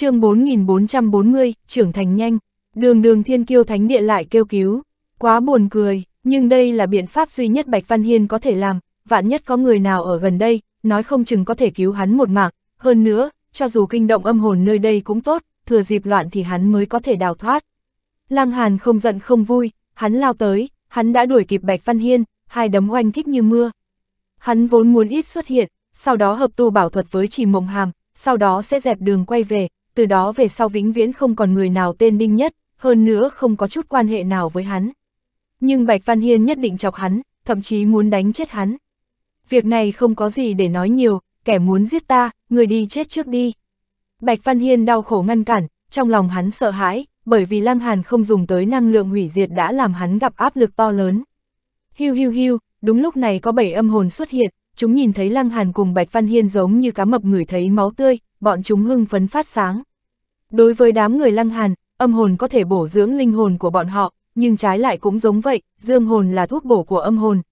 chương 4440, trưởng thành nhanh, đường đường thiên kiêu thánh địa lại kêu cứu. Quá buồn cười, nhưng đây là biện pháp duy nhất Bạch Văn Hiên có thể làm, vạn nhất có người nào ở gần đây, nói không chừng có thể cứu hắn một mạng. Hơn nữa, cho dù kinh động âm hồn nơi đây cũng tốt, thừa dịp loạn thì hắn mới có thể đào thoát. Lăng Hàn không giận không vui, hắn lao tới, hắn đã đuổi kịp Bạch Văn Hiên, hai đấm oanh kích như mưa. Hắn vốn muốn ít xuất hiện, sau đó hợp tu bảo thuật với chỉ mộng hàm, sau đó sẽ dẹp đường quay về, từ đó về sau vĩnh viễn không còn người nào tên Đinh Nhất, hơn nữa không có chút quan hệ nào với hắn. Nhưng Bạch Văn Hiên nhất định chọc hắn, thậm chí muốn đánh chết hắn. Việc này không có gì để nói nhiều, kẻ muốn giết ta, người đi chết trước đi. Bạch Văn Hiên đau khổ ngăn cản, trong lòng hắn sợ hãi, bởi vì Lăng Hàn không dùng tới năng lượng hủy diệt đã làm hắn gặp áp lực to lớn. Hiu hiu hiu, đúng lúc này có bảy âm hồn xuất hiện, chúng nhìn thấy Lăng Hàn cùng Bạch Văn Hiên giống như cá mập người thấy máu tươi, bọn chúng hưng phấn phát sáng. Đối với đám người lăng hàn, âm hồn có thể bổ dưỡng linh hồn của bọn họ, nhưng trái lại cũng giống vậy, dương hồn là thuốc bổ của âm hồn.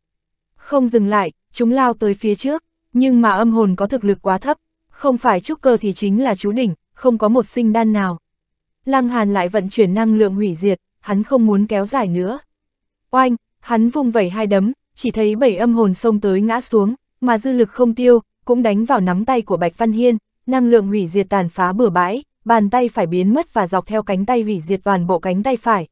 Không dừng lại, chúng lao tới phía trước, nhưng mà âm hồn có thực lực quá thấp, không phải trúc cơ thì chính là chú đỉnh, không có một sinh đan nào. Lăng Hàn lại vận chuyển năng lượng hủy diệt, hắn không muốn kéo dài nữa. Oanh, hắn vung vẩy hai đấm, chỉ thấy bảy âm hồn xông tới ngã xuống, mà dư lực không tiêu, cũng đánh vào nắm tay của Bạch Văn Hiên, năng lượng hủy diệt tàn phá bừa bãi, bàn tay phải biến mất và dọc theo cánh tay hủy diệt toàn bộ cánh tay phải.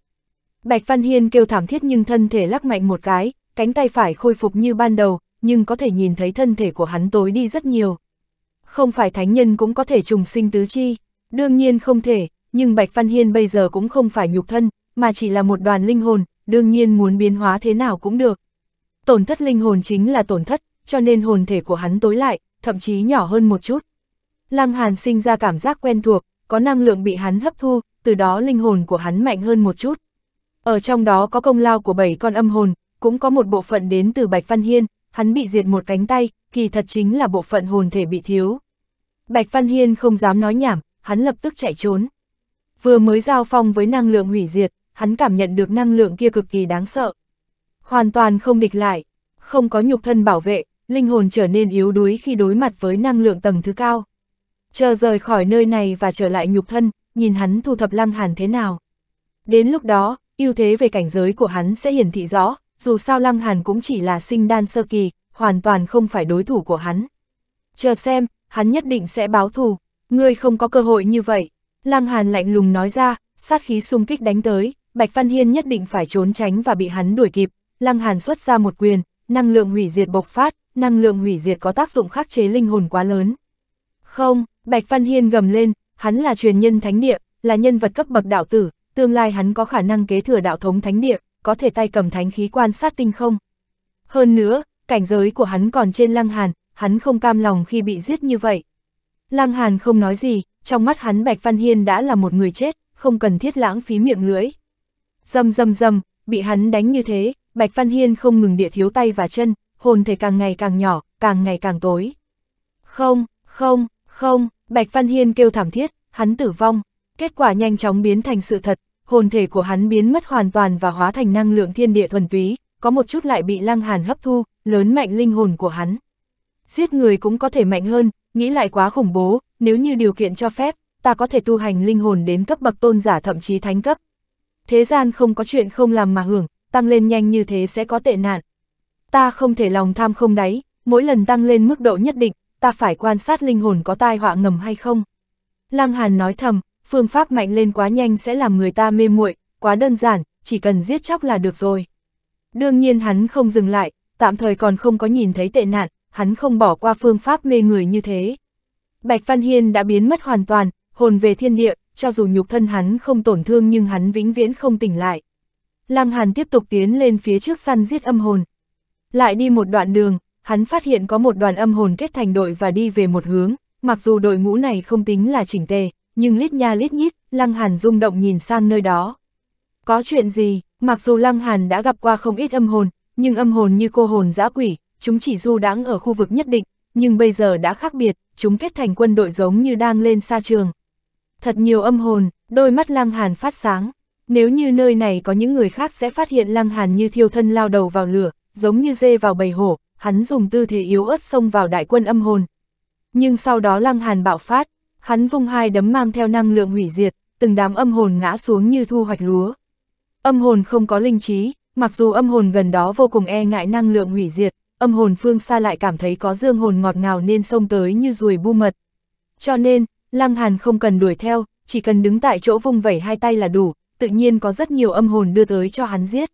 Bạch Văn Hiên kêu thảm thiết nhưng thân thể lắc mạnh một cái, cánh tay phải khôi phục như ban đầu, nhưng có thể nhìn thấy thân thể của hắn tối đi rất nhiều. Không phải thánh nhân cũng có thể trùng sinh tứ chi, đương nhiên không thể, nhưng Bạch Văn Hiên bây giờ cũng không phải nhục thân, mà chỉ là một đoàn linh hồn, đương nhiên muốn biến hóa thế nào cũng được. Tổn thất linh hồn chính là tổn thất, cho nên hồn thể của hắn tối lại, thậm chí nhỏ hơn một chút. Lăng Hàn sinh ra cảm giác quen thuộc, có năng lượng bị hắn hấp thu, từ đó linh hồn của hắn mạnh hơn một chút. Ở trong đó có công lao của bảy con âm hồn, cũng có một bộ phận đến từ Bạch Văn Hiên, hắn bị diệt một cánh tay, kỳ thật chính là bộ phận hồn thể bị thiếu. Bạch Văn Hiên không dám nói nhảm, hắn lập tức chạy trốn. Vừa mới giao phong với năng lượng hủy diệt, hắn cảm nhận được năng lượng kia cực kỳ đáng sợ. Hoàn toàn không địch lại, không có nhục thân bảo vệ, linh hồn trở nên yếu đuối khi đối mặt với năng lượng tầng thứ cao. Chờ rời khỏi nơi này và trở lại nhục thân, nhìn hắn thu thập lăng hàn thế nào. Đến lúc đó, ưu thế về cảnh giới của hắn sẽ hiển thị rõ, dù sao lăng hàn cũng chỉ là sinh đan sơ kỳ, hoàn toàn không phải đối thủ của hắn. Chờ xem, hắn nhất định sẽ báo thù, ngươi không có cơ hội như vậy. Lăng hàn lạnh lùng nói ra, sát khí xung kích đánh tới, Bạch Văn Hiên nhất định phải trốn tránh và bị hắn đuổi kịp. Lăng hàn xuất ra một quyền, năng lượng hủy diệt bộc phát, năng lượng hủy diệt có tác dụng khắc chế linh hồn quá lớn. Không, Bạch Văn Hiên gầm lên, hắn là truyền nhân thánh địa, là nhân vật cấp bậc đạo tử, tương lai hắn có khả năng kế thừa đạo thống thánh địa, có thể tay cầm thánh khí quan sát tinh không. Hơn nữa, cảnh giới của hắn còn trên Lăng Hàn, hắn không cam lòng khi bị giết như vậy. Lăng Hàn không nói gì, trong mắt hắn Bạch Văn Hiên đã là một người chết, không cần thiết lãng phí miệng lưỡi. Dầm dầm dầm, bị hắn đánh như thế, Bạch Văn Hiên không ngừng địa thiếu tay và chân, hồn thể càng ngày càng nhỏ, càng ngày càng tối. Không, không, không, Bạch Văn Hiên kêu thảm thiết, hắn tử vong, kết quả nhanh chóng biến thành sự thật, hồn thể của hắn biến mất hoàn toàn và hóa thành năng lượng thiên địa thuần túy, có một chút lại bị lăng hàn hấp thu, lớn mạnh linh hồn của hắn. Giết người cũng có thể mạnh hơn, nghĩ lại quá khủng bố, nếu như điều kiện cho phép, ta có thể tu hành linh hồn đến cấp bậc tôn giả thậm chí thánh cấp. Thế gian không có chuyện không làm mà hưởng, tăng lên nhanh như thế sẽ có tệ nạn. Ta không thể lòng tham không đáy, mỗi lần tăng lên mức độ nhất định, ta phải quan sát linh hồn có tai họa ngầm hay không. Lăng Hàn nói thầm, phương pháp mạnh lên quá nhanh sẽ làm người ta mê muội, quá đơn giản, chỉ cần giết chóc là được rồi. Đương nhiên hắn không dừng lại, tạm thời còn không có nhìn thấy tệ nạn, hắn không bỏ qua phương pháp mê người như thế. Bạch Văn Hiên đã biến mất hoàn toàn, hồn về thiên địa, cho dù nhục thân hắn không tổn thương nhưng hắn vĩnh viễn không tỉnh lại. Lăng Hàn tiếp tục tiến lên phía trước săn giết âm hồn. Lại đi một đoạn đường, hắn phát hiện có một đoàn âm hồn kết thành đội và đi về một hướng, mặc dù đội ngũ này không tính là chỉnh tề, nhưng lít nha lít nhít, Lăng Hàn rung động nhìn sang nơi đó. Có chuyện gì, mặc dù Lăng Hàn đã gặp qua không ít âm hồn, nhưng âm hồn như cô hồn dã quỷ, chúng chỉ du đáng ở khu vực nhất định, nhưng bây giờ đã khác biệt, chúng kết thành quân đội giống như đang lên xa trường. Thật nhiều âm hồn, đôi mắt Lăng Hàn phát sáng. Nếu như nơi này có những người khác sẽ phát hiện Lăng Hàn như thiêu thân lao đầu vào lửa, giống như dê vào bầy hổ, hắn dùng tư thế yếu ớt xông vào đại quân âm hồn. Nhưng sau đó lăng hàn bạo phát, hắn vung hai đấm mang theo năng lượng hủy diệt, từng đám âm hồn ngã xuống như thu hoạch lúa. Âm hồn không có linh trí, mặc dù âm hồn gần đó vô cùng e ngại năng lượng hủy diệt, âm hồn phương xa lại cảm thấy có dương hồn ngọt ngào nên xông tới như ruồi bu mật. Cho nên, Lăng Hàn không cần đuổi theo, chỉ cần đứng tại chỗ vung vẩy hai tay là đủ, tự nhiên có rất nhiều âm hồn đưa tới cho hắn giết.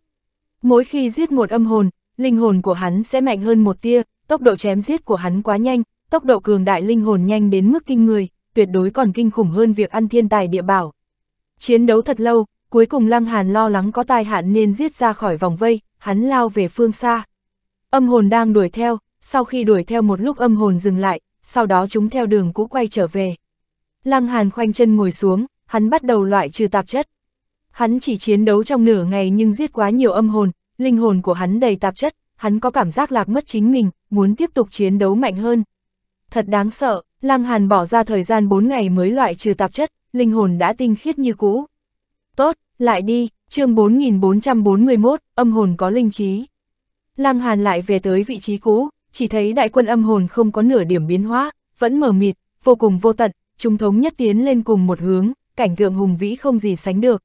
Mỗi khi giết một âm hồn, linh hồn của hắn sẽ mạnh hơn một tia, tốc độ chém giết của hắn quá nhanh, tốc độ cường đại linh hồn nhanh đến mức kinh người, tuyệt đối còn kinh khủng hơn việc ăn thiên tài địa bảo. Chiến đấu thật lâu, cuối cùng Lăng Hàn lo lắng có tai hạn nên giết ra khỏi vòng vây, hắn lao về phương xa. Âm hồn đang đuổi theo, sau khi đuổi theo một lúc âm hồn dừng lại, sau đó chúng theo đường cũ quay trở về. Lăng Hàn khoanh chân ngồi xuống, hắn bắt đầu loại trừ tạp chất. Hắn chỉ chiến đấu trong nửa ngày nhưng giết quá nhiều âm hồn, linh hồn của hắn đầy tạp chất, hắn có cảm giác lạc mất chính mình, muốn tiếp tục chiến đấu mạnh hơn. Thật đáng sợ, Lăng Hàn bỏ ra thời gian 4 ngày mới loại trừ tạp chất, linh hồn đã tinh khiết như cũ. Tốt, lại đi, chương 4441, âm hồn có linh trí. Lăng Hàn lại về tới vị trí cũ, chỉ thấy đại quân âm hồn không có nửa điểm biến hóa, vẫn mở mịt, vô cùng vô tận, chúng thống nhất tiến lên cùng một hướng, cảnh tượng hùng vĩ không gì sánh được.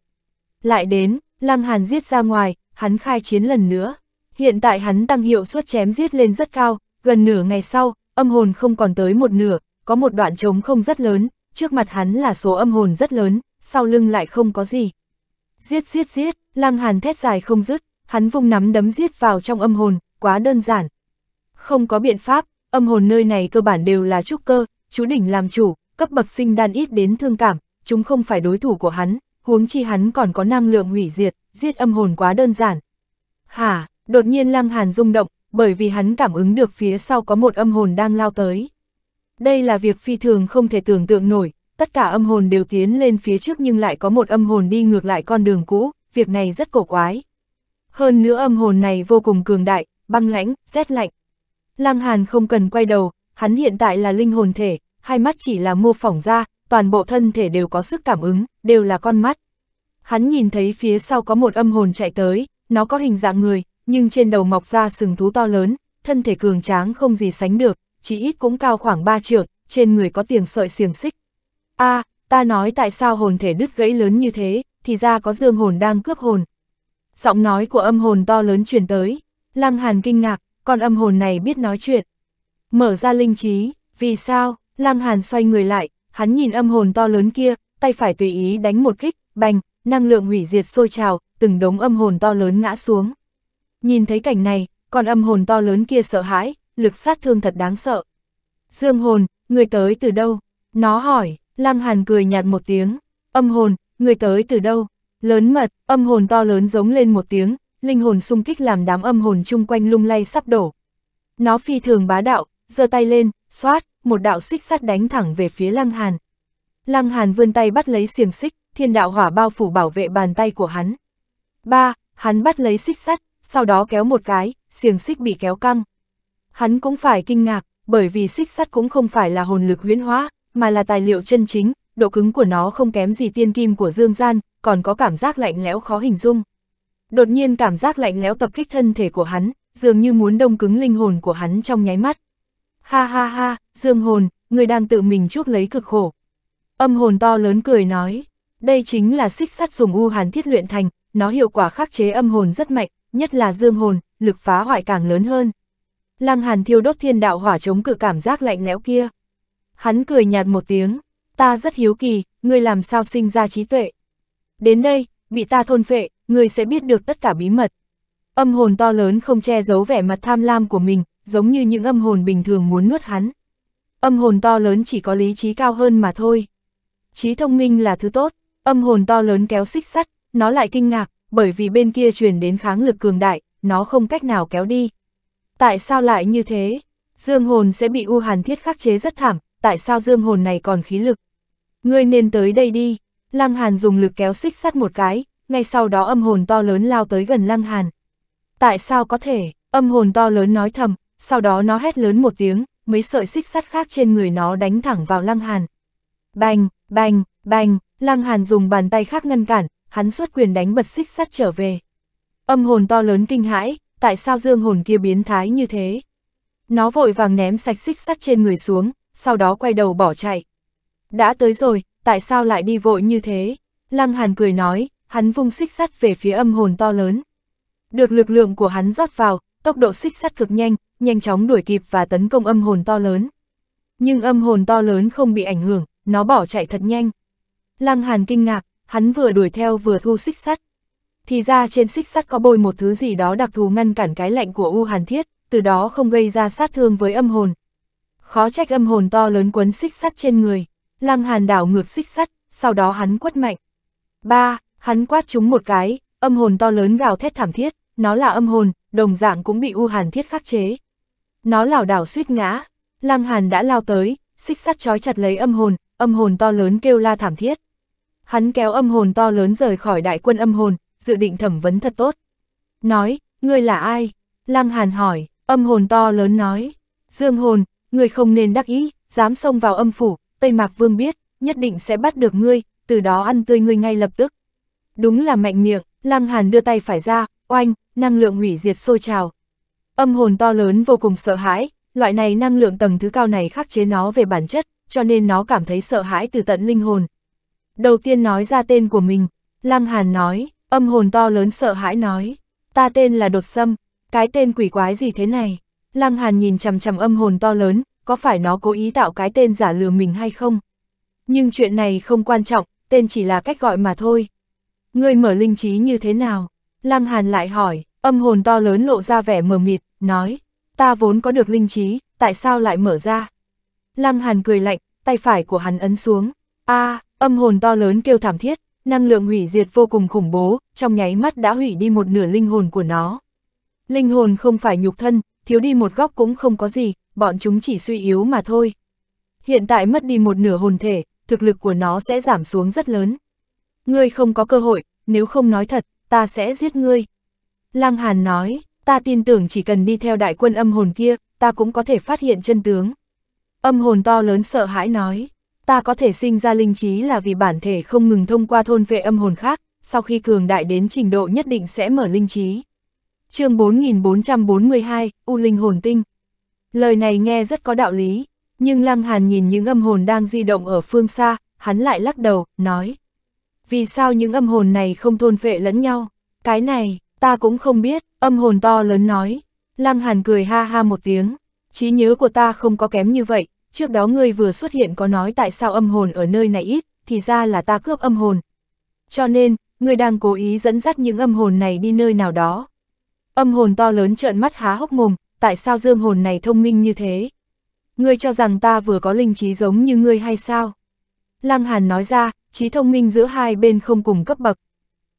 Lại đến, Lăng Hàn giết ra ngoài, hắn khai chiến lần nữa. Hiện tại hắn tăng hiệu suất chém giết lên rất cao, gần nửa ngày sau, âm hồn không còn tới một nửa, có một đoạn trống không rất lớn, trước mặt hắn là số âm hồn rất lớn, sau lưng lại không có gì. Giết giết giết, lăng hàn thét dài không dứt, hắn vung nắm đấm giết vào trong âm hồn, quá đơn giản. Không có biện pháp, âm hồn nơi này cơ bản đều là trúc cơ, chú đỉnh làm chủ, cấp bậc sinh đan ít đến thương cảm, chúng không phải đối thủ của hắn, huống chi hắn còn có năng lượng hủy diệt, giết âm hồn quá đơn giản. Hả, đột nhiên Lăng Hàn rung động, bởi vì hắn cảm ứng được phía sau có một âm hồn đang lao tới. Đây là việc phi thường không thể tưởng tượng nổi, tất cả âm hồn đều tiến lên phía trước nhưng lại có một âm hồn đi ngược lại con đường cũ, việc này rất cổ quái. Hơn nữa âm hồn này vô cùng cường đại, băng lãnh, rét lạnh. Lăng Hàn không cần quay đầu, hắn hiện tại là linh hồn thể, hai mắt chỉ là mô phỏng ra, toàn bộ thân thể đều có sức cảm ứng, đều là con mắt. Hắn nhìn thấy phía sau có một âm hồn chạy tới, nó có hình dạng người, nhưng trên đầu mọc ra sừng thú to lớn, thân thể cường tráng không gì sánh được, chỉ ít cũng cao khoảng 3 trượng, trên người có tiền sợi xiềng xích. a à, ta nói tại sao hồn thể đứt gãy lớn như thế, thì ra có dương hồn đang cướp hồn. Giọng nói của âm hồn to lớn truyền tới, Lăng Hàn kinh ngạc, con âm hồn này biết nói chuyện. Mở ra linh trí, vì sao, Lăng Hàn xoay người lại, hắn nhìn âm hồn to lớn kia, tay phải tùy ý đánh một kích, bành, năng lượng hủy diệt sôi trào, từng đống âm hồn to lớn ngã xuống. Nhìn thấy cảnh này, còn âm hồn to lớn kia sợ hãi, lực sát thương thật đáng sợ. Dương hồn, người tới từ đâu? Nó hỏi, Lăng Hàn cười nhạt một tiếng. Âm hồn, người tới từ đâu? Lớn mật, âm hồn to lớn giống lên một tiếng, linh hồn xung kích làm đám âm hồn chung quanh lung lay sắp đổ. Nó phi thường bá đạo, giơ tay lên, xoát, một đạo xích sắt đánh thẳng về phía Lăng Hàn. Lăng Hàn vươn tay bắt lấy xiềng xích, thiên đạo hỏa bao phủ bảo vệ bàn tay của hắn. Ba, hắn bắt lấy xích sắt, sau đó kéo một cái, xiềng xích bị kéo căng. Hắn cũng phải kinh ngạc, bởi vì xích sắt cũng không phải là hồn lực huyễn hóa, mà là tài liệu chân chính, độ cứng của nó không kém gì tiên kim của dương gian, còn có cảm giác lạnh lẽo khó hình dung. Đột nhiên cảm giác lạnh lẽo tập kích thân thể của hắn, dường như muốn đông cứng linh hồn của hắn trong nháy mắt. Ha ha ha, dương hồn, người đang tự mình chuốc lấy cực khổ. Âm hồn to lớn cười nói, đây chính là xích sắt dùng u hàn thiết luyện thành, nó hiệu quả khắc chế âm hồn rất mạnh, nhất là dương hồn, lực phá hoại càng lớn hơn. Lăng hàn thiêu đốt thiên đạo hỏa chống cự cảm giác lạnh lẽo kia. Hắn cười nhạt một tiếng, ta rất hiếu kỳ, ngươi làm sao sinh ra trí tuệ. Đến đây, bị ta thôn phệ, ngươi sẽ biết được tất cả bí mật. Âm hồn to lớn không che giấu vẻ mặt tham lam của mình, giống như những âm hồn bình thường muốn nuốt hắn. Âm hồn to lớn chỉ có lý trí cao hơn mà thôi. Trí thông minh là thứ tốt, âm hồn to lớn kéo xích sắt, nó lại kinh ngạc, bởi vì bên kia truyền đến kháng lực cường đại, nó không cách nào kéo đi. Tại sao lại như thế? Dương hồn sẽ bị U Hàn Thiết khắc chế rất thảm, tại sao dương hồn này còn khí lực? Ngươi nên tới đây đi. Lăng Hàn dùng lực kéo xích sắt một cái, ngay sau đó âm hồn to lớn lao tới gần Lăng Hàn. Tại sao có thể? Âm hồn to lớn nói thầm, sau đó nó hét lớn một tiếng, mấy sợi xích sắt khác trên người nó đánh thẳng vào Lăng Hàn. Bành, bành, bành, Lăng Hàn dùng bàn tay khác ngăn cản, hắn xuất quyền đánh bật xích sắt trở về. Âm hồn to lớn kinh hãi, tại sao dương hồn kia biến thái như thế? Nó vội vàng ném sạch xích sắt trên người xuống, sau đó quay đầu bỏ chạy. Đã tới rồi, tại sao lại đi vội như thế? Lăng Hàn cười nói, hắn vung xích sắt về phía âm hồn to lớn. Được lực lượng của hắn rót vào, tốc độ xích sắt cực nhanh, nhanh chóng đuổi kịp và tấn công âm hồn to lớn. Nhưng âm hồn to lớn không bị ảnh hưởng, nó bỏ chạy thật nhanh. Lăng Hàn kinh ngạc, hắn vừa đuổi theo vừa thu xích sắt. Thì ra trên xích sắt có bôi một thứ gì đó đặc thù ngăn cản cái lạnh của U Hàn Thiết, từ đó không gây ra sát thương với âm hồn. Khó trách âm hồn to lớn quấn xích sắt trên người, Lăng Hàn đảo ngược xích sắt, sau đó hắn quất mạnh. Ba, hắn quát chúng một cái, âm hồn to lớn gào thét thảm thiết, nó là âm hồn, đồng dạng cũng bị U Hàn Thiết khắc chế. Nó lảo đảo suýt ngã, Lăng Hàn đã lao tới, xích sắt trói chặt lấy âm hồn, âm hồn to lớn kêu la thảm thiết. Hắn kéo âm hồn to lớn rời khỏi đại quân âm hồn, dự định thẩm vấn thật tốt. Nói, ngươi là ai? Lăng Hàn hỏi, âm hồn to lớn nói, Dương hồn, ngươi không nên đắc ý, dám xông vào âm phủ, Tây Mạc Vương biết, nhất định sẽ bắt được ngươi, từ đó ăn tươi ngươi ngay lập tức. Đúng là mạnh miệng, Lăng Hàn đưa tay phải ra, oanh, năng lượng hủy diệt sôi trào. Âm hồn to lớn vô cùng sợ hãi, loại này năng lượng tầng thứ cao này khắc chế nó về bản chất, cho nên nó cảm thấy sợ hãi từ tận linh hồn. Đầu tiên nói ra tên của mình, Lăng Hàn nói, âm hồn to lớn sợ hãi nói, ta tên là Đột Sâm, cái tên quỷ quái gì thế này? Lăng Hàn nhìn chằm chằm âm hồn to lớn, có phải nó cố ý tạo cái tên giả lừa mình hay không? Nhưng chuyện này không quan trọng, tên chỉ là cách gọi mà thôi. Ngươi mở linh trí như thế nào? Lăng Hàn lại hỏi, âm hồn to lớn lộ ra vẻ mờ mịt, nói, ta vốn có được linh trí, tại sao lại mở ra? Lăng Hàn cười lạnh, tay phải của hắn ấn xuống. a à, âm hồn to lớn kêu thảm thiết, năng lượng hủy diệt vô cùng khủng bố, trong nháy mắt đã hủy đi một nửa linh hồn của nó. Linh hồn không phải nhục thân, thiếu đi một góc cũng không có gì, bọn chúng chỉ suy yếu mà thôi. Hiện tại mất đi một nửa hồn thể, thực lực của nó sẽ giảm xuống rất lớn. Ngươi không có cơ hội, nếu không nói thật, ta sẽ giết ngươi. Lăng Hàn nói, ta tin tưởng chỉ cần đi theo đại quân âm hồn kia, ta cũng có thể phát hiện chân tướng. Âm hồn to lớn sợ hãi nói, ta có thể sinh ra linh trí là vì bản thể không ngừng thông qua thôn vệ âm hồn khác, sau khi cường đại đến trình độ nhất định sẽ mở linh trí. chương 4442, U Linh Hồn Tinh Lời này nghe rất có đạo lý, nhưng Lăng Hàn nhìn những âm hồn đang di động ở phương xa, hắn lại lắc đầu, nói, vì sao những âm hồn này không thôn vệ lẫn nhau, cái này, ta cũng không biết, âm hồn to lớn nói. Lăng Hàn cười ha ha một tiếng, trí nhớ của ta không có kém như vậy, trước đó ngươi vừa xuất hiện có nói tại sao âm hồn ở nơi này ít, thì ra là ta cướp âm hồn. Cho nên, ngươi đang cố ý dẫn dắt những âm hồn này đi nơi nào đó. Âm hồn to lớn trợn mắt há hốc mồm, tại sao dương hồn này thông minh như thế? Ngươi cho rằng ta vừa có linh trí giống như ngươi hay sao? Lăng Hàn nói ra, trí thông minh giữa hai bên không cùng cấp bậc.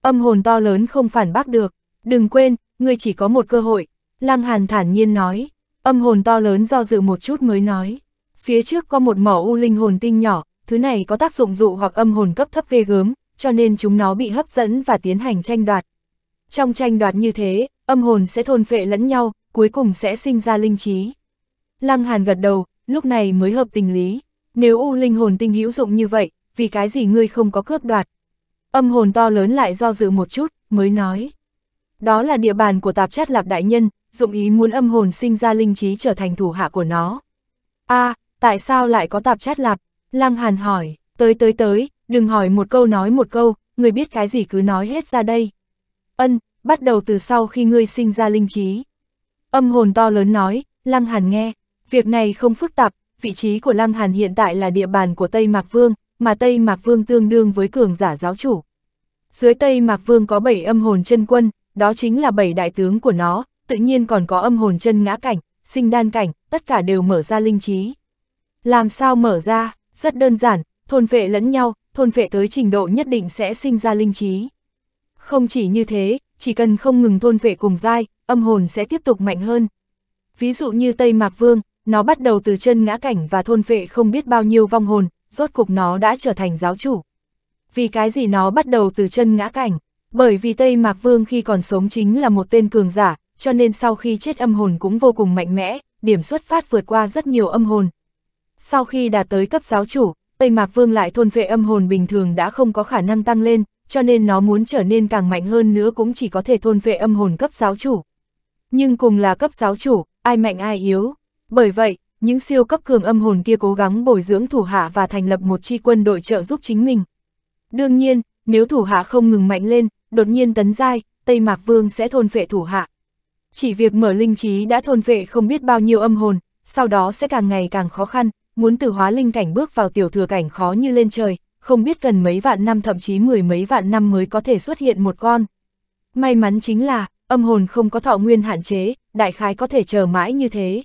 Âm hồn to lớn không phản bác được, đừng quên, ngươi chỉ có một cơ hội. Lăng Hàn thản nhiên nói, âm hồn to lớn do dự một chút mới nói. Phía trước có một mỏ u linh hồn tinh nhỏ, thứ này có tác dụng dụ hoặc âm hồn cấp thấp ghê gớm, cho nên chúng nó bị hấp dẫn và tiến hành tranh đoạt. Trong tranh đoạt như thế, âm hồn sẽ thôn phệ lẫn nhau, cuối cùng sẽ sinh ra linh trí. Lăng Hàn gật đầu, lúc này mới hợp tình lý. Nếu u linh hồn tinh hữu dụng như vậy, vì cái gì ngươi không có cướp đoạt? Âm hồn to lớn lại do dự một chút, mới nói. Đó là địa bàn của tạp chất lạp đại nhân, dụng ý muốn âm hồn sinh ra linh trí trở thành thủ hạ của nó. a à, tại sao lại có tạp chất lạp? Lăng Hàn hỏi, tới tới tới, đừng hỏi một câu nói một câu, người biết cái gì cứ nói hết ra đây. Ân, bắt đầu từ sau khi ngươi sinh ra linh trí. Âm hồn to lớn nói, Lăng Hàn nghe, việc này không phức tạp, vị trí của Lăng Hàn hiện tại là địa bàn của Tây Mạc Vương, mà Tây Mạc Vương tương đương với cường giả giáo chủ. Dưới Tây Mạc Vương có bảy âm hồn chân quân, đó chính là bảy đại tướng của nó, tự nhiên còn có âm hồn chân ngã cảnh, sinh đan cảnh, tất cả đều mở ra linh trí. Làm sao mở ra? Rất đơn giản, thôn vệ lẫn nhau, thôn vệ tới trình độ nhất định sẽ sinh ra linh trí. Không chỉ như thế, chỉ cần không ngừng thôn vệ cùng dai, âm hồn sẽ tiếp tục mạnh hơn. Ví dụ như Tây Mạc Vương, nó bắt đầu từ chân ngã cảnh và thôn vệ không biết bao nhiêu vong hồn, rốt cục nó đã trở thành giáo chủ. Vì cái gì nó bắt đầu từ chân ngã cảnh? Bởi vì Tây Mạc Vương khi còn sống chính là một tên cường giả, cho nên sau khi chết âm hồn cũng vô cùng mạnh mẽ, điểm xuất phát vượt qua rất nhiều âm hồn. Sau khi đạt tới cấp giáo chủ, Tây Mạc Vương lại thôn vệ âm hồn bình thường đã không có khả năng tăng lên, cho nên nó muốn trở nên càng mạnh hơn nữa cũng chỉ có thể thôn vệ âm hồn cấp giáo chủ. Nhưng cùng là cấp giáo chủ, ai mạnh ai yếu, bởi vậy, những siêu cấp cường âm hồn kia cố gắng bồi dưỡng thủ hạ và thành lập một chi quân đội trợ giúp chính mình. Đương nhiên, nếu thủ hạ không ngừng mạnh lên, đột nhiên tấn giai, Tây Mạc Vương sẽ thôn phệ thủ hạ. Chỉ việc mở linh trí đã thôn phệ không biết bao nhiêu âm hồn, sau đó sẽ càng ngày càng khó khăn, muốn từ hóa linh cảnh bước vào tiểu thừa cảnh khó như lên trời, không biết cần mấy vạn năm thậm chí mười mấy vạn năm mới có thể xuất hiện một con. May mắn chính là, âm hồn không có thọ nguyên hạn chế, đại khái có thể chờ mãi như thế.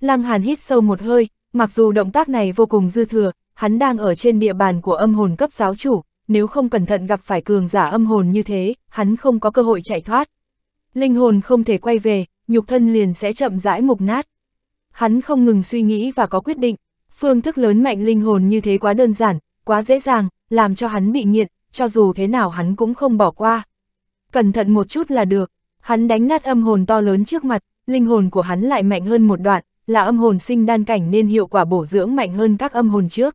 Lăng Hàn hít sâu một hơi, mặc dù động tác này vô cùng dư thừa, hắn đang ở trên địa bàn của âm hồn cấp giáo chủ, nếu không cẩn thận gặp phải cường giả âm hồn như thế, hắn không có cơ hội chạy thoát. Linh hồn không thể quay về, nhục thân liền sẽ chậm rãi mục nát. Hắn không ngừng suy nghĩ và có quyết định, phương thức lớn mạnh linh hồn như thế quá đơn giản, quá dễ dàng, làm cho hắn bị nghiện, cho dù thế nào hắn cũng không bỏ qua. Cẩn thận một chút là được, hắn đánh nát âm hồn to lớn trước mặt, linh hồn của hắn lại mạnh hơn một đoạn, là âm hồn sinh đan cảnh nên hiệu quả bổ dưỡng mạnh hơn các âm hồn trước.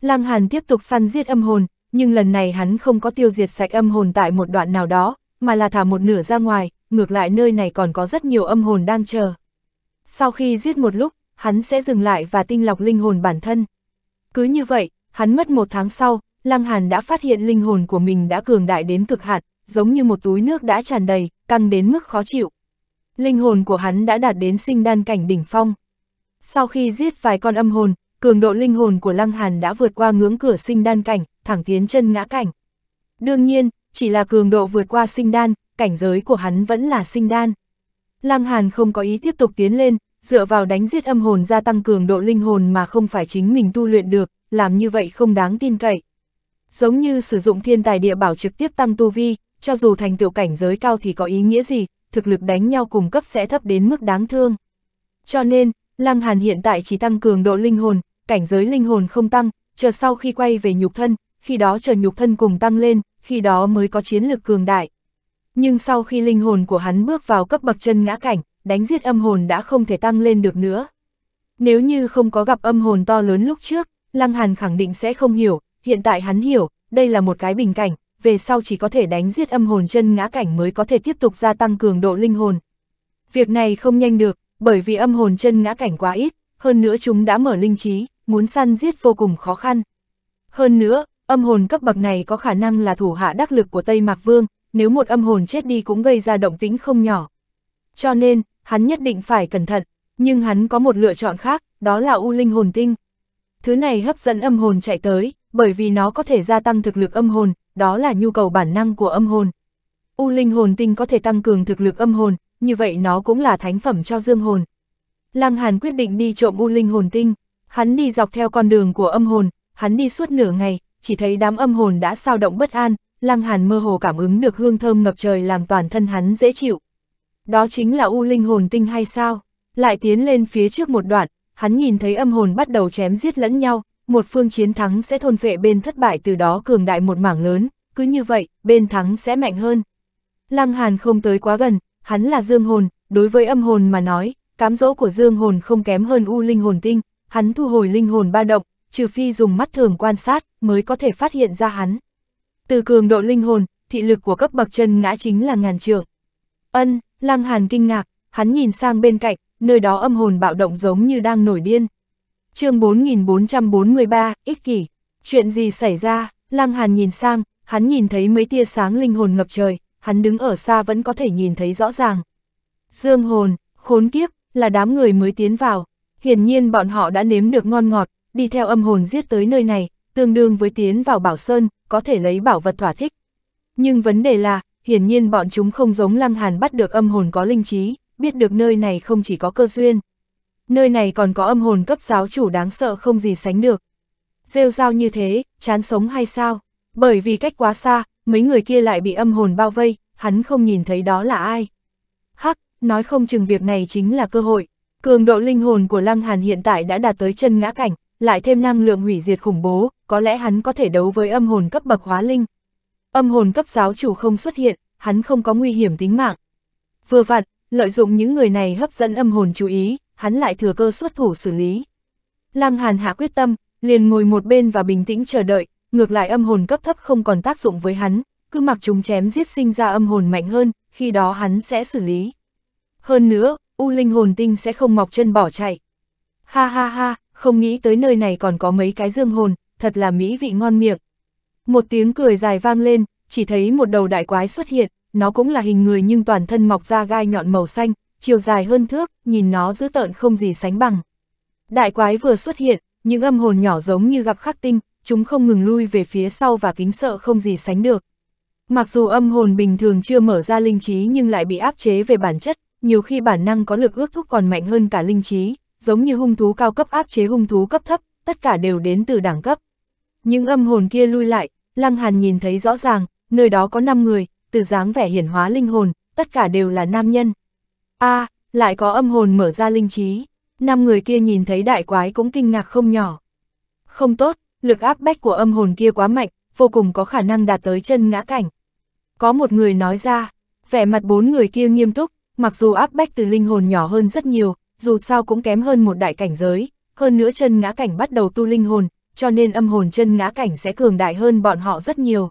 Lăng Hàn tiếp tục săn giết âm hồn, nhưng lần này hắn không có tiêu diệt sạch âm hồn tại một đoạn nào đó, mà là thả một nửa ra ngoài, ngược lại nơi này còn có rất nhiều âm hồn đang chờ. Sau khi giết một lúc, hắn sẽ dừng lại và tinh lọc linh hồn bản thân. Cứ như vậy, hắn mất một tháng sau, Lăng Hàn đã phát hiện linh hồn của mình đã cường đại đến cực hạn, giống như một túi nước đã tràn đầy, căng đến mức khó chịu. Linh hồn của hắn đã đạt đến sinh đan cảnh đỉnh phong. Sau khi giết vài con âm hồn, cường độ linh hồn của Lăng Hàn đã vượt qua ngưỡng cửa sinh đan cảnh, thẳng tiến chân ngã cảnh. Đương nhiên, chỉ là cường độ vượt qua sinh đan, cảnh giới của hắn vẫn là sinh đan. Lăng Hàn không có ý tiếp tục tiến lên, dựa vào đánh giết âm hồn gia tăng cường độ linh hồn mà không phải chính mình tu luyện được, làm như vậy không đáng tin cậy. Giống như sử dụng thiên tài địa bảo trực tiếp tăng tu vi, cho dù thành tựu cảnh giới cao thì có ý nghĩa gì, thực lực đánh nhau cùng cấp sẽ thấp đến mức đáng thương. Cho nên, Lăng Hàn hiện tại chỉ tăng cường độ linh hồn, cảnh giới linh hồn không tăng, chờ sau khi quay về nhục thân, khi đó chờ nhục thân cùng tăng lên, khi đó mới có chiến lực cường đại. Nhưng sau khi linh hồn của hắn bước vào cấp bậc chân ngã cảnh, đánh giết âm hồn đã không thể tăng lên được nữa. Nếu như không có gặp âm hồn to lớn lúc trước, Lăng Hàn khẳng định sẽ không hiểu, hiện tại hắn hiểu, đây là một cái bình cảnh, về sau chỉ có thể đánh giết âm hồn chân ngã cảnh mới có thể tiếp tục gia tăng cường độ linh hồn. Việc này không nhanh được, bởi vì âm hồn chân ngã cảnh quá ít, hơn nữa chúng đã mở linh trí, muốn săn giết vô cùng khó khăn. Hơn nữa, âm hồn cấp bậc này có khả năng là thủ hạ đắc lực của Tây Mạc Vương, nếu một âm hồn chết đi cũng gây ra động tính không nhỏ. Cho nên, hắn nhất định phải cẩn thận, nhưng hắn có một lựa chọn khác, đó là U Linh Hồn Tinh. Thứ này hấp dẫn âm hồn chạy tới, bởi vì nó có thể gia tăng thực lực âm hồn, đó là nhu cầu bản năng của âm hồn. U Linh Hồn Tinh có thể tăng cường thực lực âm hồn, như vậy nó cũng là thánh phẩm cho dương hồn. Lăng Hàn quyết định đi trộm u linh hồn tinh, hắn đi dọc theo con đường của âm hồn, hắn đi suốt nửa ngày, chỉ thấy đám âm hồn đã sao động bất an, Lăng Hàn mơ hồ cảm ứng được hương thơm ngập trời làm toàn thân hắn dễ chịu. Đó chính là u linh hồn tinh hay sao? Lại tiến lên phía trước một đoạn, hắn nhìn thấy âm hồn bắt đầu chém giết lẫn nhau, một phương chiến thắng sẽ thôn phệ bên thất bại từ đó cường đại một mảng lớn, cứ như vậy, bên thắng sẽ mạnh hơn. Lăng Hàn không tới quá gần, hắn là dương hồn, đối với âm hồn mà nói, cám dỗ của dương hồn không kém hơn u linh hồn tinh, hắn thu hồi linh hồn ba động, trừ phi dùng mắt thường quan sát mới có thể phát hiện ra hắn. Từ cường độ linh hồn, thị lực của cấp bậc chân ngã chính là ngàn trượng. Ân, Lăng Hàn kinh ngạc, hắn nhìn sang bên cạnh, nơi đó âm hồn bạo động giống như đang nổi điên. chương 4443, ích kỷ. Chuyện gì xảy ra, Lăng Hàn nhìn sang, hắn nhìn thấy mấy tia sáng linh hồn ngập trời, hắn đứng ở xa vẫn có thể nhìn thấy rõ ràng. Dương hồn, khốn kiếp, là đám người mới tiến vào, hiển nhiên bọn họ đã nếm được ngon ngọt, đi theo âm hồn giết tới nơi này, tương đương với tiến vào bảo sơn, có thể lấy bảo vật thỏa thích. Nhưng vấn đề là, hiển nhiên bọn chúng không giống lăng hàn bắt được âm hồn có linh trí, biết được nơi này không chỉ có cơ duyên. Nơi này còn có âm hồn cấp giáo chủ đáng sợ không gì sánh được. Rêu rao như thế, chán sống hay sao? Bởi vì cách quá xa, mấy người kia lại bị âm hồn bao vây, hắn không nhìn thấy đó là ai. Hắc, nói không chừng việc này chính là cơ hội. Cường độ linh hồn của Lăng Hàn hiện tại đã đạt tới chân ngã cảnh, lại thêm năng lượng hủy diệt khủng bố, có lẽ hắn có thể đấu với âm hồn cấp bậc hóa linh. Âm hồn cấp giáo chủ không xuất hiện, hắn không có nguy hiểm tính mạng. Vừa vặn, lợi dụng những người này hấp dẫn âm hồn chú ý, hắn lại thừa cơ xuất thủ xử lý. Lăng Hàn hạ quyết tâm, liền ngồi một bên và bình tĩnh chờ đợi, ngược lại âm hồn cấp thấp không còn tác dụng với hắn, cứ mặc chúng chém giết sinh ra âm hồn mạnh hơn, khi đó hắn sẽ xử lý. Hơn nữa, U linh hồn tinh sẽ không mọc chân bỏ chạy. Ha ha ha, không nghĩ tới nơi này còn có mấy cái dương hồn, thật là mỹ vị ngon miệng. Một tiếng cười dài vang lên, chỉ thấy một đầu đại quái xuất hiện, nó cũng là hình người nhưng toàn thân mọc ra gai nhọn màu xanh, chiều dài hơn thước, nhìn nó dữ tợn không gì sánh bằng. Đại quái vừa xuất hiện, những âm hồn nhỏ giống như gặp khắc tinh, chúng không ngừng lui về phía sau và kính sợ không gì sánh được. Mặc dù âm hồn bình thường chưa mở ra linh trí nhưng lại bị áp chế về bản chất, nhiều khi bản năng có lực ước thúc còn mạnh hơn cả linh trí, giống như hung thú cao cấp áp chế hung thú cấp thấp, tất cả đều đến từ đẳng cấp. Những âm hồn kia lui lại, Lăng Hàn nhìn thấy rõ ràng, nơi đó có 5 người, từ dáng vẻ hiển hóa linh hồn, tất cả đều là nam nhân. a à, lại có âm hồn mở ra linh trí, năm người kia nhìn thấy đại quái cũng kinh ngạc không nhỏ. Không tốt, lực áp bách của âm hồn kia quá mạnh, vô cùng có khả năng đạt tới chân ngã cảnh. Có một người nói ra, vẻ mặt bốn người kia nghiêm túc, mặc dù áp bách từ linh hồn nhỏ hơn rất nhiều, dù sao cũng kém hơn một đại cảnh giới, hơn nữa chân ngã cảnh bắt đầu tu linh hồn, cho nên âm hồn chân ngã cảnh sẽ cường đại hơn bọn họ rất nhiều.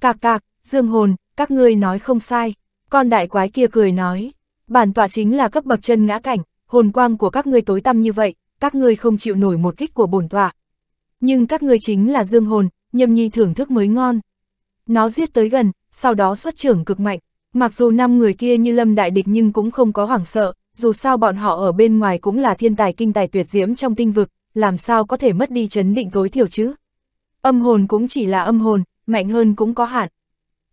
Cạc cạc, dương hồn, các ngươi nói không sai, con đại quái kia cười nói, bản tọa chính là cấp bậc chân ngã cảnh, hồn quang của các ngươi tối tăm như vậy, các ngươi không chịu nổi một kích của bổn tọa, nhưng các ngươi chính là dương hồn, nhầm nhi thưởng thức mới ngon. Nó giết tới gần, sau đó xuất trưởng cực mạnh, mặc dù năm người kia như lâm đại địch nhưng cũng không có hoảng sợ, dù sao bọn họ ở bên ngoài cũng là thiên tài kinh tài tuyệt diễm trong tinh vực, làm sao có thể mất đi chấn định tối thiểu chứ. Âm hồn cũng chỉ là âm hồn, mạnh hơn cũng có hạn.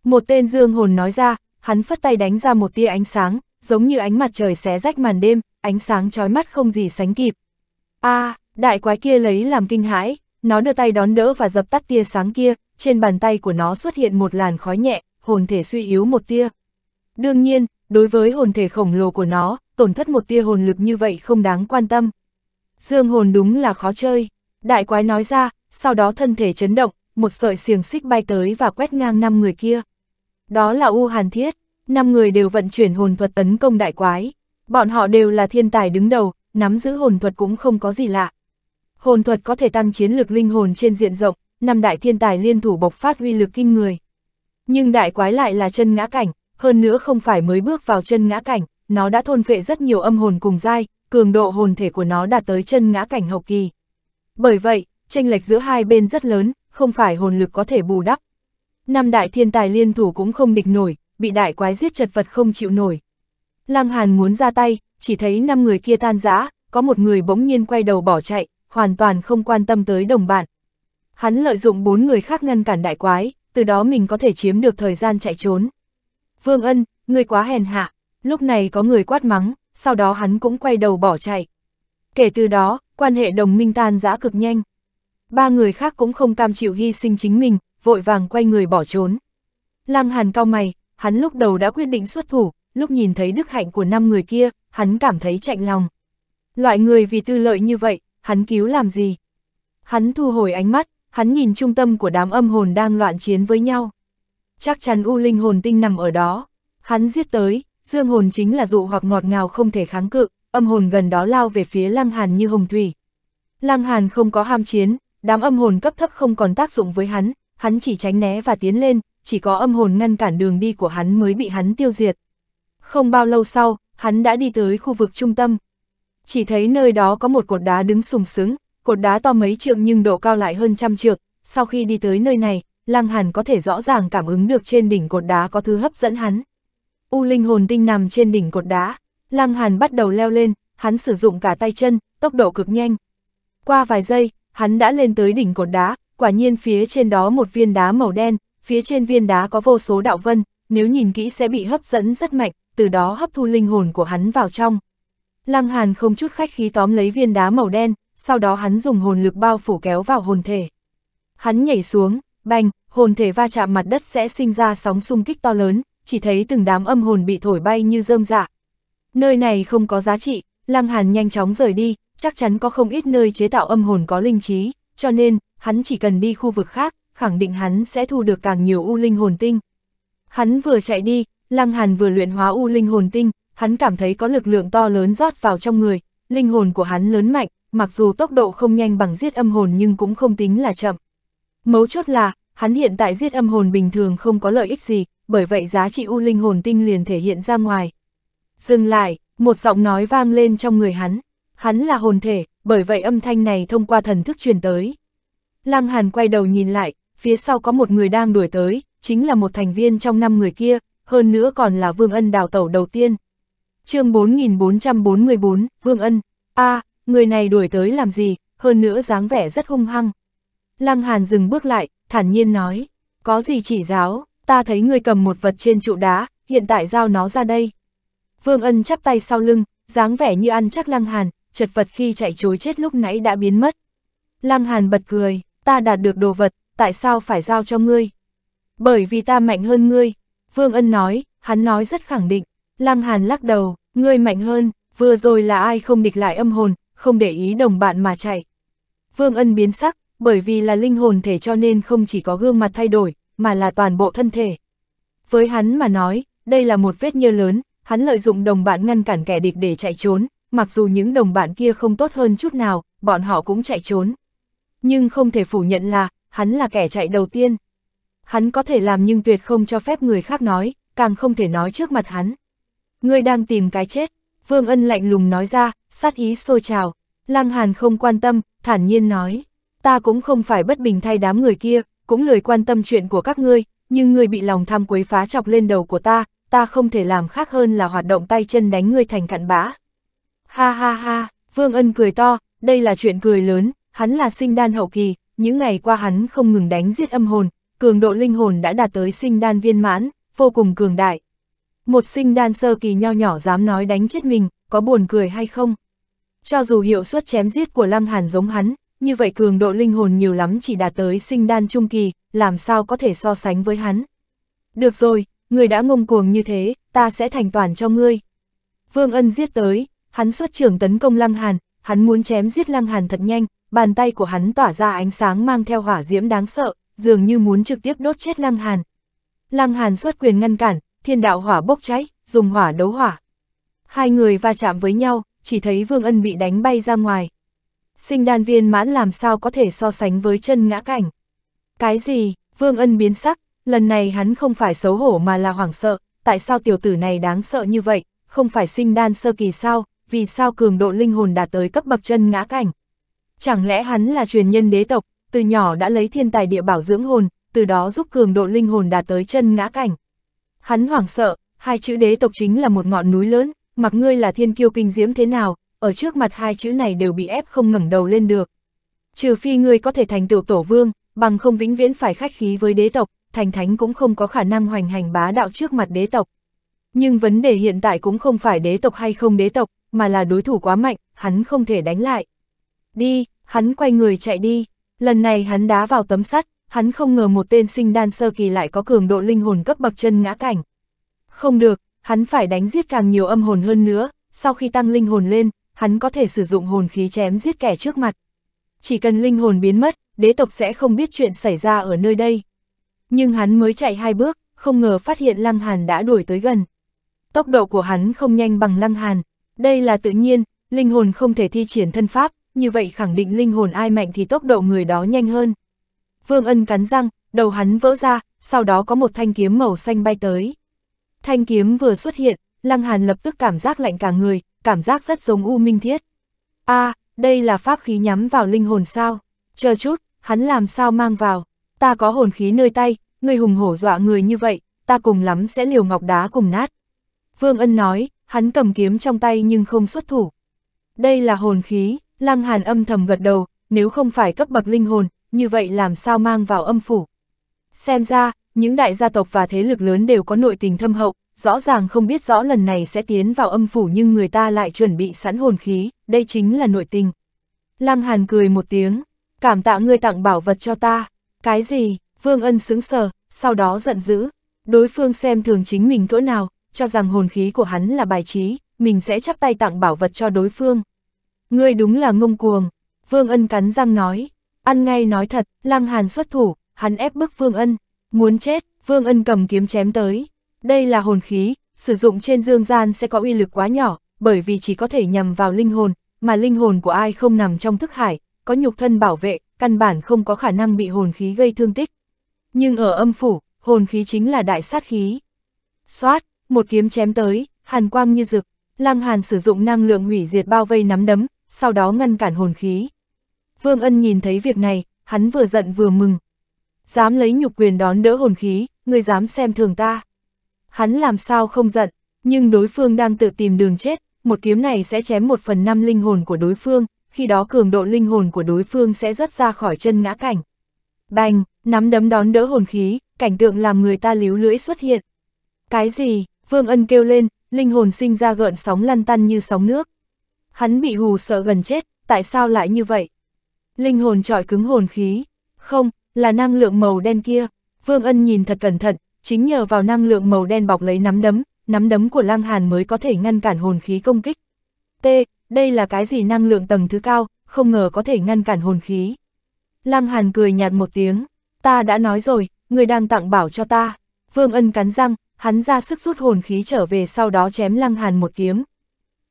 Một tên dương hồn nói ra, hắn phất tay đánh ra một tia ánh sáng, giống như ánh mặt trời xé rách màn đêm, ánh sáng chói mắt không gì sánh kịp. a à, đại quái kia lấy làm kinh hãi, nó đưa tay đón đỡ và dập tắt tia sáng kia, trên bàn tay của nó xuất hiện một làn khói nhẹ, hồn thể suy yếu một tia. Đương nhiên, đối với hồn thể khổng lồ của nó, tổn thất một tia hồn lực như vậy không đáng quan tâm. Dương hồn đúng là khó chơi, đại quái nói ra, sau đó thân thể chấn động, một sợi xiềng xích bay tới và quét ngang năm người kia. Đó là U Hàn Thiết, năm người đều vận chuyển hồn thuật tấn công đại quái. Bọn họ đều là thiên tài đứng đầu, nắm giữ hồn thuật cũng không có gì lạ hồn thuật có thể tăng chiến lực linh hồn trên diện rộng, năm đại thiên tài liên thủ bộc phát huy lực kinh người. Nhưng đại quái lại là chân ngã cảnh, hơn nữa không phải mới bước vào chân ngã cảnh, nó đã thôn phệ rất nhiều âm hồn cùng dai, cường độ hồn thể của nó đạt tới chân ngã cảnh hậu kỳ. Bởi vậy, tranh lệch giữa hai bên rất lớn, không phải hồn lực có thể bù đắp. Năm đại thiên tài liên thủ cũng không địch nổi, bị đại quái giết chật vật không chịu nổi. Lăng Hàn muốn ra tay, chỉ thấy năm người kia tan rã, có một người bỗng nhiên quay đầu bỏ chạy, hoàn toàn không quan tâm tới đồng bạn. Hắn lợi dụng bốn người khác ngăn cản đại quái, từ đó mình có thể chiếm được thời gian chạy trốn. Vương Ân, người quá hèn hạ, lúc này có người quát mắng, sau đó hắn cũng quay đầu bỏ chạy. Kể từ đó, quan hệ đồng minh tan giã cực nhanh. Ba người khác cũng không cam chịu hy sinh chính mình, vội vàng quay người bỏ trốn. Lăng Hàn cao mày, hắn lúc đầu đã quyết định xuất thủ, lúc nhìn thấy đức hạnh của năm người kia, hắn cảm thấy chạnh lòng. Loại người vì tư lợi như vậy, hắn cứu làm gì? Hắn thu hồi ánh mắt, hắn nhìn trung tâm của đám âm hồn đang loạn chiến với nhau. Chắc chắn U Linh hồn tinh nằm ở đó. Hắn giết tới, dương hồn chính là dụ hoặc ngọt ngào không thể kháng cự, âm hồn gần đó lao về phía Lăng Hàn như hồng thủy. Lăng Hàn không có ham chiến, đám âm hồn cấp thấp không còn tác dụng với hắn, hắn chỉ tránh né và tiến lên, chỉ có âm hồn ngăn cản đường đi của hắn mới bị hắn tiêu diệt. Không bao lâu sau, hắn đã đi tới khu vực trung tâm, chỉ thấy nơi đó có một cột đá đứng sùng sướng, cột đá to mấy trượng nhưng độ cao lại hơn trăm trượng, sau khi đi tới nơi này, Lăng Hàn có thể rõ ràng cảm ứng được trên đỉnh cột đá có thứ hấp dẫn hắn. U linh hồn tinh nằm trên đỉnh cột đá, Lăng Hàn bắt đầu leo lên, hắn sử dụng cả tay chân, tốc độ cực nhanh. Qua vài giây, hắn đã lên tới đỉnh cột đá, quả nhiên phía trên đó một viên đá màu đen, phía trên viên đá có vô số đạo vân, nếu nhìn kỹ sẽ bị hấp dẫn rất mạnh, từ đó hấp thu linh hồn của hắn vào trong. Lăng Hàn không chút khách khí tóm lấy viên đá màu đen, sau đó hắn dùng hồn lực bao phủ kéo vào hồn thể. Hắn nhảy xuống, bành, hồn thể va chạm mặt đất sẽ sinh ra sóng xung kích to lớn, chỉ thấy từng đám âm hồn bị thổi bay như rơm rạ. Dạ. Nơi này không có giá trị, Lăng Hàn nhanh chóng rời đi, chắc chắn có không ít nơi chế tạo âm hồn có linh trí, cho nên, hắn chỉ cần đi khu vực khác, khẳng định hắn sẽ thu được càng nhiều u linh hồn tinh. Hắn vừa chạy đi, Lăng Hàn vừa luyện hóa u linh hồn tinh, hắn cảm thấy có lực lượng to lớn rót vào trong người, linh hồn của hắn lớn mạnh, mặc dù tốc độ không nhanh bằng giết âm hồn nhưng cũng không tính là chậm. Mấu chốt là, hắn hiện tại giết âm hồn bình thường không có lợi ích gì, bởi vậy giá trị u linh hồn tinh liền thể hiện ra ngoài. Dừng lại, một giọng nói vang lên trong người hắn, hắn là hồn thể, bởi vậy âm thanh này thông qua thần thức truyền tới. Lăng Hàn quay đầu nhìn lại, phía sau có một người đang đuổi tới, chính là một thành viên trong năm người kia, hơn nữa còn là Vương Ân đào tẩu đầu tiên, chương 4444, Vương Ân, a à, người này đuổi tới làm gì, hơn nữa dáng vẻ rất hung hăng. Lăng Hàn dừng bước lại, thản nhiên nói, có gì chỉ giáo, ta thấy người cầm một vật trên trụ đá, hiện tại giao nó ra đây. Vương Ân chắp tay sau lưng, dáng vẻ như ăn chắc Lăng Hàn, chật vật khi chạy chối chết lúc nãy đã biến mất. Lăng Hàn bật cười, ta đạt được đồ vật, tại sao phải giao cho ngươi? Bởi vì ta mạnh hơn ngươi, Vương Ân nói, hắn nói rất khẳng định. Lăng Hàn lắc đầu, ngươi mạnh hơn, vừa rồi là ai không địch lại âm hồn, không để ý đồng bạn mà chạy. Vương Ân biến sắc, bởi vì là linh hồn thể cho nên không chỉ có gương mặt thay đổi, mà là toàn bộ thân thể. Với hắn mà nói, đây là một vết nhơ lớn, hắn lợi dụng đồng bạn ngăn cản kẻ địch để chạy trốn, mặc dù những đồng bạn kia không tốt hơn chút nào, bọn họ cũng chạy trốn. Nhưng không thể phủ nhận là, hắn là kẻ chạy đầu tiên. Hắn có thể làm nhưng tuyệt không cho phép người khác nói, càng không thể nói trước mặt hắn. Ngươi đang tìm cái chết, Vương Ân lạnh lùng nói ra, sát ý sôi trào. Lăng Hàn không quan tâm, thản nhiên nói, ta cũng không phải bất bình thay đám người kia, cũng lười quan tâm chuyện của các ngươi, nhưng ngươi bị lòng tham quấy phá chọc lên đầu của ta, ta không thể làm khác hơn là hoạt động tay chân đánh ngươi thành cặn bã. Ha ha ha, Vương Ân cười to, đây là chuyện cười lớn, hắn là sinh đan hậu kỳ, những ngày qua hắn không ngừng đánh giết âm hồn, cường độ linh hồn đã đạt tới sinh đan viên mãn, vô cùng cường đại, một sinh đan sơ kỳ nho nhỏ dám nói đánh chết mình, có buồn cười hay không? Cho dù hiệu suất chém giết của Lăng Hàn giống hắn, như vậy cường độ linh hồn nhiều lắm chỉ đạt tới sinh đan trung kỳ, làm sao có thể so sánh với hắn? Được rồi, người đã ngông cuồng như thế, ta sẽ thành toàn cho ngươi. Vương Ân giết tới, hắn xuất trưởng tấn công Lăng Hàn, hắn muốn chém giết Lăng Hàn thật nhanh, bàn tay của hắn tỏa ra ánh sáng mang theo hỏa diễm đáng sợ, dường như muốn trực tiếp đốt chết Lăng Hàn. Lăng Hàn xuất quyền ngăn cản, thiên đạo hỏa bốc cháy, dùng hỏa đấu hỏa. Hai người va chạm với nhau, chỉ thấy Vương Ân bị đánh bay ra ngoài. Sinh đan viên mãn làm sao có thể so sánh với chân ngã cảnh. Cái gì, Vương Ân biến sắc, lần này hắn không phải xấu hổ mà là hoảng sợ, tại sao tiểu tử này đáng sợ như vậy, không phải sinh đan sơ kỳ sao, vì sao cường độ linh hồn đạt tới cấp bậc chân ngã cảnh. Chẳng lẽ hắn là truyền nhân đế tộc, từ nhỏ đã lấy thiên tài địa bảo dưỡng hồn, từ đó giúp cường độ linh hồn đạt tới chân ngã cảnh. Hắn hoảng sợ, hai chữ đế tộc chính là một ngọn núi lớn, mặc ngươi là thiên kiêu kinh diễm thế nào, ở trước mặt hai chữ này đều bị ép không ngẩng đầu lên được. Trừ phi ngươi có thể thành tựu tổ vương, bằng không vĩnh viễn phải khách khí với đế tộc, thành thánh cũng không có khả năng hoành hành bá đạo trước mặt đế tộc. Nhưng vấn đề hiện tại cũng không phải đế tộc hay không đế tộc, mà là đối thủ quá mạnh, hắn không thể đánh lại. Đi, hắn quay người chạy đi, lần này hắn đá vào tấm sắt, hắn không ngờ một tên sinh đan sơ kỳ lại có cường độ linh hồn cấp bậc chân ngã cảnh. Không được, hắn phải đánh giết càng nhiều âm hồn hơn nữa, sau khi tăng linh hồn lên, hắn có thể sử dụng hồn khí chém giết kẻ trước mặt. Chỉ cần linh hồn biến mất, đế tộc sẽ không biết chuyện xảy ra ở nơi đây. Nhưng hắn mới chạy hai bước, không ngờ phát hiện Lăng Hàn đã đuổi tới gần. Tốc độ của hắn không nhanh bằng Lăng Hàn, đây là tự nhiên, linh hồn không thể thi triển thân pháp, như vậy khẳng định linh hồn ai mạnh thì tốc độ người đó nhanh hơn. Vương Ân cắn răng, đầu hắn vỡ ra, sau đó có một thanh kiếm màu xanh bay tới. Thanh kiếm vừa xuất hiện, Lăng Hàn lập tức cảm giác lạnh cả người, cảm giác rất giống U Minh Thiết. a à, đây là pháp khí nhắm vào linh hồn sao? Chờ chút, hắn làm sao mang vào? Ta có hồn khí nơi tay, người hùng hổ dọa người như vậy, ta cùng lắm sẽ liều ngọc đá cùng nát. Vương Ân nói, hắn cầm kiếm trong tay nhưng không xuất thủ. Đây là hồn khí, Lăng Hàn âm thầm gật đầu, nếu không phải cấp bậc linh hồn, như vậy làm sao mang vào âm phủ. Xem ra, những đại gia tộc và thế lực lớn đều có nội tình thâm hậu, rõ ràng không biết rõ lần này sẽ tiến vào âm phủ nhưng người ta lại chuẩn bị sẵn hồn khí, đây chính là nội tình. Lăng Hàn cười một tiếng, cảm tạ ngươi tặng bảo vật cho ta, cái gì, Vương Ân sững sờ, sau đó giận dữ, đối phương xem thường chính mình cỡ nào, cho rằng hồn khí của hắn là bài trí, mình sẽ chắp tay tặng bảo vật cho đối phương. Ngươi đúng là ngông cuồng, Vương Ân cắn răng nói, Ăn ngay nói thật, Lăng Hàn xuất thủ, hắn ép bức Vương Ân. Muốn chết, Vương Ân cầm kiếm chém tới. Đây là hồn khí, sử dụng trên dương gian sẽ có uy lực quá nhỏ, bởi vì chỉ có thể nhằm vào linh hồn, mà linh hồn của ai không nằm trong thức hải, có nhục thân bảo vệ, căn bản không có khả năng bị hồn khí gây thương tích. Nhưng ở âm phủ, hồn khí chính là đại sát khí. Xoát, một kiếm chém tới, hàn quang như rực, Lăng Hàn sử dụng năng lượng hủy diệt bao vây nắm đấm, sau đó ngăn cản hồn khí. Vương Ân nhìn thấy việc này, hắn vừa giận vừa mừng. Dám lấy nhục quyền đón đỡ hồn khí, người dám xem thường ta. Hắn làm sao không giận, nhưng đối phương đang tự tìm đường chết, một kiếm này sẽ chém một phần năm linh hồn của đối phương, khi đó cường độ linh hồn của đối phương sẽ rớt ra khỏi chân ngã cảnh. Bành, nắm đấm đón đỡ hồn khí, cảnh tượng làm người ta líu lưỡi xuất hiện. Cái gì, Vương Ân kêu lên, linh hồn sinh ra gợn sóng lăn tăn như sóng nước. Hắn bị hù sợ gần chết, tại sao lại như vậy? Linh hồn trọi cứng hồn khí. Không, là năng lượng màu đen kia. Vương Ân nhìn thật cẩn thận, chính nhờ vào năng lượng màu đen bọc lấy nắm đấm, nắm đấm của Lăng Hàn mới có thể ngăn cản hồn khí công kích. T, đây là cái gì năng lượng tầng thứ cao, không ngờ có thể ngăn cản hồn khí. Lăng Hàn cười nhạt một tiếng, ta đã nói rồi, người đang tặng bảo cho ta. Vương Ân cắn răng, hắn ra sức rút hồn khí trở về sau đó chém Lăng Hàn một kiếm.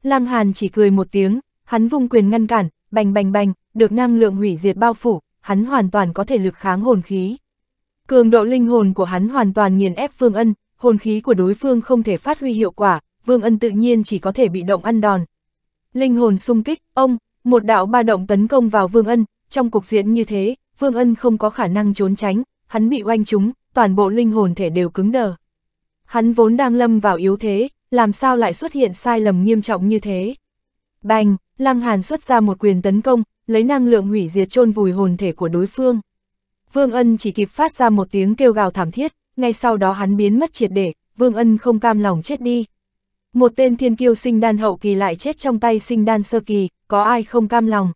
Lăng Hàn chỉ cười một tiếng, hắn vung quyền ngăn cản, bành bành bành, được năng lượng hủy diệt bao phủ, hắn hoàn toàn có thể lực kháng hồn khí. Cường độ linh hồn của hắn hoàn toàn nghiền ép Vương Ân, hồn khí của đối phương không thể phát huy hiệu quả, Vương Ân tự nhiên chỉ có thể bị động ăn đòn. Linh hồn sung kích, ông, một đạo ba động tấn công vào Vương Ân, trong cục diện như thế, Vương Ân không có khả năng trốn tránh, hắn bị oanh trúng, toàn bộ linh hồn thể đều cứng đờ. Hắn vốn đang lâm vào yếu thế, làm sao lại xuất hiện sai lầm nghiêm trọng như thế. Bành, Lăng Hàn xuất ra một quyền tấn công, lấy năng lượng hủy diệt chôn vùi hồn thể của đối phương. Vương Ân chỉ kịp phát ra một tiếng kêu gào thảm thiết, ngay sau đó hắn biến mất triệt để, Vương Ân không cam lòng chết đi. Một tên thiên kiêu sinh đan hậu kỳ lại chết trong tay sinh đan sơ kỳ, có ai không cam lòng.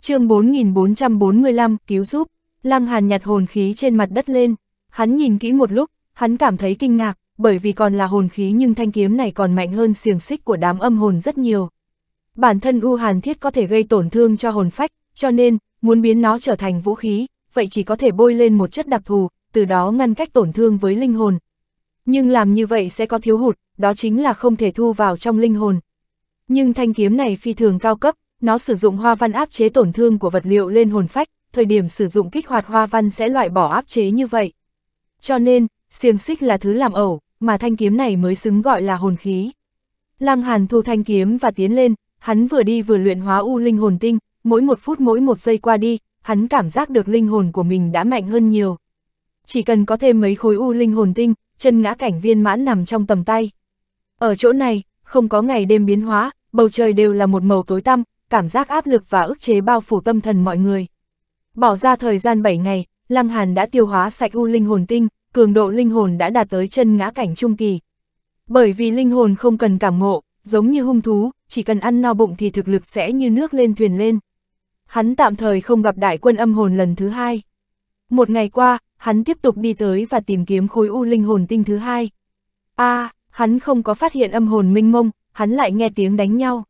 chương 4445, cứu giúp, Lăng Hàn nhặt hồn khí trên mặt đất lên, hắn nhìn kỹ một lúc, hắn cảm thấy kinh ngạc, bởi vì còn là hồn khí nhưng thanh kiếm này còn mạnh hơn xiềng xích của đám âm hồn rất nhiều bản thân U Hàn Thiết có thể gây tổn thương cho hồn phách, cho nên, muốn biến nó trở thành vũ khí, vậy chỉ có thể bôi lên một chất đặc thù, từ đó ngăn cách tổn thương với linh hồn. Nhưng làm như vậy sẽ có thiếu hụt, đó chính là không thể thu vào trong linh hồn. Nhưng thanh kiếm này phi thường cao cấp, nó sử dụng hoa văn áp chế tổn thương của vật liệu lên hồn phách, thời điểm sử dụng kích hoạt hoa văn sẽ loại bỏ áp chế như vậy. Cho nên, xiềng xích là thứ làm ẩu, mà thanh kiếm này mới xứng gọi là hồn khí. Lăng Hàn thu thanh kiếm và tiến lên, hắn vừa đi vừa luyện hóa u linh hồn tinh, mỗi một phút mỗi một giây qua đi, hắn cảm giác được linh hồn của mình đã mạnh hơn nhiều. Chỉ cần có thêm mấy khối u linh hồn tinh, chân ngã cảnh viên mãn nằm trong tầm tay. Ở chỗ này, không có ngày đêm biến hóa, bầu trời đều là một màu tối tăm, cảm giác áp lực và ức chế bao phủ tâm thần mọi người. Bỏ ra thời gian 7 ngày, Lăng Hàn đã tiêu hóa sạch u linh hồn tinh, cường độ linh hồn đã đạt tới chân ngã cảnh trung kỳ. Bởi vì linh hồn không cần cảm ngộ, giống như hung thú, chỉ cần ăn no bụng thì thực lực sẽ như nước lên thuyền lên. Hắn tạm thời không gặp đại quân âm hồn lần thứ hai. Một ngày qua, hắn tiếp tục đi tới và tìm kiếm khối u linh hồn tinh thứ hai. a à, hắn không có phát hiện âm hồn minh mông, hắn lại nghe tiếng đánh nhau.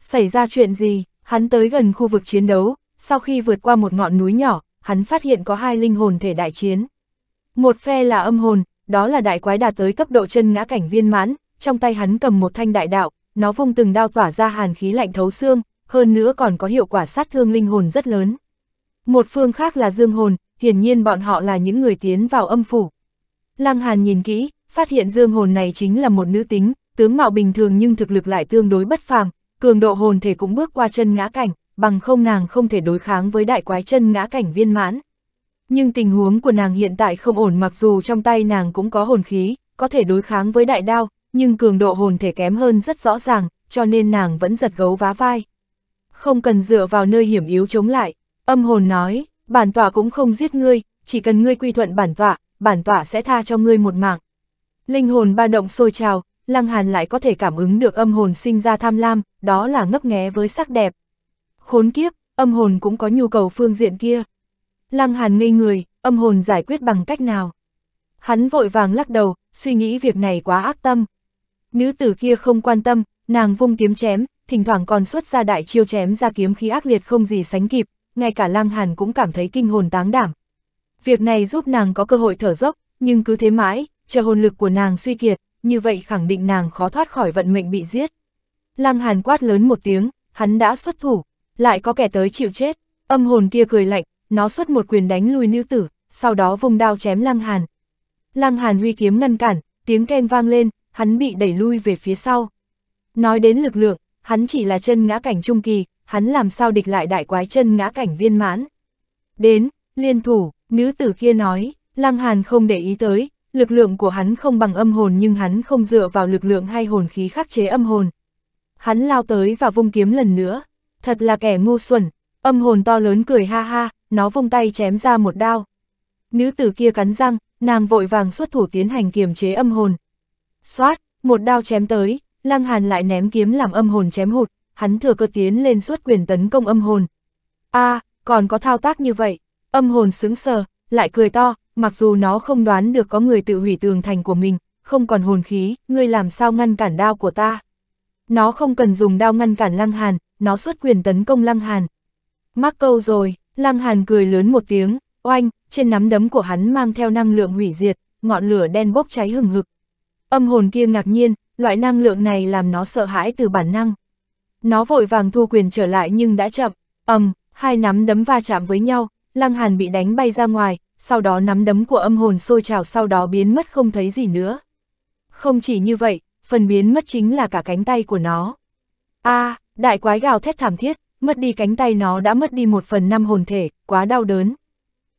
Xảy ra chuyện gì, hắn tới gần khu vực chiến đấu, sau khi vượt qua một ngọn núi nhỏ, hắn phát hiện có hai linh hồn thể đại chiến. Một phe là âm hồn, đó là đại quái đạt tới cấp độ chân ngã cảnh viên mãn, trong tay hắn cầm một thanh đại đạo, nó vung từng đao tỏa ra hàn khí lạnh thấu xương, hơn nữa còn có hiệu quả sát thương linh hồn rất lớn. Một phương khác là dương hồn, hiển nhiên bọn họ là những người tiến vào âm phủ. Lăng Hàn nhìn kỹ, phát hiện dương hồn này chính là một nữ tính, tướng mạo bình thường nhưng thực lực lại tương đối bất phàm, cường độ hồn thể cũng bước qua chân ngã cảnh, bằng không nàng không thể đối kháng với đại quái chân ngã cảnh viên mãn. Nhưng tình huống của nàng hiện tại không ổn mặc dù trong tay nàng cũng có hồn khí, có thể đối kháng với đại đao, nhưng cường độ hồn thể kém hơn rất rõ ràng, cho nên nàng vẫn giật gấu vá vai. Không cần dựa vào nơi hiểm yếu chống lại, âm hồn nói, bản tọa cũng không giết ngươi, chỉ cần ngươi quy thuận bản tọa, bản tọa sẽ tha cho ngươi một mạng. Linh hồn ba động sôi trào, Lăng Hàn lại có thể cảm ứng được âm hồn sinh ra tham lam, đó là ngấp nghé với sắc đẹp. Khốn kiếp, âm hồn cũng có nhu cầu phương diện kia. Lăng Hàn ngây người, âm hồn giải quyết bằng cách nào? Hắn vội vàng lắc đầu, suy nghĩ việc này quá ác tâm, Nữ tử kia không quan tâm, nàng vung kiếm chém, thỉnh thoảng còn xuất ra đại chiêu chém ra kiếm khí ác liệt không gì sánh kịp, ngay cả Lang Hàn cũng cảm thấy kinh hồn táng đảm. Việc này giúp nàng có cơ hội thở dốc, nhưng cứ thế mãi, chờ hồn lực của nàng suy kiệt, như vậy khẳng định nàng khó thoát khỏi vận mệnh bị giết. Lang Hàn quát lớn một tiếng, hắn đã xuất thủ, lại có kẻ tới chịu chết, âm hồn kia cười lạnh, nó xuất một quyền đánh lui nữ tử, sau đó vùng đao chém Lang Hàn. Lang Hàn huy kiếm ngăn cản, tiếng keng vang lên, hắn bị đẩy lui về phía sau. Nói đến lực lượng, hắn chỉ là chân ngã cảnh trung kỳ, hắn làm sao địch lại đại quái chân ngã cảnh viên mãn. Đến, liên thủ, nữ tử kia nói, Lăng Hàn không để ý tới, lực lượng của hắn không bằng âm hồn nhưng hắn không dựa vào lực lượng hay hồn khí khắc chế âm hồn. Hắn lao tới và vung kiếm lần nữa, thật là kẻ ngu xuẩn, âm hồn to lớn cười ha ha, nó vung tay chém ra một đao. Nữ tử kia cắn răng, nàng vội vàng xuất thủ tiến hành kiềm chế âm hồn, Xoát, một đao chém tới, Lăng Hàn lại ném kiếm làm âm hồn chém hụt, hắn thừa cơ tiến lên suốt quyền tấn công âm hồn. A, à, còn có thao tác như vậy, âm hồn sững sờ, lại cười to, mặc dù nó không đoán được có người tự hủy tường thành của mình, không còn hồn khí, ngươi làm sao ngăn cản đao của ta. Nó không cần dùng đao ngăn cản Lăng Hàn, nó suốt quyền tấn công Lăng Hàn. Mắc câu rồi, Lăng Hàn cười lớn một tiếng, oanh, trên nắm đấm của hắn mang theo năng lượng hủy diệt, ngọn lửa đen bốc cháy hừng hực, Âm hồn kia ngạc nhiên, loại năng lượng này làm nó sợ hãi từ bản năng. Nó vội vàng thu quyền trở lại nhưng đã chậm, ầm, hai nắm đấm va chạm với nhau, Lăng Hàn bị đánh bay ra ngoài, sau đó nắm đấm của âm hồn sôi trào sau đó biến mất không thấy gì nữa. Không chỉ như vậy, phần biến mất chính là cả cánh tay của nó. a à, đại quái gào thét thảm thiết, mất đi cánh tay nó đã mất đi một phần năm hồn thể, quá đau đớn.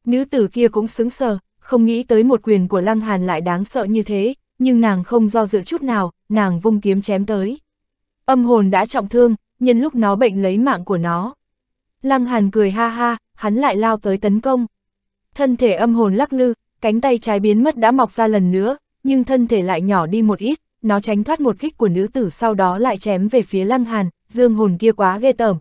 Nữ tử kia cũng sững sờ, không nghĩ tới một quyền của Lăng Hàn lại đáng sợ như thế, nhưng nàng không do dự chút nào, nàng vung kiếm chém tới. Âm hồn đã trọng thương, nhân lúc nó bệnh lấy mạng của nó. Lăng Hàn cười ha ha, hắn lại lao tới tấn công. Thân thể âm hồn lắc lư, cánh tay trái biến mất đã mọc ra lần nữa, nhưng thân thể lại nhỏ đi một ít, nó tránh thoát một kích của nữ tử sau đó lại chém về phía Lăng Hàn, dương hồn kia quá ghê tởm.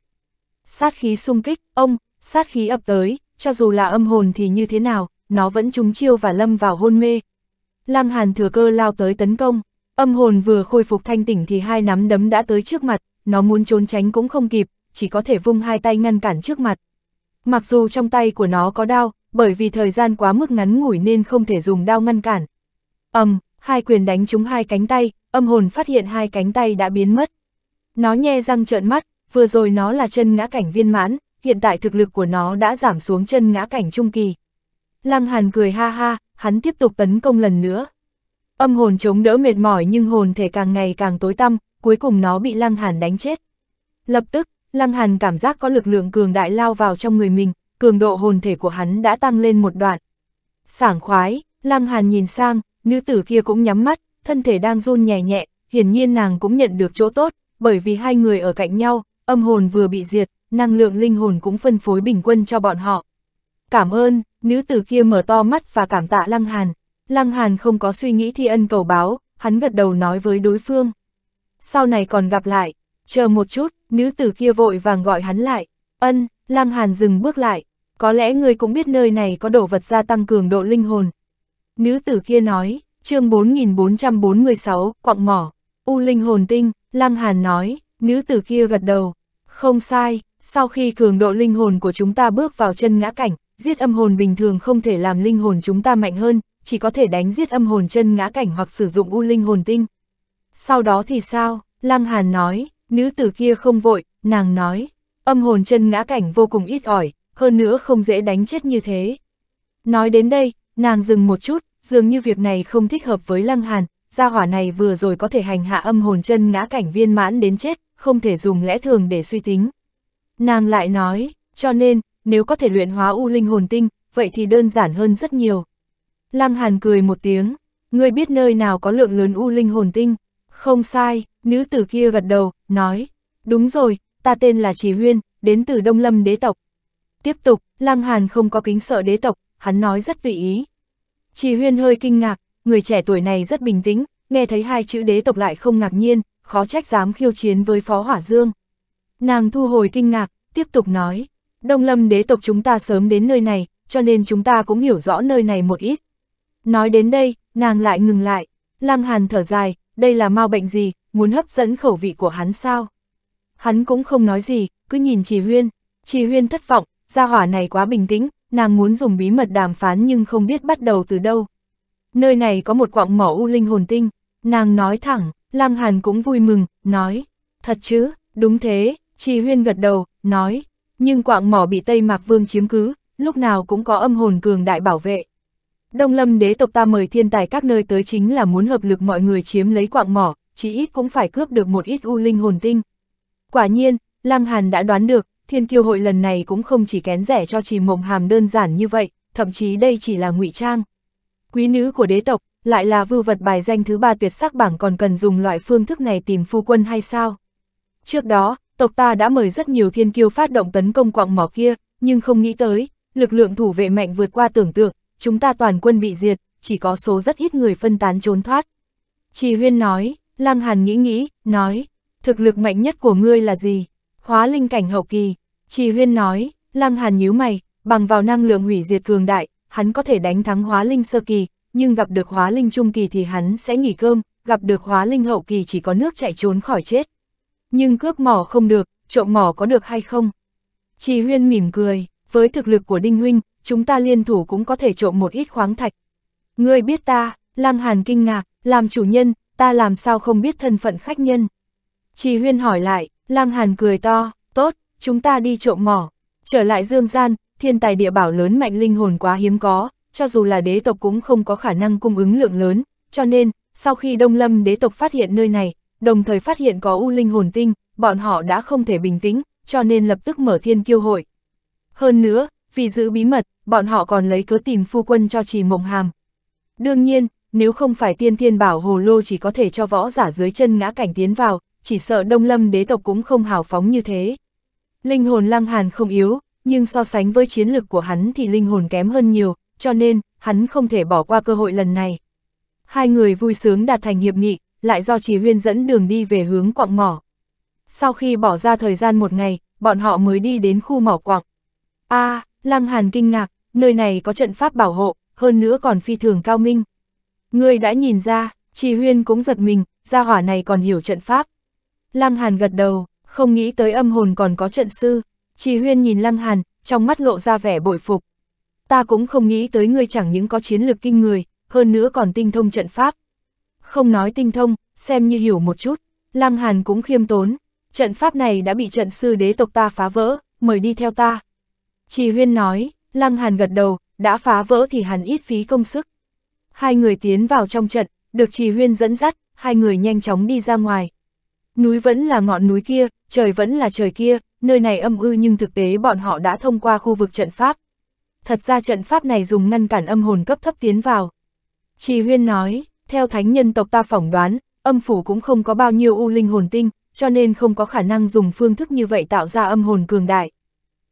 Sát khí sung kích, ông, sát khí ập tới, cho dù là âm hồn thì như thế nào, nó vẫn trúng chiêu và lâm vào hôn mê, Lăng Hàn thừa cơ lao tới tấn công, âm hồn vừa khôi phục thanh tỉnh thì hai nắm đấm đã tới trước mặt, nó muốn trốn tránh cũng không kịp, chỉ có thể vung hai tay ngăn cản trước mặt. Mặc dù trong tay của nó có đao, bởi vì thời gian quá mức ngắn ngủi nên không thể dùng đao ngăn cản. Ầm, um, hai quyền đánh trúng hai cánh tay, âm hồn phát hiện hai cánh tay đã biến mất. Nó nhe răng trợn mắt, vừa rồi nó là chân ngã cảnh viên mãn, hiện tại thực lực của nó đã giảm xuống chân ngã cảnh trung kỳ. Lăng Hàn cười ha ha, hắn tiếp tục tấn công lần nữa. Âm hồn chống đỡ mệt mỏi nhưng hồn thể càng ngày càng tối tăm, cuối cùng nó bị Lăng Hàn đánh chết. Lập tức, Lăng Hàn cảm giác có lực lượng cường đại lao vào trong người mình, cường độ hồn thể của hắn đã tăng lên một đoạn. Sảng khoái, Lăng Hàn nhìn sang, nữ tử kia cũng nhắm mắt, thân thể đang run nhẹ nhẹ, hiển nhiên nàng cũng nhận được chỗ tốt, bởi vì hai người ở cạnh nhau, âm hồn vừa bị diệt, năng lượng linh hồn cũng phân phối bình quân cho bọn họ. Cảm ơn, nữ tử kia mở to mắt và cảm tạ Lăng Hàn. Lăng Hàn không có suy nghĩ thi ân cầu báo, hắn gật đầu nói với đối phương. Sau này còn gặp lại, chờ một chút, nữ tử kia vội vàng gọi hắn lại. Ân, Lăng Hàn dừng bước lại, có lẽ người cũng biết nơi này có đồ vật gia tăng cường độ linh hồn. Nữ tử kia nói, chương 4446, quặng mỏ, u linh hồn tinh, Lăng Hàn nói, nữ tử kia gật đầu. Không sai, sau khi cường độ linh hồn của chúng ta bước vào chân ngã cảnh, giết âm hồn bình thường không thể làm linh hồn chúng ta mạnh hơn, chỉ có thể đánh giết âm hồn chân ngã cảnh hoặc sử dụng u linh hồn tinh. Sau đó thì sao? Lăng Hàn nói, nữ tử kia không vội, nàng nói, âm hồn chân ngã cảnh vô cùng ít ỏi, hơn nữa không dễ đánh chết như thế. Nói đến đây, nàng dừng một chút, dường như việc này không thích hợp với Lăng Hàn, gia hỏa này vừa rồi có thể hành hạ âm hồn chân ngã cảnh viên mãn đến chết, không thể dùng lẽ thường để suy tính. Nàng lại nói, cho nên, nếu có thể luyện hóa u linh hồn tinh, vậy thì đơn giản hơn rất nhiều. Lăng Hàn cười một tiếng, ngươi biết nơi nào có lượng lớn u linh hồn tinh. Không sai, nữ tử kia gật đầu, nói, đúng rồi, ta tên là Chỉ Huyên, đến từ Đông Lâm đế tộc. Tiếp tục, Lăng Hàn không có kính sợ đế tộc, hắn nói rất tùy ý. Chỉ Huyên hơi kinh ngạc, người trẻ tuổi này rất bình tĩnh, nghe thấy hai chữ đế tộc lại không ngạc nhiên, khó trách dám khiêu chiến với Phó Hỏa Dương. Nàng thu hồi kinh ngạc, tiếp tục nói, Đông lâm đế tộc chúng ta sớm đến nơi này, cho nên chúng ta cũng hiểu rõ nơi này một ít. Nói đến đây, nàng lại ngừng lại. Lăng Hàn thở dài, đây là mau bệnh gì, muốn hấp dẫn khẩu vị của hắn sao? Hắn cũng không nói gì, cứ nhìn Trì Huyên. Trì Huyên thất vọng, gia hỏa này quá bình tĩnh, nàng muốn dùng bí mật đàm phán nhưng không biết bắt đầu từ đâu. Nơi này có một quạng mỏ u linh hồn tinh, nàng nói thẳng, Lăng Hàn cũng vui mừng, nói, thật chứ, đúng thế, Trì Huyên gật đầu, nói, nhưng quạng mỏ bị Tây Mạc Vương chiếm cứ, lúc nào cũng có âm hồn cường đại bảo vệ. Đông lâm đế tộc ta mời thiên tài các nơi tới chính là muốn hợp lực mọi người chiếm lấy quạng mỏ, chỉ ít cũng phải cướp được một ít u linh hồn tinh. Quả nhiên, Lăng Hàn đã đoán được, thiên kiêu hội lần này cũng không chỉ kén rẻ cho chỉ mộng hàm đơn giản như vậy, thậm chí đây chỉ là ngụy trang. Quý nữ của đế tộc, lại là vưu vật bài danh thứ ba tuyệt sắc bảng còn cần dùng loại phương thức này tìm phu quân hay sao? Trước đó, tộc ta đã mời rất nhiều thiên kiêu phát động tấn công quạng mỏ kia, nhưng không nghĩ tới, lực lượng thủ vệ mạnh vượt qua tưởng tượng, chúng ta toàn quân bị diệt, chỉ có số rất ít người phân tán trốn thoát. Trì Huyên nói, Lang Hàn nghĩ nghĩ, nói, thực lực mạnh nhất của ngươi là gì? Hóa linh cảnh hậu kỳ. Trì Huyên nói, Lang Hàn nhíu mày, bằng vào năng lượng hủy diệt cường đại, hắn có thể đánh thắng hóa linh sơ kỳ, nhưng gặp được hóa linh trung kỳ thì hắn sẽ nghỉ cơm, gặp được hóa linh hậu kỳ chỉ có nước chạy trốn khỏi chết. Nhưng cướp mỏ không được, trộm mỏ có được hay không? Trì Huyên mỉm cười, với thực lực của Đinh Huynh, chúng ta liên thủ cũng có thể trộm một ít khoáng thạch. Ngươi biết ta, Lăng Hàn kinh ngạc, làm chủ nhân, ta làm sao không biết thân phận khách nhân. Trì Huyên hỏi lại, Lăng Hàn cười to, tốt, chúng ta đi trộm mỏ. Trở lại dương gian, thiên tài địa bảo lớn mạnh linh hồn quá hiếm có, cho dù là đế tộc cũng không có khả năng cung ứng lượng lớn, cho nên, sau khi Đông Lâm đế tộc phát hiện nơi này, đồng thời phát hiện có U Linh hồn tinh, bọn họ đã không thể bình tĩnh, cho nên lập tức mở thiên kiêu hội. Hơn nữa, vì giữ bí mật, bọn họ còn lấy cớ tìm phu quân cho trì mộng hàm. Đương nhiên, nếu không phải tiên thiên bảo hồ lô chỉ có thể cho võ giả dưới chân ngã cảnh tiến vào, chỉ sợ đông lâm đế tộc cũng không hào phóng như thế. Linh hồn lăng hàn không yếu, nhưng so sánh với chiến lực của hắn thì linh hồn kém hơn nhiều, cho nên, hắn không thể bỏ qua cơ hội lần này. Hai người vui sướng đạt thành hiệp nghị, lại do Trì Huyên dẫn đường đi về hướng quặng mỏ. Sau khi bỏ ra thời gian một ngày, bọn họ mới đi đến khu mỏ quặng. a à, Lăng Hàn kinh ngạc, nơi này có trận pháp bảo hộ, hơn nữa còn phi thường cao minh. Ngươi đã nhìn ra, Trì Huyên cũng giật mình, gia hỏa này còn hiểu trận pháp. Lăng Hàn gật đầu, không nghĩ tới âm hồn còn có trận sư. Trì Huyên nhìn Lăng Hàn, trong mắt lộ ra vẻ bội phục. Ta cũng không nghĩ tới ngươi chẳng những có chiến lược kinh người, hơn nữa còn tinh thông trận pháp không nói tinh thông, xem như hiểu một chút. Lăng Hàn cũng khiêm tốn, trận pháp này đã bị trận sư đế tộc ta phá vỡ, mời đi theo ta. Trì Huyên nói, Lăng Hàn gật đầu, đã phá vỡ thì hẳn ít phí công sức. Hai người tiến vào trong trận, được Trì Huyên dẫn dắt, hai người nhanh chóng đi ra ngoài. Núi vẫn là ngọn núi kia, trời vẫn là trời kia, nơi này âm ư nhưng thực tế bọn họ đã thông qua khu vực trận pháp. Thật ra trận pháp này dùng ngăn cản âm hồn cấp thấp tiến vào. Trì Huyên nói, theo thánh nhân tộc ta phỏng đoán, âm phủ cũng không có bao nhiêu u linh hồn tinh, cho nên không có khả năng dùng phương thức như vậy tạo ra âm hồn cường đại.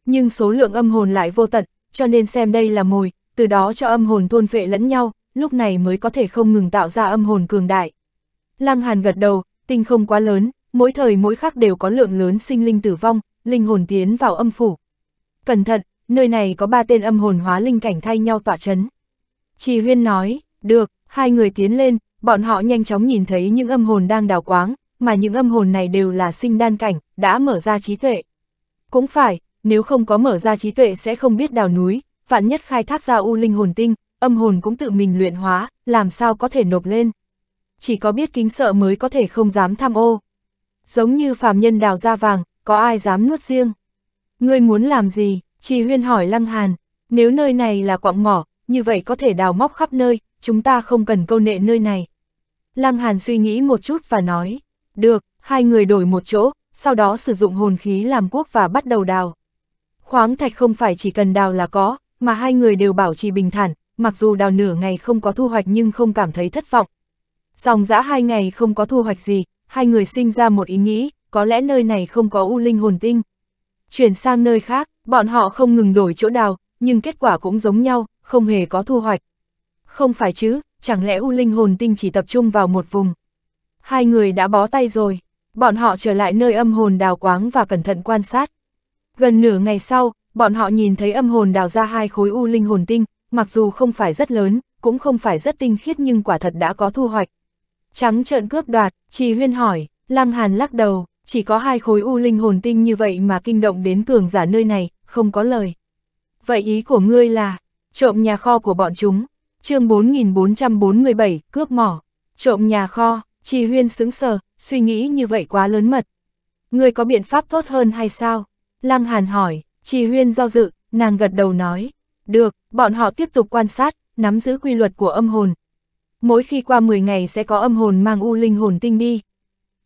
Nhưng số lượng âm hồn lại vô tận, cho nên xem đây là mồi, từ đó cho âm hồn thôn vệ lẫn nhau, lúc này mới có thể không ngừng tạo ra âm hồn cường đại. Lăng Hàn gật đầu, tinh không quá lớn, mỗi thời mỗi khắc đều có lượng lớn sinh linh tử vong, linh hồn tiến vào âm phủ. Cẩn thận, nơi này có ba tên âm hồn hóa linh cảnh thay nhau tỏa chấn. Trì Huyên nói, được, hai người tiến lên, bọn họ nhanh chóng nhìn thấy những âm hồn đang đào quáng, mà những âm hồn này đều là sinh đan cảnh, đã mở ra trí tuệ. Cũng phải, nếu không có mở ra trí tuệ sẽ không biết đào núi, vạn nhất khai thác ra u linh hồn tinh, âm hồn cũng tự mình luyện hóa, làm sao có thể nộp lên. Chỉ có biết kính sợ mới có thể không dám tham ô. Giống như phàm nhân đào ra vàng, có ai dám nuốt riêng. Ngươi muốn làm gì? Trì Huyên hỏi Lăng Hàn, nếu nơi này là quạng mỏ, như vậy có thể đào móc khắp nơi, chúng ta không cần câu nệ nơi này. Lăng Hàn suy nghĩ một chút và nói, được, hai người đổi một chỗ, sau đó sử dụng hồn khí làm cuốc và bắt đầu đào. Khoáng thạch không phải chỉ cần đào là có, mà hai người đều bảo trì bình thản, mặc dù đào nửa ngày không có thu hoạch nhưng không cảm thấy thất vọng. Dòng dã hai ngày không có thu hoạch gì, hai người sinh ra một ý nghĩ, có lẽ nơi này không có u linh hồn tinh. Chuyển sang nơi khác, bọn họ không ngừng đổi chỗ đào, nhưng kết quả cũng giống nhau, không hề có thu hoạch. Không phải chứ, chẳng lẽ U Linh hồn tinh chỉ tập trung vào một vùng. Hai người đã bó tay rồi, bọn họ trở lại nơi âm hồn đào quáng và cẩn thận quan sát. Gần nửa ngày sau, bọn họ nhìn thấy âm hồn đào ra hai khối U Linh hồn tinh, mặc dù không phải rất lớn, cũng không phải rất tinh khiết nhưng quả thật đã có thu hoạch. Trắng trợn cướp đoạt, Trì Huyên hỏi, Lăng Hàn lắc đầu, chỉ có hai khối U Linh hồn tinh như vậy mà kinh động đến cường giả nơi này, không có lời. Vậy ý của ngươi là, trộm nhà kho của bọn chúng, chương 4447, cướp mỏ, trộm nhà kho, trì huyên sững sờ, suy nghĩ như vậy quá lớn mật. Ngươi có biện pháp tốt hơn hay sao? Lăng Hàn hỏi, trì huyên do dự, nàng gật đầu nói. Được, bọn họ tiếp tục quan sát, nắm giữ quy luật của âm hồn. Mỗi khi qua 10 ngày sẽ có âm hồn mang u linh hồn tinh đi.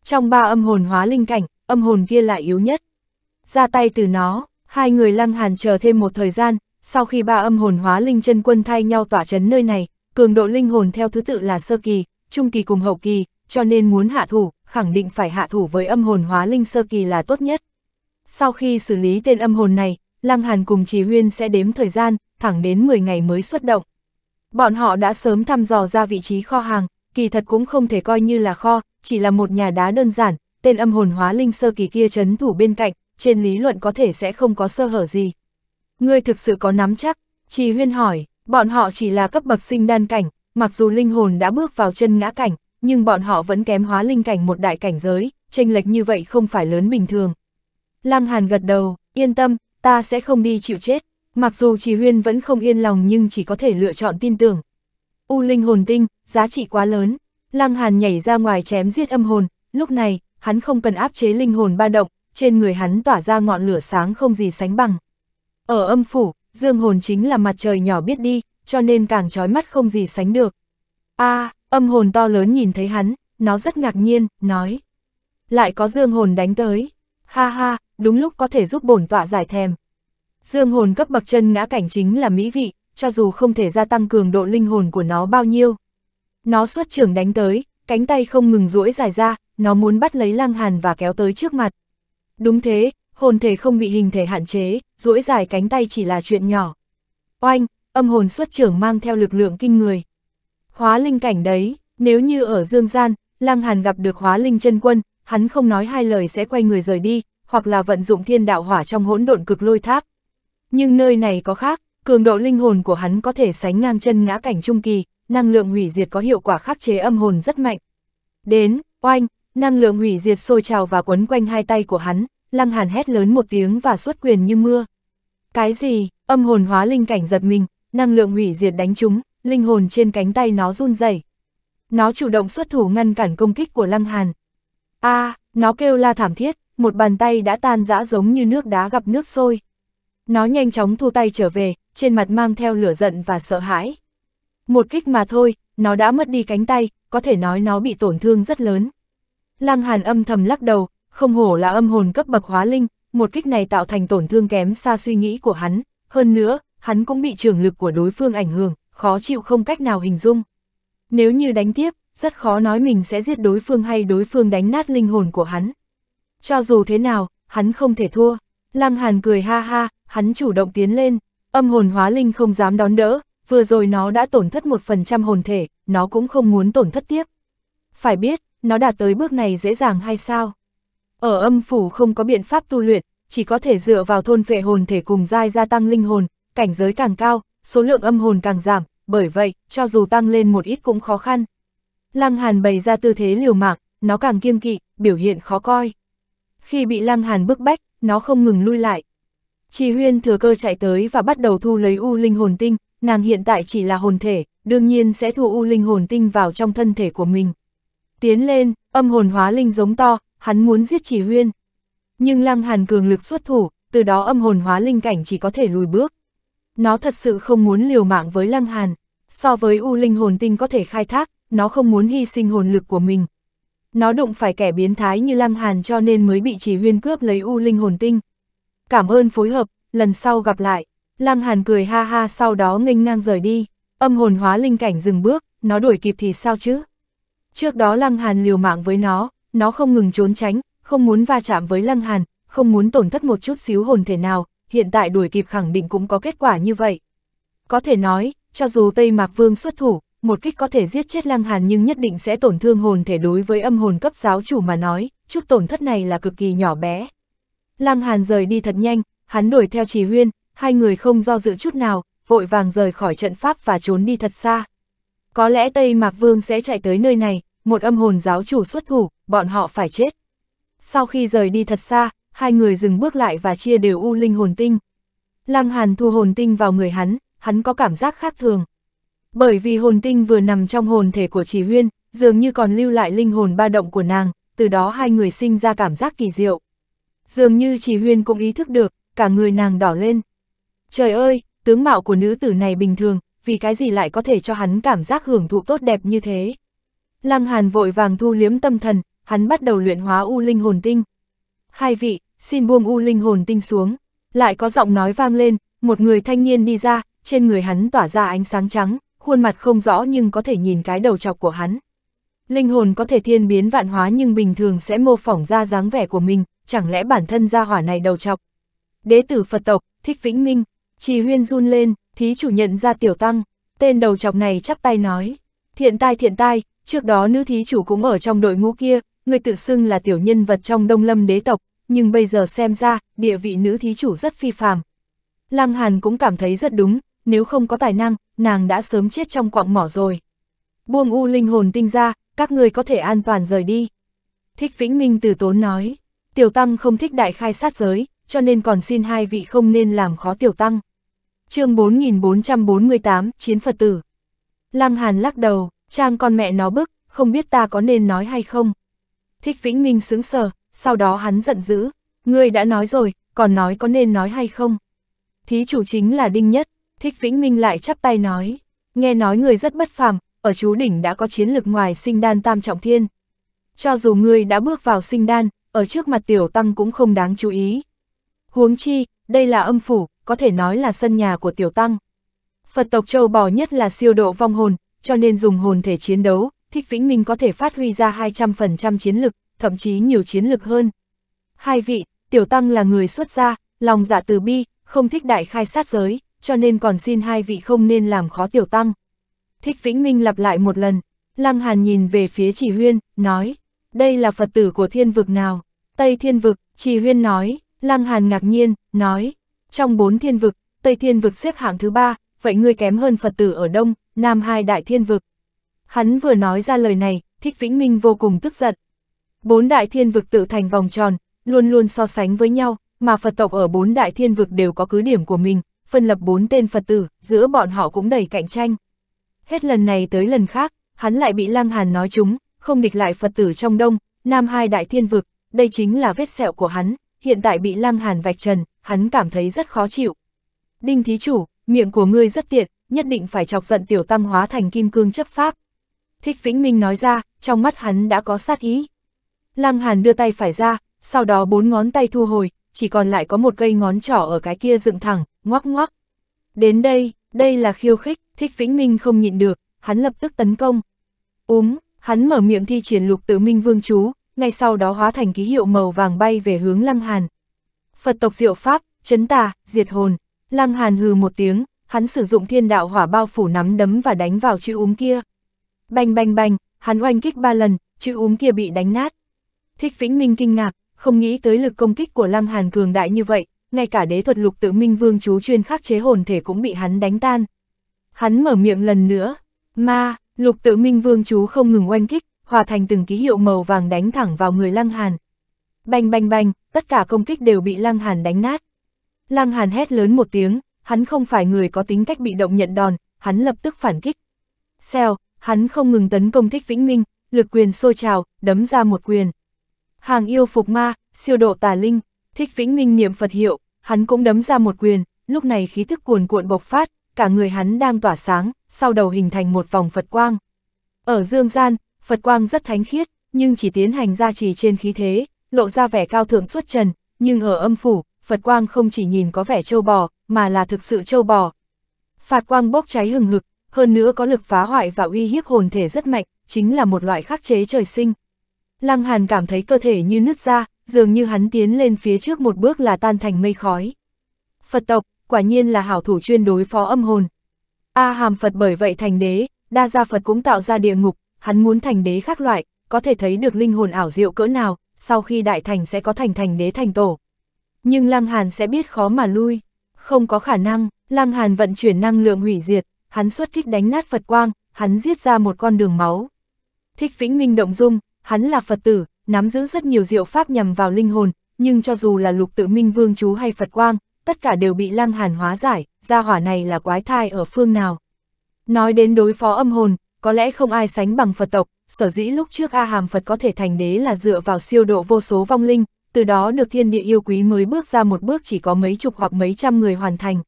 Trong ba âm hồn hóa linh cảnh, âm hồn kia là yếu nhất. Ra tay từ nó, Hai người lăng hàn chờ thêm một thời gian, sau khi ba âm hồn hóa linh chân quân thay nhau tỏa chấn nơi này, cường độ linh hồn theo thứ tự là sơ kỳ, trung kỳ cùng hậu kỳ, cho nên muốn hạ thủ, khẳng định phải hạ thủ với âm hồn hóa linh sơ kỳ là tốt nhất. Sau khi xử lý tên âm hồn này, Lăng Hàn cùng Trì Huyên sẽ đếm thời gian, thẳng đến 10 ngày mới xuất động. Bọn họ đã sớm thăm dò ra vị trí kho hàng, kỳ thật cũng không thể coi như là kho, chỉ là một nhà đá đơn giản, tên âm hồn hóa linh sơ kỳ kia chấn thủ bên cạnh, trên lý luận có thể sẽ không có sơ hở gì. Ngươi thực sự có nắm chắc, Trì Huyên hỏi, bọn họ chỉ là cấp bậc sinh đan cảnh, mặc dù linh hồn đã bước vào chân ngã cảnh, nhưng bọn họ vẫn kém hóa linh cảnh một đại cảnh giới, tranh lệch như vậy không phải lớn bình thường. Lăng Hàn gật đầu, yên tâm, ta sẽ không đi chịu chết, mặc dù Trì Huyên vẫn không yên lòng nhưng chỉ có thể lựa chọn tin tưởng. U linh hồn tinh, giá trị quá lớn, Lăng Hàn nhảy ra ngoài chém giết âm hồn, lúc này, hắn không cần áp chế linh hồn ba động, trên người hắn tỏa ra ngọn lửa sáng không gì sánh bằng. Ở âm phủ, dương hồn chính là mặt trời nhỏ biết đi, cho nên càng trói mắt không gì sánh được. a à, âm hồn to lớn nhìn thấy hắn, nó rất ngạc nhiên, nói. Lại có dương hồn đánh tới. Ha ha, đúng lúc có thể giúp bổn tọa giải thèm. Dương hồn cấp bậc chân ngã cảnh chính là mỹ vị, cho dù không thể gia tăng cường độ linh hồn của nó bao nhiêu. Nó xuất trưởng đánh tới, cánh tay không ngừng duỗi dài ra, nó muốn bắt lấy lang Hàn và kéo tới trước mặt. Đúng thế, hồn thể không bị hình thể hạn chế, duỗi dài cánh tay chỉ là chuyện nhỏ. Oanh, âm hồn xuất trưởng mang theo lực lượng kinh người. Hóa linh cảnh đấy, nếu như ở dương gian, Lăng Hàn gặp được hóa linh chân quân, hắn không nói hai lời sẽ quay người rời đi, hoặc là vận dụng thiên đạo hỏa trong hỗn độn cực lôi tháp. Nhưng nơi này có khác, cường độ linh hồn của hắn có thể sánh ngang chân ngã cảnh trung kỳ, năng lượng hủy diệt có hiệu quả khắc chế âm hồn rất mạnh. Đến, oanh, Năng lượng hủy diệt sôi trào và quấn quanh hai tay của hắn, Lăng Hàn hét lớn một tiếng và xuất quyền như mưa. Cái gì? Âm hồn hóa linh cảnh giật mình, năng lượng hủy diệt đánh chúng, linh hồn trên cánh tay nó run rẩy. Nó chủ động xuất thủ ngăn cản công kích của Lăng Hàn. A, à, nó kêu la thảm thiết, một bàn tay đã tan rã giống như nước đá gặp nước sôi. Nó nhanh chóng thu tay trở về, trên mặt mang theo lửa giận và sợ hãi. Một kích mà thôi, nó đã mất đi cánh tay, có thể nói nó bị tổn thương rất lớn. Lăng Hàn âm thầm lắc đầu, không hổ là âm hồn cấp bậc hóa linh, một kích này tạo thành tổn thương kém xa suy nghĩ của hắn, hơn nữa, hắn cũng bị trường lực của đối phương ảnh hưởng, khó chịu không cách nào hình dung. Nếu như đánh tiếp, rất khó nói mình sẽ giết đối phương hay đối phương đánh nát linh hồn của hắn. Cho dù thế nào, hắn không thể thua. Lăng Hàn cười ha ha, hắn chủ động tiến lên, âm hồn hóa linh không dám đón đỡ, vừa rồi nó đã tổn thất một phần trăm hồn thể, nó cũng không muốn tổn thất tiếp. Phải biết, nó đạt tới bước này dễ dàng hay sao? Ở âm phủ không có biện pháp tu luyện, chỉ có thể dựa vào thôn vệ hồn thể cùng dai gia tăng linh hồn, cảnh giới càng cao, số lượng âm hồn càng giảm, bởi vậy, cho dù tăng lên một ít cũng khó khăn. Lăng Hàn bày ra tư thế liều mạng, nó càng kiêng kỵ, biểu hiện khó coi. Khi bị Lăng Hàn bức bách, nó không ngừng lui lại. chi Huyên thừa cơ chạy tới và bắt đầu thu lấy U linh hồn tinh, nàng hiện tại chỉ là hồn thể, đương nhiên sẽ thu U linh hồn tinh vào trong thân thể của mình tiến lên, âm hồn hóa linh giống to, hắn muốn giết chỉ huyên. Nhưng lăng hàn cường lực xuất thủ, từ đó âm hồn hóa linh cảnh chỉ có thể lùi bước. Nó thật sự không muốn liều mạng với lăng hàn, so với u linh hồn tinh có thể khai thác, nó không muốn hy sinh hồn lực của mình. Nó đụng phải kẻ biến thái như lăng hàn cho nên mới bị chỉ huyên cướp lấy u linh hồn tinh. Cảm ơn phối hợp, lần sau gặp lại. Lăng hàn cười ha ha sau đó nghênh ngang rời đi. Âm hồn hóa linh cảnh dừng bước, nó đuổi kịp thì sao chứ? Trước đó Lăng Hàn liều mạng với nó, nó không ngừng trốn tránh, không muốn va chạm với Lăng Hàn, không muốn tổn thất một chút xíu hồn thể nào, hiện tại đuổi kịp khẳng định cũng có kết quả như vậy. Có thể nói, cho dù Tây Mạc Vương xuất thủ, một kích có thể giết chết Lăng Hàn nhưng nhất định sẽ tổn thương hồn thể đối với âm hồn cấp giáo chủ mà nói, chút tổn thất này là cực kỳ nhỏ bé. Lăng Hàn rời đi thật nhanh, hắn đuổi theo Trì Huyên, hai người không do dự chút nào, vội vàng rời khỏi trận pháp và trốn đi thật xa. Có lẽ Tây Mạc Vương sẽ chạy tới nơi này, một âm hồn giáo chủ xuất thủ, bọn họ phải chết. Sau khi rời đi thật xa, hai người dừng bước lại và chia đều u linh hồn tinh. Lăng Hàn thu hồn tinh vào người hắn, hắn có cảm giác khác thường. Bởi vì hồn tinh vừa nằm trong hồn thể của Chỉ Huyên, dường như còn lưu lại linh hồn ba động của nàng, từ đó hai người sinh ra cảm giác kỳ diệu. Dường như Chỉ Huyên cũng ý thức được, cả người nàng đỏ lên. Trời ơi, tướng mạo của nữ tử này bình thường, vì cái gì lại có thể cho hắn cảm giác hưởng thụ tốt đẹp như thế? Lăng Hàn vội vàng thu liếm tâm thần, hắn bắt đầu luyện hóa U Linh Hồn Tinh. Hai vị, xin buông U Linh Hồn Tinh xuống. Lại có giọng nói vang lên, một người thanh niên đi ra, trên người hắn tỏa ra ánh sáng trắng, khuôn mặt không rõ nhưng có thể nhìn cái đầu chọc của hắn. Linh hồn có thể thiên biến vạn hóa nhưng bình thường sẽ mô phỏng ra dáng vẻ của mình, chẳng lẽ bản thân gia hỏa này đầu chọc. Đế tử Phật tộc, thích vĩnh minh, trì huyên run lên, thí chủ nhận ra tiểu tăng, tên đầu chọc này chắp tay nói. Thiện tai thiện tai, Trước đó nữ thí chủ cũng ở trong đội ngũ kia, người tự xưng là tiểu nhân vật trong Đông Lâm đế tộc, nhưng bây giờ xem ra, địa vị nữ thí chủ rất phi phàm. Lăng Hàn cũng cảm thấy rất đúng, nếu không có tài năng, nàng đã sớm chết trong quạng mỏ rồi. Buông u linh hồn tinh ra, các người có thể an toàn rời đi. Thích Vĩnh Minh từ tốn nói, tiểu tăng không thích đại khai sát giới, cho nên còn xin hai vị không nên làm khó tiểu tăng. chương 4448, Chiến Phật Tử Lăng Hàn lắc đầu, Trang con mẹ nó bức, không biết ta có nên nói hay không. Thích Vĩnh Minh sướng sờ, sau đó hắn giận dữ, ngươi đã nói rồi, còn nói có nên nói hay không. Thí chủ chính là Đinh Nhất, Thích Vĩnh Minh lại chắp tay nói, nghe nói người rất bất phàm, ở chú đỉnh đã có chiến lực ngoài sinh đan tam trọng thiên. Cho dù ngươi đã bước vào sinh đan, ở trước mặt tiểu tăng cũng không đáng chú ý. Huống chi, đây là âm phủ, có thể nói là sân nhà của tiểu tăng. Phật tộc châu bò nhất là siêu độ vong hồn, cho nên dùng hồn thể chiến đấu, Thích Vĩnh Minh có thể phát huy ra 200% chiến lực, thậm chí nhiều chiến lực hơn. Hai vị, Tiểu Tăng là người xuất gia, lòng dạ từ bi, không thích đại khai sát giới, cho nên còn xin hai vị không nên làm khó Tiểu Tăng. Thích Vĩnh Minh lặp lại một lần, Lăng Hàn nhìn về phía Trì Huyên, nói, đây là Phật tử của thiên vực nào? Tây thiên vực, Trì Huyên nói, Lăng Hàn ngạc nhiên, nói, trong bốn thiên vực, Tây thiên vực xếp hạng thứ ba, vậy ngươi kém hơn Phật tử ở Đông, Nam Hai Đại Thiên Vực. Hắn vừa nói ra lời này, Thích Vĩnh Minh vô cùng tức giận. Bốn đại thiên vực tự thành vòng tròn, luôn luôn so sánh với nhau, mà Phật tộc ở bốn đại thiên vực đều có cứ điểm của mình, phân lập bốn tên Phật tử, giữa bọn họ cũng đầy cạnh tranh. Hết lần này tới lần khác, hắn lại bị Lăng Hàn nói chúng, không địch lại Phật tử trong đông, Nam Hai Đại Thiên Vực, đây chính là vết sẹo của hắn, hiện tại bị Lăng Hàn vạch trần, hắn cảm thấy rất khó chịu. Đinh Thí Chủ, miệng của ngươi rất tiện, nhất định phải chọc giận tiểu tam hóa thành kim cương chấp pháp. Thích Vĩnh Minh nói ra, trong mắt hắn đã có sát ý. Lăng Hàn đưa tay phải ra, sau đó bốn ngón tay thu hồi, chỉ còn lại có một cây ngón trỏ ở cái kia dựng thẳng, ngoắc ngoắc. Đến đây, đây là khiêu khích, Thích Vĩnh Minh không nhịn được, hắn lập tức tấn công. Úm, hắn mở miệng thi triển lục tự minh vương chú, ngay sau đó hóa thành ký hiệu màu vàng bay về hướng Lăng Hàn. Phật tộc diệu pháp, chấn tà, diệt hồn. Lăng Hàn hừ một tiếng, hắn sử dụng thiên đạo hỏa bao phủ nắm đấm và đánh vào chữ úm kia. Bành bành bành, hắn oanh kích ba lần, chữ úm kia bị đánh nát. Thích Vĩnh Minh kinh ngạc, không nghĩ tới lực công kích của Lăng Hàn cường đại như vậy, ngay cả đế thuật lục tự minh vương chú chuyên khắc chế hồn thể cũng bị hắn đánh tan. Hắn mở miệng lần nữa, ma, lục tự minh vương chú không ngừng oanh kích, hòa thành từng ký hiệu màu vàng đánh thẳng vào người Lăng Hàn. Bành bành bành, tất cả công kích đều bị Lăng Hàn đánh nát. Lăng Hàn hét lớn một tiếng, hắn không phải người có tính cách bị động nhận đòn, hắn lập tức phản kích. xeo hắn không ngừng tấn công thích vĩnh minh, lực quyền sôi trào, đấm ra một quyền. Hàng yêu phục ma, siêu độ tà linh, thích vĩnh minh niệm Phật hiệu, hắn cũng đấm ra một quyền, lúc này khí thức cuồn cuộn bộc phát, cả người hắn đang tỏa sáng, sau đầu hình thành một vòng Phật quang. Ở dương gian, Phật quang rất thánh khiết, nhưng chỉ tiến hành ra trì trên khí thế, lộ ra vẻ cao thượng xuất trần, nhưng ở âm phủ, Phật quang không chỉ nhìn có vẻ trâu bò, mà là thực sự châu bò. Phạt quang bốc cháy hừng hực, hơn nữa có lực phá hoại và uy hiếp hồn thể rất mạnh, chính là một loại khắc chế trời sinh. Lăng Hàn cảm thấy cơ thể như nứt ra, dường như hắn tiến lên phía trước một bước là tan thành mây khói. Phật tộc, quả nhiên là hảo thủ chuyên đối phó âm hồn. A hàm Phật bởi vậy thành đế, đa gia Phật cũng tạo ra địa ngục, hắn muốn thành đế khác loại, có thể thấy được linh hồn ảo diệu cỡ nào, sau khi đại thành sẽ có thành thành đế thành tổ. Nhưng Lăng Hàn sẽ biết khó mà lui. Không có khả năng, Lăng Hàn vận chuyển năng lượng hủy diệt, hắn xuất kích đánh nát Phật quang, hắn giết ra một con đường máu. Thích Vĩnh Minh động dung, hắn là Phật tử, nắm giữ rất nhiều diệu pháp nhằm vào linh hồn, nhưng cho dù là Lục Tự Minh Vương chú hay Phật quang, tất cả đều bị Lăng Hàn hóa giải, ra hỏa này là quái thai ở phương nào. Nói đến đối phó âm hồn, có lẽ không ai sánh bằng Phật tộc, sở dĩ lúc trước A Hàm Phật có thể thành đế là dựa vào siêu độ vô số vong linh, từ đó được thiên địa yêu quý mới bước ra một bước chỉ có mấy chục hoặc mấy trăm người hoàn thành.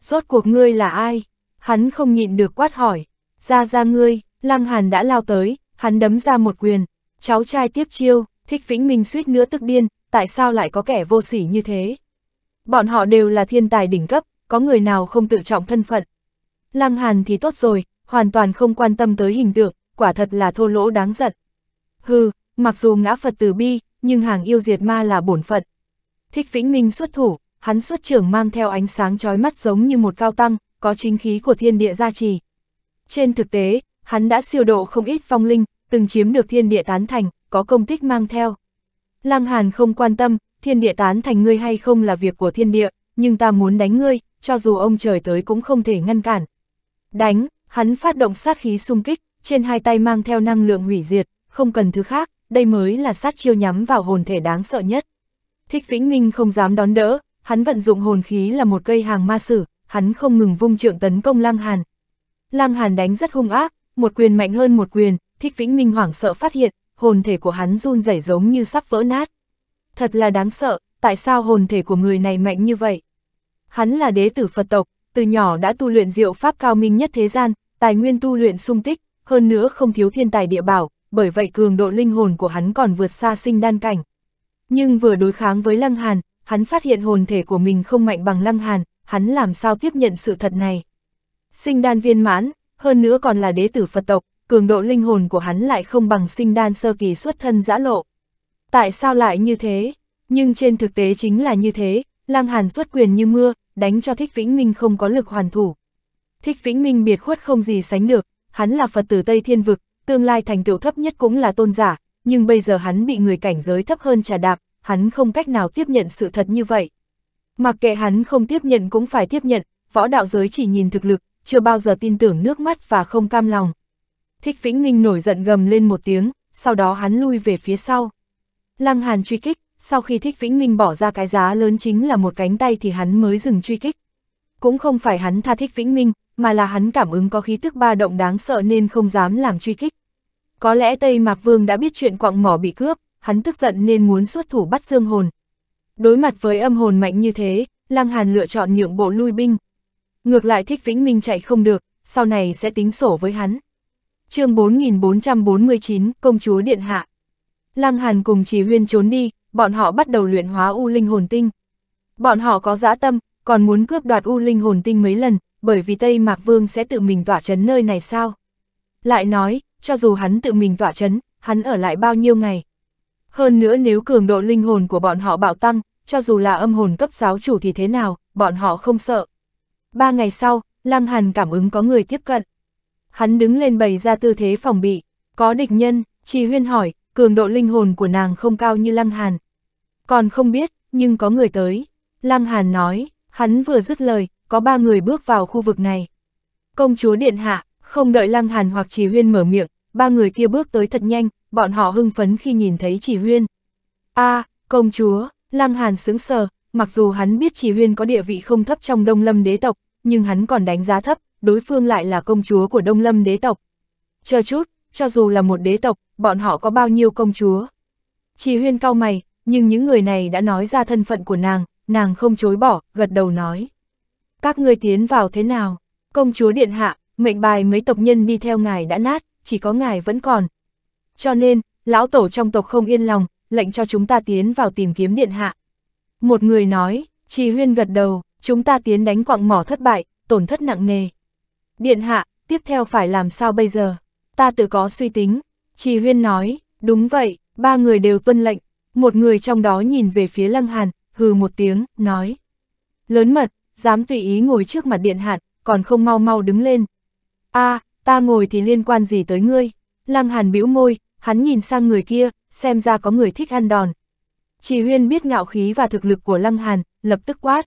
Rốt cuộc ngươi là ai? Hắn không nhịn được quát hỏi. Ra ra ngươi, Lăng Hàn đã lao tới, hắn đấm ra một quyền. Cháu trai tiếp chiêu, thích vĩnh minh suýt nữa tức điên, tại sao lại có kẻ vô sỉ như thế? Bọn họ đều là thiên tài đỉnh cấp, có người nào không tự trọng thân phận. Lăng Hàn thì tốt rồi, hoàn toàn không quan tâm tới hình tượng, quả thật là thô lỗ đáng giận. Hừ, mặc dù ngã Phật từ bi, nhưng hàng yêu diệt ma là bổn phận. Thích Vĩnh Minh xuất thủ, hắn xuất trưởng mang theo ánh sáng chói mắt giống như một cao tăng, có chính khí của thiên địa gia trì. Trên thực tế, hắn đã siêu độ không ít phong linh, từng chiếm được thiên địa tán thành, có công tích mang theo. Lăng Hàn không quan tâm, thiên địa tán thành ngươi hay không là việc của thiên địa, nhưng ta muốn đánh ngươi, cho dù ông trời tới cũng không thể ngăn cản. Đánh, hắn phát động sát khí xung kích, trên hai tay mang theo năng lượng hủy diệt, không cần thứ khác đây mới là sát chiêu nhắm vào hồn thể đáng sợ nhất. Thích Vĩnh Minh không dám đón đỡ, hắn vận dụng hồn khí là một cây hàng ma sử, hắn không ngừng vung trượng tấn công Lăng Hàn. Lăng Hàn đánh rất hung ác, một quyền mạnh hơn một quyền, Thích Vĩnh Minh hoảng sợ phát hiện, hồn thể của hắn run rẩy giống như sắp vỡ nát. Thật là đáng sợ, tại sao hồn thể của người này mạnh như vậy? Hắn là đế tử Phật tộc, từ nhỏ đã tu luyện diệu pháp cao minh nhất thế gian, tài nguyên tu luyện sung tích, hơn nữa không thiếu thiên tài địa bảo, bởi vậy cường độ linh hồn của hắn còn vượt xa sinh đan cảnh. Nhưng vừa đối kháng với Lăng Hàn, hắn phát hiện hồn thể của mình không mạnh bằng Lăng Hàn, hắn làm sao tiếp nhận sự thật này. Sinh đan viên mãn, hơn nữa còn là đế tử Phật tộc, cường độ linh hồn của hắn lại không bằng sinh đan sơ kỳ xuất thân giã lộ. Tại sao lại như thế? Nhưng trên thực tế chính là như thế, Lăng Hàn xuất quyền như mưa, đánh cho Thích Vĩnh Minh không có lực hoàn thủ. Thích Vĩnh Minh biệt khuất không gì sánh được, hắn là Phật tử Tây Thiên Vực, tương lai thành tựu thấp nhất cũng là tôn giả, nhưng bây giờ hắn bị người cảnh giới thấp hơn trà đạp, hắn không cách nào tiếp nhận sự thật như vậy. Mặc kệ hắn không tiếp nhận cũng phải tiếp nhận, võ đạo giới chỉ nhìn thực lực, chưa bao giờ tin tưởng nước mắt và không cam lòng. Thích Vĩnh minh nổi giận gầm lên một tiếng, sau đó hắn lui về phía sau. Lăng Hàn truy kích, sau khi Thích Vĩnh minh bỏ ra cái giá lớn chính là một cánh tay thì hắn mới dừng truy kích. Cũng không phải hắn tha Thích Vĩnh minh mà là hắn cảm ứng có khí tức ba động đáng sợ nên không dám làm truy kích. Có lẽ Tây Mạc Vương đã biết chuyện quặng mỏ bị cướp, hắn tức giận nên muốn xuất thủ bắt dương hồn. Đối mặt với âm hồn mạnh như thế, Lăng Hàn lựa chọn nhượng bộ lui binh. Ngược lại Thích Vĩnh Minh chạy không được, sau này sẽ tính sổ với hắn. chương 4449, Công Chúa Điện Hạ. Lăng Hàn cùng Trì Huyên trốn đi, bọn họ bắt đầu luyện hóa U Linh Hồn Tinh. Bọn họ có dã tâm, còn muốn cướp đoạt U Linh Hồn Tinh mấy lần, bởi vì Tây Mạc Vương sẽ tự mình tỏa chấn nơi này sao. Lại nói, cho dù hắn tự mình tỏa chấn, hắn ở lại bao nhiêu ngày. Hơn nữa nếu cường độ linh hồn của bọn họ bạo tăng, cho dù là âm hồn cấp giáo chủ thì thế nào, bọn họ không sợ. Ba ngày sau, Lăng Hàn cảm ứng có người tiếp cận. Hắn đứng lên bày ra tư thế phòng bị, có địch nhân, Trì Huyên hỏi, cường độ linh hồn của nàng không cao như Lăng Hàn. Còn không biết, nhưng có người tới. Lăng Hàn nói, hắn vừa dứt lời, có ba người bước vào khu vực này. Công chúa Điện Hạ, không đợi Lăng Hàn hoặc Chỉ Huyên mở miệng, ba người kia bước tới thật nhanh, bọn họ hưng phấn khi nhìn thấy Chỉ Huyên. a à, công chúa, Lăng Hàn sướng sờ, mặc dù hắn biết Chỉ Huyên có địa vị không thấp trong Đông Lâm đế tộc, nhưng hắn còn đánh giá thấp, đối phương lại là công chúa của Đông Lâm đế tộc. Chờ chút, cho dù là một đế tộc, bọn họ có bao nhiêu công chúa? Chỉ Huyên cau mày, nhưng những người này đã nói ra thân phận của nàng, nàng không chối bỏ, gật đầu nói. Các ngươi tiến vào thế nào? Công chúa điện hạ, mệnh bài mấy tộc nhân đi theo ngài đã nát, chỉ có ngài vẫn còn. Cho nên, lão tổ trong tộc không yên lòng, lệnh cho chúng ta tiến vào tìm kiếm điện hạ. Một người nói, Trì Huyên gật đầu, chúng ta tiến đánh quạng mỏ thất bại, tổn thất nặng nề. Điện hạ, tiếp theo phải làm sao bây giờ? Ta tự có suy tính. Trì Huyên nói, đúng vậy, ba người đều tuân lệnh. Một người trong đó nhìn về phía Lăng Hàn, hừ một tiếng, nói. Lớn mật, dám tùy ý ngồi trước mặt điện hạ, còn không mau mau đứng lên, a à, ta ngồi thì liên quan gì tới ngươi? Lăng Hàn bĩu môi, hắn nhìn sang người kia, xem ra có người thích ăn đòn. Chỉ huyên biết ngạo khí và thực lực của Lăng Hàn, lập tức quát.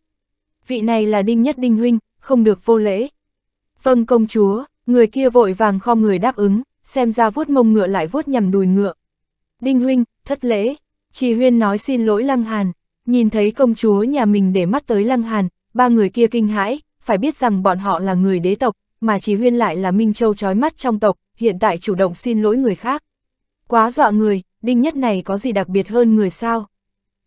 Vị này là Đinh Nhất Đinh Huynh, không được vô lễ. Vâng công chúa, người kia vội vàng kho người đáp ứng, xem ra vuốt mông ngựa lại vuốt nhằm đùi ngựa. Đinh Huynh, thất lễ. Chỉ huyên nói xin lỗi Lăng Hàn, nhìn thấy công chúa nhà mình để mắt tới Lăng Hàn, ba người kia kinh hãi, phải biết rằng bọn họ là người đế tộc, mà chỉ huyên lại là Minh Châu trói mắt trong tộc, hiện tại chủ động xin lỗi người khác. Quá dọa người, đinh nhất này có gì đặc biệt hơn người sao?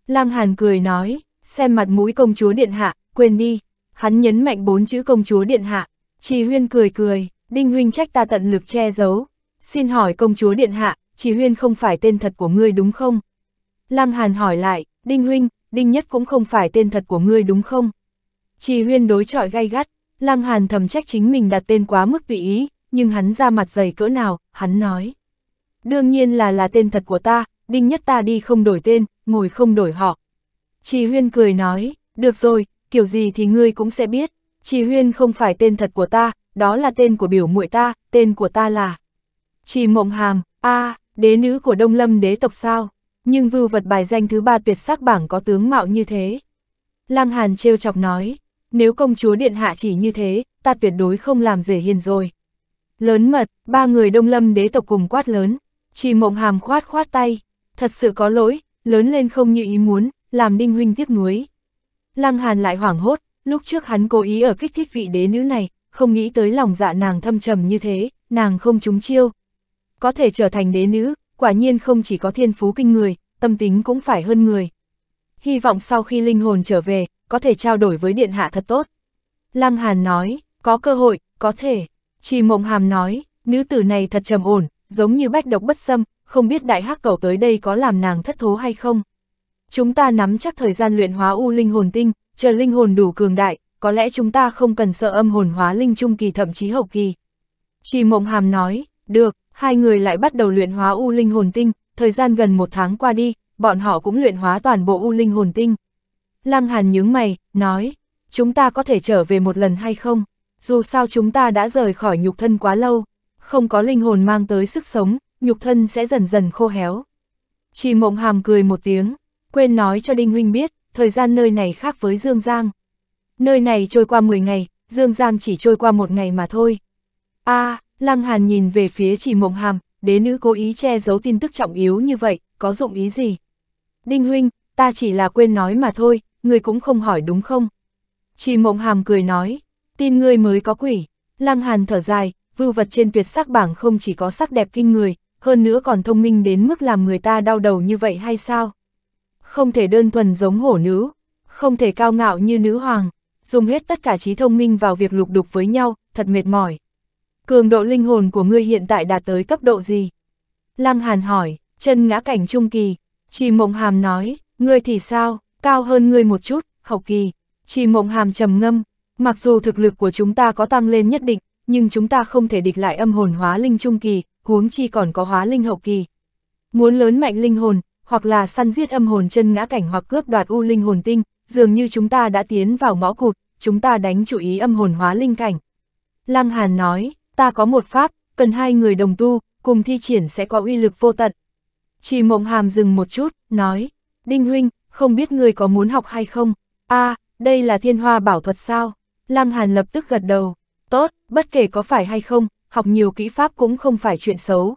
Lăng Hàn cười nói, xem mặt mũi công chúa điện hạ, quên đi. Hắn nhấn mạnh bốn chữ công chúa điện hạ, chỉ Huyên cười cười, Đinh Huynh trách ta tận lực che giấu. Xin hỏi công chúa Điện Hạ, chỉ Huyên không phải tên thật của ngươi đúng không? Lăng Hàn hỏi lại, Đinh Huynh, Đinh Nhất cũng không phải tên thật của ngươi đúng không? chỉ Huyên đối trọi gay gắt, Lăng Hàn thầm trách chính mình đặt tên quá mức tùy ý, nhưng hắn ra mặt dày cỡ nào, hắn nói. Đương nhiên là là tên thật của ta, Đinh Nhất ta đi không đổi tên, ngồi không đổi họ. Trì Huyên cười nói, được rồi, kiểu gì thì ngươi cũng sẽ biết. Trì Huyên không phải tên thật của ta, đó là tên của biểu muội ta, tên của ta là. Trì Mộng Hàm, a, à, đế nữ của Đông Lâm đế tộc sao? Nhưng vưu vật bài danh thứ ba tuyệt sắc bảng có tướng mạo như thế. Lăng Hàn trêu chọc nói, nếu công chúa điện hạ chỉ như thế, ta tuyệt đối không làm rể hiền rồi. Lớn mật, ba người đông lâm đế tộc cùng quát lớn, chỉ mộng hàm khoát khoát tay, thật sự có lỗi, lớn lên không như ý muốn, làm đinh huynh tiếc nuối. Lăng Hàn lại hoảng hốt, lúc trước hắn cố ý ở kích thích vị đế nữ này, không nghĩ tới lòng dạ nàng thâm trầm như thế, nàng không trúng chiêu. Có thể trở thành đế nữ, quả nhiên không chỉ có thiên phú kinh người, tâm tính cũng phải hơn người. Hy vọng sau khi linh hồn trở về, có thể trao đổi với điện hạ thật tốt. Lăng Hàn nói, có cơ hội, có thể. Chỉ mộng hàm nói, nữ tử này thật trầm ổn, giống như bách độc bất xâm, không biết đại hắc cầu tới đây có làm nàng thất thố hay không. Chúng ta nắm chắc thời gian luyện hóa u linh hồn tinh, chờ linh hồn đủ cường đại, có lẽ chúng ta không cần sợ âm hồn hóa linh trung kỳ thậm chí hậu kỳ. Chỉ mộng hàm nói, được, hai người lại bắt đầu luyện hóa u linh hồn tinh, thời gian gần một tháng qua đi, bọn họ cũng luyện hóa toàn bộ u linh hồn tinh. Lăng Hàn nhướng mày, nói, chúng ta có thể trở về một lần hay không? Dù sao chúng ta đã rời khỏi nhục thân quá lâu, không có linh hồn mang tới sức sống, nhục thân sẽ dần dần khô héo. Chỉ mộng hàm cười một tiếng, quên nói cho Đinh Huynh biết, thời gian nơi này khác với Dương Giang. Nơi này trôi qua 10 ngày, Dương Giang chỉ trôi qua một ngày mà thôi. a à, Lăng Hàn nhìn về phía chỉ mộng hàm, đế nữ cố ý che giấu tin tức trọng yếu như vậy, có dụng ý gì? Đinh Huynh, ta chỉ là quên nói mà thôi, ngươi cũng không hỏi đúng không? Chỉ mộng hàm cười nói, tin ngươi mới có quỷ. Lăng Hàn thở dài, vưu vật trên tuyệt sắc bảng không chỉ có sắc đẹp kinh người, hơn nữa còn thông minh đến mức làm người ta đau đầu như vậy hay sao? Không thể đơn thuần giống hổ nữ, không thể cao ngạo như nữ hoàng, dùng hết tất cả trí thông minh vào việc lục đục với nhau, thật mệt mỏi. Cường độ linh hồn của ngươi hiện tại đạt tới cấp độ gì? Lăng Hàn hỏi, chân ngã cảnh trung kỳ, Trì Mộng Hàm nói, ngươi thì sao? cao hơn ngươi một chút, hậu kỳ. Chỉ mộng hàm trầm ngâm, mặc dù thực lực của chúng ta có tăng lên nhất định, nhưng chúng ta không thể địch lại âm hồn hóa linh trung kỳ, huống chi còn có hóa linh hậu kỳ. Muốn lớn mạnh linh hồn, hoặc là săn giết âm hồn chân ngã cảnh hoặc cướp đoạt u linh hồn tinh, dường như chúng ta đã tiến vào ngõ cụt, chúng ta đánh chủ ý âm hồn hóa linh cảnh. Lăng Hàn nói, ta có một pháp, cần hai người đồng tu, cùng thi triển sẽ có uy lực vô tận. Chỉ mộng hàm dừng một chút, nói, Đinh Huynh, không biết ngươi có muốn học hay không? a à, đây là thiên hoa bảo thuật sao? Lăng Hàn lập tức gật đầu, tốt, bất kể có phải hay không, học nhiều kỹ pháp cũng không phải chuyện xấu.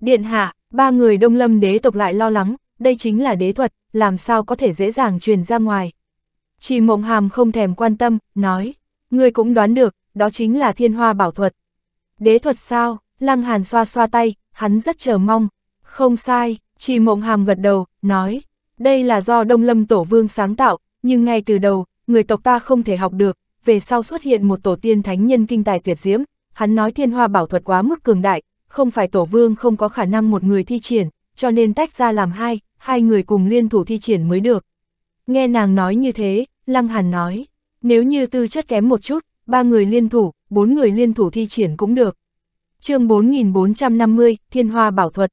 Điện hạ, ba người đông lâm đế tộc lại lo lắng, đây chính là đế thuật, làm sao có thể dễ dàng truyền ra ngoài. Chỉ mộng hàm không thèm quan tâm, nói, ngươi cũng đoán được, đó chính là thiên hoa bảo thuật. Đế thuật sao, lăng hàn xoa xoa tay, hắn rất chờ mong, không sai, chỉ mộng hàm gật đầu, nói, đây là do Đông Lâm Tổ Vương sáng tạo, nhưng ngay từ đầu, người tộc ta không thể học được, về sau xuất hiện một tổ tiên thánh nhân kinh tài tuyệt diễm, hắn nói thiên hoa bảo thuật quá mức cường đại, không phải Tổ Vương không có khả năng một người thi triển, cho nên tách ra làm hai, hai người cùng liên thủ thi triển mới được. Nghe nàng nói như thế, Lăng Hàn nói, nếu như tư chất kém một chút, ba người liên thủ, bốn người liên thủ thi triển cũng được. chương 4450, Thiên Hoa Bảo Thuật.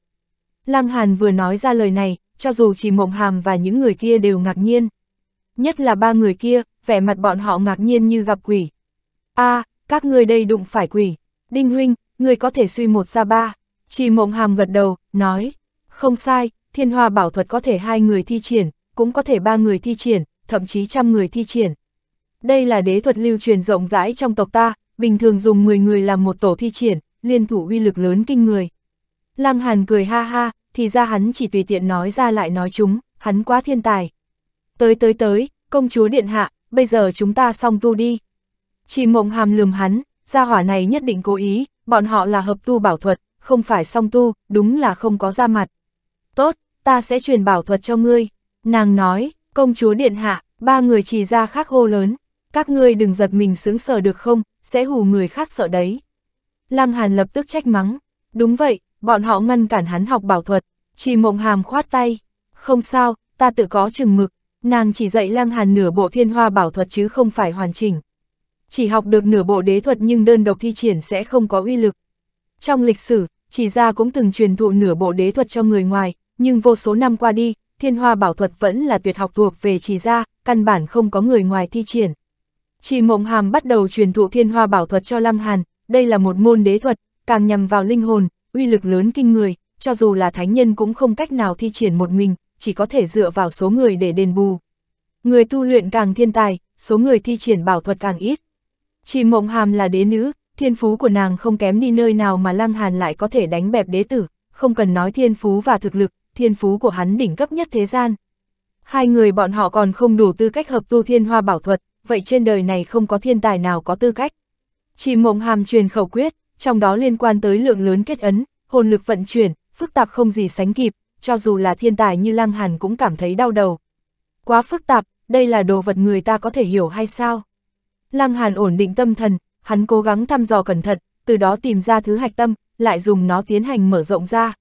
Lăng Hàn vừa nói ra lời này, cho dù chỉ mộng hàm và những người kia đều ngạc nhiên. Nhất là ba người kia, vẻ mặt bọn họ ngạc nhiên như gặp quỷ. a à, các người đây đụng phải quỷ. Đinh huynh, người có thể suy một ra ba. Chỉ mộng hàm gật đầu, nói. Không sai, thiên hòa bảo thuật có thể hai người thi triển, cũng có thể ba người thi triển, thậm chí trăm người thi triển. Đây là đế thuật lưu truyền rộng rãi trong tộc ta, bình thường dùng 10 người làm một tổ thi triển, liên thủ uy lực lớn kinh người. Lăng Hàn cười ha ha, thì ra hắn chỉ tùy tiện nói ra lại nói chúng, hắn quá thiên tài. Tới tới tới, công chúa điện hạ, bây giờ chúng ta xong tu đi. Chỉ mộng hàm lườm hắn, gia hỏa này nhất định cố ý, bọn họ là hợp tu bảo thuật, không phải song tu, đúng là không có ra mặt. Tốt, ta sẽ truyền bảo thuật cho ngươi. Nàng nói, công chúa điện hạ, ba người chỉ ra khác hô lớn. Các ngươi đừng giật mình sướng sở được không, sẽ hù người khác sợ đấy. Lăng Hàn lập tức trách mắng. Đúng vậy, bọn họ ngăn cản hắn học bảo thuật, chỉ mộng hàm khoát tay, không sao, ta tự có chừng mực, nàng chỉ dạy lang hàn nửa bộ thiên hoa bảo thuật chứ không phải hoàn chỉnh. Chỉ học được nửa bộ đế thuật nhưng đơn độc thi triển sẽ không có uy lực. Trong lịch sử, chỉ ra cũng từng truyền thụ nửa bộ đế thuật cho người ngoài, nhưng vô số năm qua đi, thiên hoa bảo thuật vẫn là tuyệt học thuộc về chỉ ra, căn bản không có người ngoài thi triển. Chỉ mộng hàm bắt đầu truyền thụ thiên hoa bảo thuật cho Lăng Hàn, đây là một môn đế thuật, càng nhằm vào linh hồn, uy lực lớn kinh người, cho dù là thánh nhân cũng không cách nào thi triển một mình, chỉ có thể dựa vào số người để đền bù. Người tu luyện càng thiên tài, số người thi triển bảo thuật càng ít. Chỉ mộng hàm là đế nữ, thiên phú của nàng không kém đi nơi nào mà lăng hàn lại có thể đánh bẹp đế tử, không cần nói thiên phú và thực lực, thiên phú của hắn đỉnh cấp nhất thế gian. Hai người bọn họ còn không đủ tư cách hợp tu thiên hoa bảo thuật, vậy trên đời này không có thiên tài nào có tư cách. Chỉ mộng hàm truyền khẩu quyết, trong đó liên quan tới lượng lớn kết ấn, hồn lực vận chuyển, phức tạp không gì sánh kịp, cho dù là thiên tài như Lăng Hàn cũng cảm thấy đau đầu. Quá phức tạp, đây là đồ vật người ta có thể hiểu hay sao? Lăng Hàn ổn định tâm thần, hắn cố gắng thăm dò cẩn thận, từ đó tìm ra thứ hạch tâm, lại dùng nó tiến hành mở rộng ra.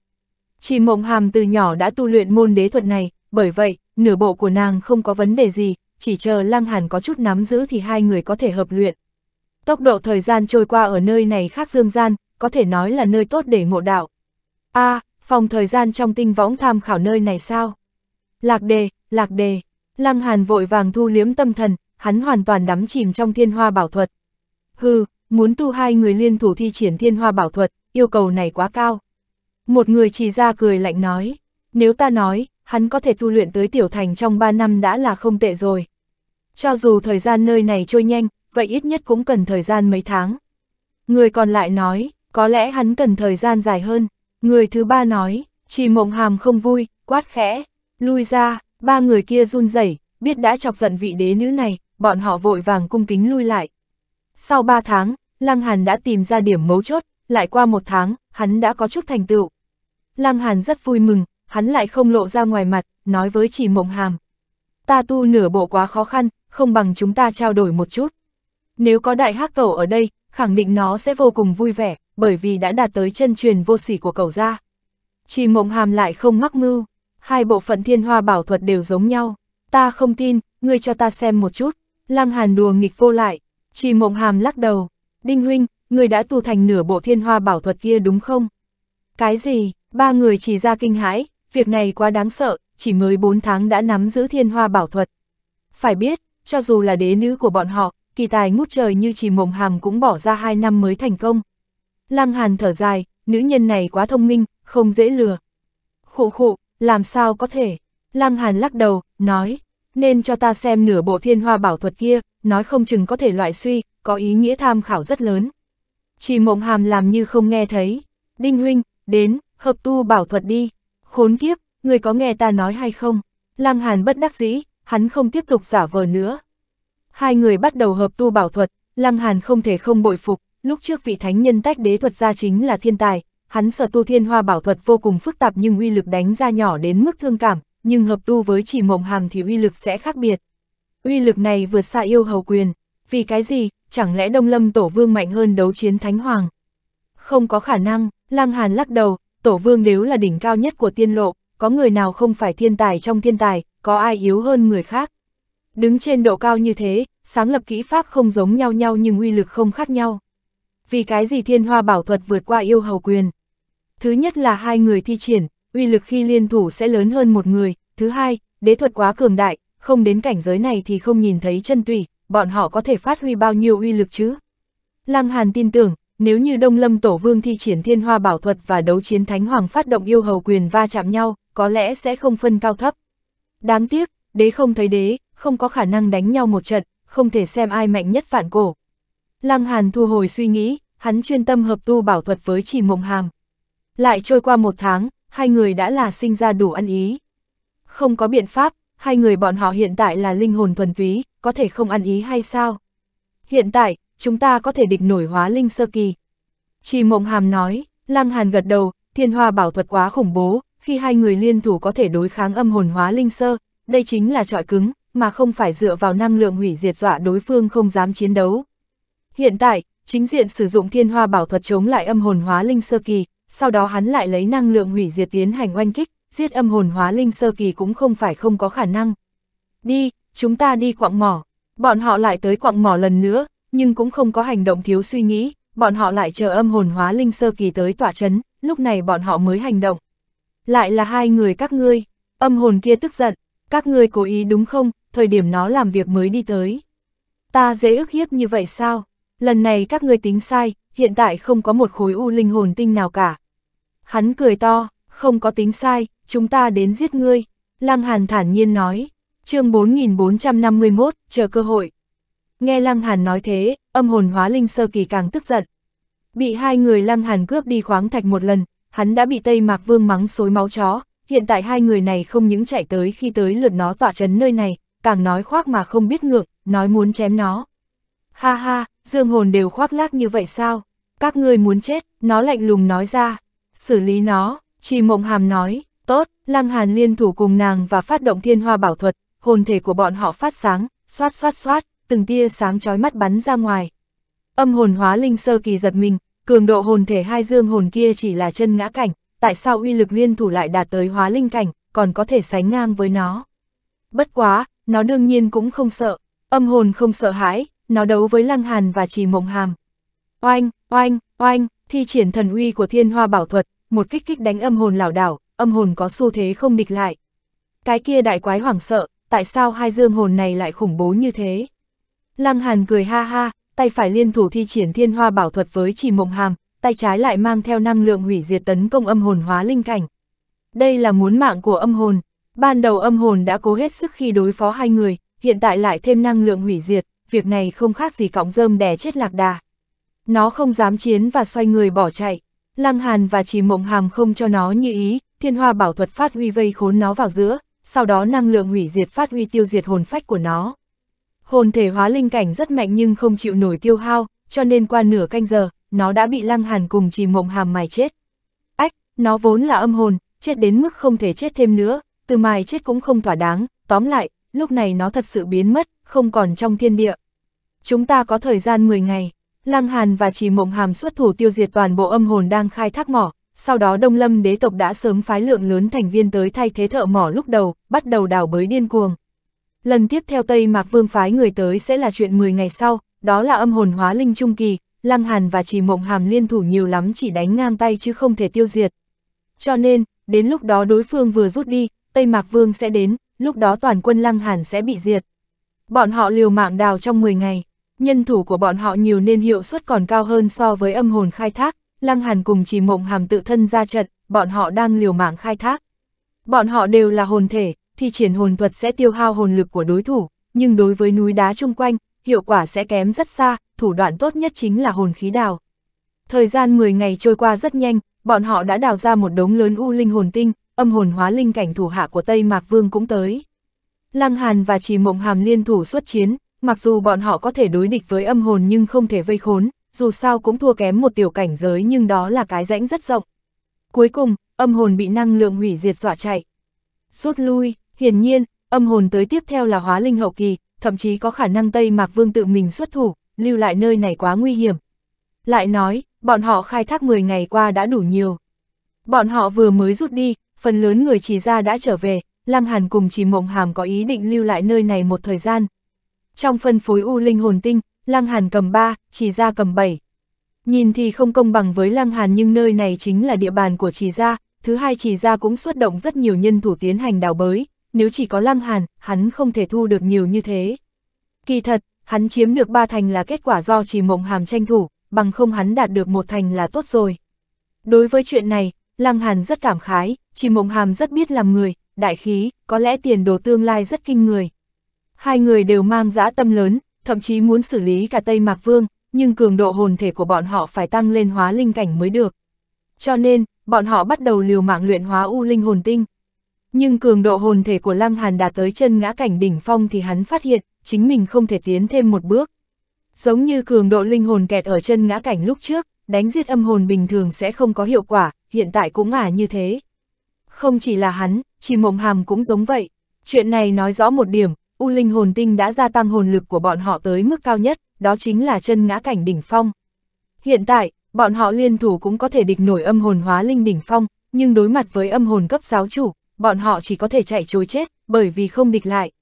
Chỉ mộng hàm từ nhỏ đã tu luyện môn đế thuật này, bởi vậy, nửa bộ của nàng không có vấn đề gì, chỉ chờ Lăng Hàn có chút nắm giữ thì hai người có thể hợp luyện. Tốc độ thời gian trôi qua ở nơi này khác dương gian, có thể nói là nơi tốt để ngộ đạo. a à, phòng thời gian trong tinh võng tham khảo nơi này sao? Lạc đề, lạc đề. Lăng Hàn vội vàng thu liếm tâm thần, hắn hoàn toàn đắm chìm trong thiên hoa bảo thuật. Hừ, muốn tu hai người liên thủ thi triển thiên hoa bảo thuật, yêu cầu này quá cao. Một người chỉ ra cười lạnh nói, nếu ta nói, hắn có thể tu luyện tới tiểu thành trong ba năm đã là không tệ rồi. Cho dù thời gian nơi này trôi nhanh, vậy ít nhất cũng cần thời gian mấy tháng. Người còn lại nói, có lẽ hắn cần thời gian dài hơn. Người thứ ba nói, chỉ mộng hàm không vui, quát khẽ, lui ra, ba người kia run rẩy biết đã chọc giận vị đế nữ này, bọn họ vội vàng cung kính lui lại. Sau ba tháng, Lăng Hàn đã tìm ra điểm mấu chốt, lại qua một tháng, hắn đã có chút thành tựu. Lăng Hàn rất vui mừng, hắn lại không lộ ra ngoài mặt, nói với chỉ mộng hàm. Ta tu nửa bộ quá khó khăn, không bằng chúng ta trao đổi một chút. Nếu có đại hắc cầu ở đây, khẳng định nó sẽ vô cùng vui vẻ, bởi vì đã đạt tới chân truyền vô sỉ của cầu gia. Chỉ mộng hàm lại không mắc mưu, hai bộ phận thiên hoa bảo thuật đều giống nhau. Ta không tin, ngươi cho ta xem một chút. Lăng hàn đùa nghịch vô lại, chỉ mộng hàm lắc đầu. Đinh huynh, ngươi đã tu thành nửa bộ thiên hoa bảo thuật kia đúng không? Cái gì, ba người chỉ ra kinh hãi, việc này quá đáng sợ, chỉ mới bốn tháng đã nắm giữ thiên hoa bảo thuật. Phải biết, cho dù là đế nữ của bọn họ, kỳ tài ngút trời như chỉ mộng hàm cũng bỏ ra 2 năm mới thành công. Lăng Hàn thở dài, nữ nhân này quá thông minh, không dễ lừa. Khụ khụ, làm sao có thể? Lăng Hàn lắc đầu, nói, nên cho ta xem nửa bộ thiên hoa bảo thuật kia, nói không chừng có thể loại suy, có ý nghĩa tham khảo rất lớn. Chỉ mộng hàm làm như không nghe thấy. Đinh huynh, đến, hợp tu bảo thuật đi. Khốn kiếp, người có nghe ta nói hay không? Lăng Hàn bất đắc dĩ, hắn không tiếp tục giả vờ nữa. Hai người bắt đầu hợp tu bảo thuật, Lăng Hàn không thể không bội phục, lúc trước vị thánh nhân tách đế thuật ra chính là thiên tài, hắn sở tu thiên hoa bảo thuật vô cùng phức tạp nhưng uy lực đánh ra nhỏ đến mức thương cảm, nhưng hợp tu với chỉ mộng hàm thì uy lực sẽ khác biệt. Uy lực này vượt xa yêu hầu quyền, vì cái gì, chẳng lẽ Đông Lâm Tổ Vương mạnh hơn đấu chiến Thánh Hoàng? Không có khả năng, Lăng Hàn lắc đầu, Tổ Vương nếu là đỉnh cao nhất của tiên lộ, có người nào không phải thiên tài trong thiên tài, có ai yếu hơn người khác? Đứng trên độ cao như thế, sáng lập kỹ pháp không giống nhau nhau nhưng uy lực không khác nhau. Vì cái gì thiên hoa bảo thuật vượt qua yêu hầu quyền? Thứ nhất là hai người thi triển, uy lực khi liên thủ sẽ lớn hơn một người. Thứ hai, đế thuật quá cường đại, không đến cảnh giới này thì không nhìn thấy chân tùy, bọn họ có thể phát huy bao nhiêu uy lực chứ? Lăng Hàn tin tưởng, nếu như Đông Lâm Tổ Vương thi triển thiên hoa bảo thuật và đấu chiến Thánh Hoàng phát động yêu hầu quyền va chạm nhau, có lẽ sẽ không phân cao thấp. Đáng tiếc, đế không thấy đế, không có khả năng đánh nhau một trận, không thể xem ai mạnh nhất phản cổ. Lăng Hàn thu hồi suy nghĩ, hắn chuyên tâm hợp tu bảo thuật với chỉ mộng hàm. Lại trôi qua một tháng, hai người đã là sinh ra đủ ăn ý. Không có biện pháp, hai người bọn họ hiện tại là linh hồn thuần túy, có thể không ăn ý hay sao? Hiện tại, chúng ta có thể địch nổi hóa linh sơ kỳ. Chỉ mộng hàm nói, Lăng Hàn gật đầu, thiên hoa bảo thuật quá khủng bố, khi hai người liên thủ có thể đối kháng âm hồn hóa linh sơ, đây chính là trọi cứng, mà không phải dựa vào năng lượng hủy diệt dọa đối phương không dám chiến đấu. Hiện tại, chính diện sử dụng thiên hoa bảo thuật chống lại âm hồn hóa linh sơ kỳ, sau đó hắn lại lấy năng lượng hủy diệt tiến hành oanh kích, giết âm hồn hóa linh sơ kỳ cũng không phải không có khả năng. Đi, chúng ta đi quạng mỏ. Bọn họ lại tới quạng mỏ lần nữa, nhưng cũng không có hành động thiếu suy nghĩ, bọn họ lại chờ âm hồn hóa linh sơ kỳ tới tỏa chấn, lúc này bọn họ mới hành động. Lại là hai người các ngươi, âm hồn kia tức giận, các ngươi cố ý đúng không, thời điểm nó làm việc mới đi tới. Ta dễ ức hiếp như vậy sao? Lần này các ngươi tính sai, hiện tại không có một khối u linh hồn tinh nào cả. Hắn cười to, không có tính sai, chúng ta đến giết ngươi. Lăng Hàn thản nhiên nói, chương 4451, chờ cơ hội. Nghe Lăng Hàn nói thế, âm hồn hóa linh sơ kỳ càng tức giận. Bị hai người Lăng Hàn cướp đi khoáng thạch một lần, hắn đã bị Tây Mạc Vương mắng xối máu chó, hiện tại hai người này không những chạy tới khi tới lượt nó tỏa chấn nơi này, càng nói khoác mà không biết ngượng, nói muốn chém nó. Ha ha, dương hồn đều khoác lác như vậy sao? Các ngươi muốn chết, nó lạnh lùng nói ra. Xử lý nó, chỉ mộng hàm nói, tốt, lăng hàn liên thủ cùng nàng và phát động thiên hoa bảo thuật, hồn thể của bọn họ phát sáng, xoát xoát xoát, từng tia sáng chói mắt bắn ra ngoài. Âm hồn hóa linh sơ kỳ giật mình, cường độ hồn thể hai dương hồn kia chỉ là chân ngã cảnh, tại sao uy lực liên thủ lại đạt tới hóa linh cảnh, còn có thể sánh ngang với nó. Bất quá, nó đương nhiên cũng không sợ, âm hồn không sợ hãi, nó đấu với Lăng Hàn và Trì Mộng Hàm. Oanh, oanh, oanh, thi triển thần uy của thiên hoa bảo thuật, một kích kích đánh âm hồn lảo đảo, âm hồn có xu thế không địch lại. Cái kia đại quái hoảng sợ, tại sao hai dương hồn này lại khủng bố như thế? Lăng Hàn cười ha ha, tay phải liên thủ thi triển thiên hoa bảo thuật với Trì Mộng Hàm, tay trái lại mang theo năng lượng hủy diệt tấn công âm hồn hóa linh cảnh. Đây là muốn mạng của âm hồn, Ban đầu âm hồn đã cố hết sức khi đối phó hai người, hiện tại lại thêm năng lượng hủy diệt, việc này không khác gì cọng rơm đè chết lạc đà. Nó không dám chiến và xoay người bỏ chạy. Lăng Hàn và Trì Mộng Hàm không cho nó như ý, thiên hoa bảo thuật phát huy vây khốn nó vào giữa, sau đó năng lượng hủy diệt phát huy tiêu diệt hồn phách của nó. Hồn thể hóa linh cảnh rất mạnh nhưng không chịu nổi tiêu hao, cho nên qua nửa canh giờ, nó đã bị Lăng Hàn cùng Trì Mộng Hàm mài chết. Ách, nó vốn là âm hồn, chết đến mức không thể chết thêm nữa, từ mài chết cũng không thỏa đáng, tóm lại, lúc này nó thật sự biến mất, không còn trong thiên địa. Chúng ta có thời gian 10 ngày, Lăng Hàn và Trì Mộng Hàm xuất thủ tiêu diệt toàn bộ âm hồn đang khai thác mỏ, sau đó Đông Lâm đế tộc đã sớm phái lượng lớn thành viên tới thay thế thợ mỏ lúc đầu, bắt đầu đào bới điên cuồng. Lần tiếp theo Tây Mạc Vương phái người tới sẽ là chuyện 10 ngày sau, đó là âm hồn hóa linh trung kỳ, Lăng Hàn và Trì Mộng Hàm liên thủ nhiều lắm chỉ đánh ngang tay chứ không thể tiêu diệt. Cho nên, đến lúc đó đối phương vừa rút đi, Tây Mạc Vương sẽ đến, lúc đó toàn quân Lăng Hàn sẽ bị diệt. Bọn họ liều mạng đào trong 10 ngày, nhân thủ của bọn họ nhiều nên hiệu suất còn cao hơn so với âm hồn khai thác, Lăng Hàn cùng chỉ mộng hàm tự thân ra trận, bọn họ đang liều mạng khai thác. Bọn họ đều là hồn thể, thì triển hồn thuật sẽ tiêu hao hồn lực của đối thủ, nhưng đối với núi đá chung quanh, hiệu quả sẽ kém rất xa, thủ đoạn tốt nhất chính là hồn khí đào. Thời gian 10 ngày trôi qua rất nhanh, bọn họ đã đào ra một đống lớn u linh hồn tinh, âm hồn hóa linh cảnh thủ hạ của Tây Mạc Vương cũng tới. Lăng Hàn và Trì Mộng Hàm liên thủ xuất chiến, mặc dù bọn họ có thể đối địch với âm hồn nhưng không thể vây khốn, dù sao cũng thua kém một tiểu cảnh giới nhưng đó là cái rãnh rất rộng. Cuối cùng, âm hồn bị năng lượng hủy diệt dọa chạy. Rút lui, hiển nhiên, âm hồn tới tiếp theo là hóa linh hậu kỳ, thậm chí có khả năng Tây Mạc Vương tự mình xuất thủ, lưu lại nơi này quá nguy hiểm. Lại nói, bọn họ khai thác 10 ngày qua đã đủ nhiều. Bọn họ vừa mới rút đi, phần lớn người trì gia đã trở về, Lăng Hàn cùng trì mộng hàm có ý định lưu lại nơi này một thời gian. Trong phân phối U Linh Hồn Tinh, Lăng Hàn cầm 3, trì gia cầm 7. Nhìn thì không công bằng với Lăng Hàn nhưng nơi này chính là địa bàn của trì gia. thứ hai trì gia cũng xuất động rất nhiều nhân thủ tiến hành đào bới, nếu chỉ có Lăng Hàn, hắn không thể thu được nhiều như thế. Kỳ thật, hắn chiếm được ba thành là kết quả do trì mộng hàm tranh thủ, bằng không hắn đạt được một thành là tốt rồi. Đối với chuyện này, Lăng Hàn rất cảm khái, chỉ mộng hàm rất biết làm người, đại khí, có lẽ tiền đồ tương lai rất kinh người. Hai người đều mang dã tâm lớn, thậm chí muốn xử lý cả Tây Mạc Vương, nhưng cường độ hồn thể của bọn họ phải tăng lên hóa linh cảnh mới được. Cho nên, bọn họ bắt đầu liều mạng luyện hóa u linh hồn tinh. Nhưng cường độ hồn thể của Lăng Hàn đạt tới chân ngã cảnh đỉnh phong thì hắn phát hiện, chính mình không thể tiến thêm một bước. Giống như cường độ linh hồn kẹt ở chân ngã cảnh lúc trước, đánh giết âm hồn bình thường sẽ không có hiệu quả, hiện tại cũng ngả như thế. Không chỉ là hắn, chỉ mộng hàm cũng giống vậy. Chuyện này nói rõ một điểm, U Linh Hồn Tinh đã gia tăng hồn lực của bọn họ tới mức cao nhất, đó chính là chân ngã cảnh đỉnh phong. Hiện tại, bọn họ liên thủ cũng có thể địch nổi âm hồn hóa linh đỉnh phong, nhưng đối mặt với âm hồn cấp giáo chủ, bọn họ chỉ có thể chạy trối chết, bởi vì không địch lại.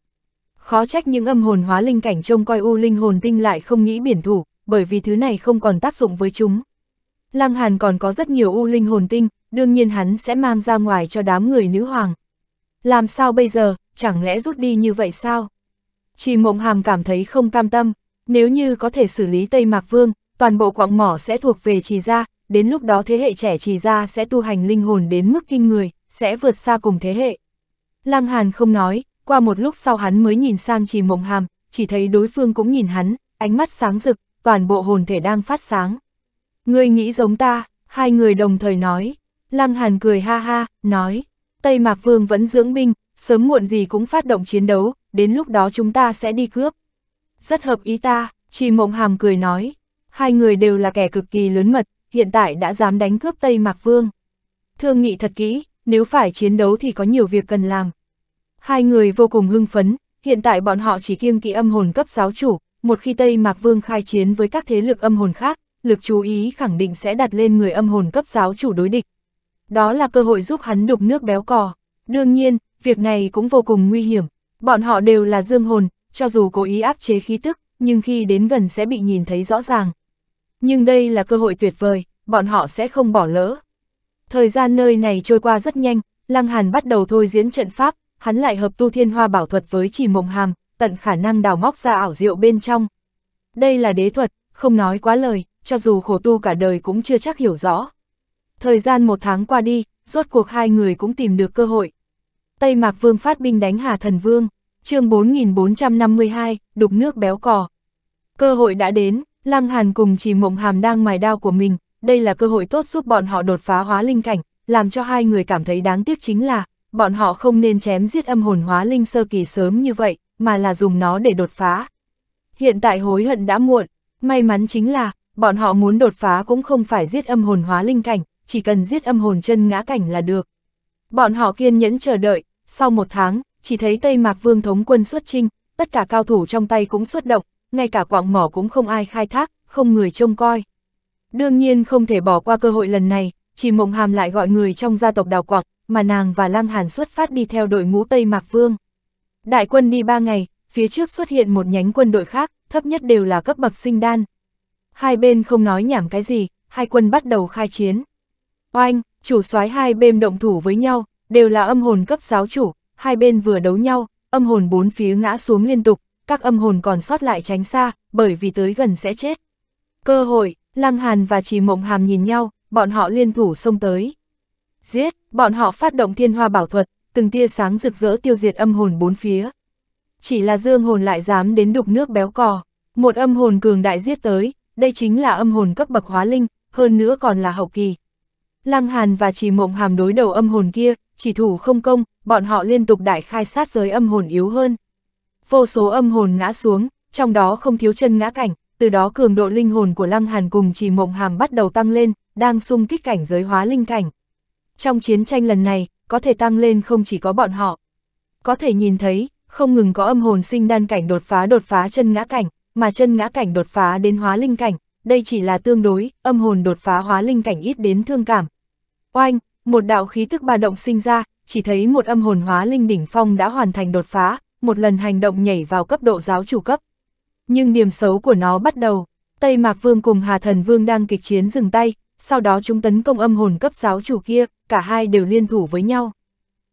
Khó trách những âm hồn hóa linh cảnh trông coi U Linh Hồn Tinh lại không nghĩ biển thủ, bởi vì thứ này không còn tác dụng với chúng. Lăng Hàn còn có rất nhiều U Linh Hồn Tinh, đương nhiên hắn sẽ mang ra ngoài cho đám người nữ hoàng. Làm sao bây giờ, chẳng lẽ rút đi như vậy sao? Chỉ mộng hàm cảm thấy không cam tâm, nếu như có thể xử lý Tây Mạc Vương, toàn bộ quạng mỏ sẽ thuộc về trì gia, đến lúc đó thế hệ trẻ trì gia sẽ tu hành linh hồn đến mức kinh người, sẽ vượt xa cùng thế hệ. Lăng Hàn không nói, qua một lúc sau hắn mới nhìn sang trì mộng hàm, chỉ thấy đối phương cũng nhìn hắn, ánh mắt sáng rực, toàn bộ hồn thể đang phát sáng. Ngươi nghĩ giống ta, hai người đồng thời nói. Lăng Hàn cười ha ha, nói, Tây Mạc Vương vẫn dưỡng binh, sớm muộn gì cũng phát động chiến đấu, đến lúc đó chúng ta sẽ đi cướp. Rất hợp ý ta, Trì Mộng Hàm cười nói, hai người đều là kẻ cực kỳ lớn mật, hiện tại đã dám đánh cướp Tây Mạc Vương. Thương nghị thật kỹ, nếu phải chiến đấu thì có nhiều việc cần làm. Hai người vô cùng hưng phấn, hiện tại bọn họ chỉ kiêng kỵ âm hồn cấp giáo chủ, một khi Tây Mạc Vương khai chiến với các thế lực âm hồn khác, lực chú ý khẳng định sẽ đặt lên người âm hồn cấp giáo chủ đối địch, đó là cơ hội giúp hắn đục nước béo cò. Đương nhiên, việc này cũng vô cùng nguy hiểm. Bọn họ đều là dương hồn, cho dù cố ý áp chế khí tức, nhưng khi đến gần sẽ bị nhìn thấy rõ ràng. Nhưng đây là cơ hội tuyệt vời, bọn họ sẽ không bỏ lỡ. Thời gian nơi này trôi qua rất nhanh, Lăng Hàn bắt đầu thôi diễn trận pháp, hắn lại hợp tu thiên hoa bảo thuật với chỉ mộng hàm, tận khả năng đào móc ra ảo diệu bên trong. Đây là đế thuật, không nói quá lời, cho dù khổ tu cả đời cũng chưa chắc hiểu rõ. Thời gian một tháng qua đi, rốt cuộc hai người cũng tìm được cơ hội. Tây Mạc Vương phát binh đánh Hà Thần Vương, chương 4452, đục nước béo cò. Cơ hội đã đến, Lăng Hàn cùng chỉ mộng hàm đang mài đao của mình, đây là cơ hội tốt giúp bọn họ đột phá hóa linh cảnh, làm cho hai người cảm thấy đáng tiếc chính là, bọn họ không nên chém giết âm hồn hóa linh sơ kỳ sớm như vậy, mà là dùng nó để đột phá. Hiện tại hối hận đã muộn, may mắn chính là, bọn họ muốn đột phá cũng không phải giết âm hồn hóa linh cảnh, chỉ cần giết âm hồn chân ngã cảnh là được. Bọn họ kiên nhẫn chờ đợi, sau một tháng, chỉ thấy Tây Mạc Vương thống quân xuất trinh, tất cả cao thủ trong tay cũng xuất động, ngay cả quạng mỏ cũng không ai khai thác, không người trông coi. Đương nhiên không thể bỏ qua cơ hội lần này, chỉ mộng hàm lại gọi người trong gia tộc đào quạng, mà nàng và Lang Hàn xuất phát đi theo đội ngũ Tây Mạc Vương. Đại quân đi ba ngày, phía trước xuất hiện một nhánh quân đội khác, thấp nhất đều là cấp bậc sinh đan. Hai bên không nói nhảm cái gì, hai quân bắt đầu khai chiến. Oanh, chủ soái hai bên động thủ với nhau, đều là âm hồn cấp giáo chủ, hai bên vừa đấu nhau, âm hồn bốn phía ngã xuống liên tục, các âm hồn còn sót lại tránh xa, bởi vì tới gần sẽ chết. Cơ hội, Lăng Hàn và Trì Mộng Hàm nhìn nhau, bọn họ liên thủ xông tới. Giết, bọn họ phát động thiên hoa bảo thuật, từng tia sáng rực rỡ tiêu diệt âm hồn bốn phía. Chỉ là dương hồn lại dám đến đục nước béo cò, một âm hồn cường đại giết tới, đây chính là âm hồn cấp bậc hóa linh, hơn nữa còn là hậu kỳ, Lăng Hàn và Trì Mộng Hàm đối đầu âm hồn kia, chỉ thủ không công, bọn họ liên tục đại khai sát giới âm hồn yếu hơn. Vô số âm hồn ngã xuống, trong đó không thiếu chân ngã cảnh, từ đó cường độ linh hồn của Lăng Hàn cùng Trì Mộng Hàm bắt đầu tăng lên, đang xung kích cảnh giới hóa linh cảnh. Trong chiến tranh lần này, có thể tăng lên không chỉ có bọn họ. Có thể nhìn thấy, không ngừng có âm hồn sinh đan cảnh đột phá đột phá chân ngã cảnh, mà chân ngã cảnh đột phá đến hóa linh cảnh, đây chỉ là tương đối, âm hồn đột phá hóa linh cảnh ít đến thương cảm, Oanh, một đạo khí thức ba động sinh ra, chỉ thấy một âm hồn hóa linh đỉnh phong đã hoàn thành đột phá, một lần hành động nhảy vào cấp độ giáo chủ cấp. Nhưng điểm xấu của nó bắt đầu, Tây Mạc Vương cùng Hà Thần Vương đang kịch chiến dừng tay, sau đó chúng tấn công âm hồn cấp giáo chủ kia, cả hai đều liên thủ với nhau.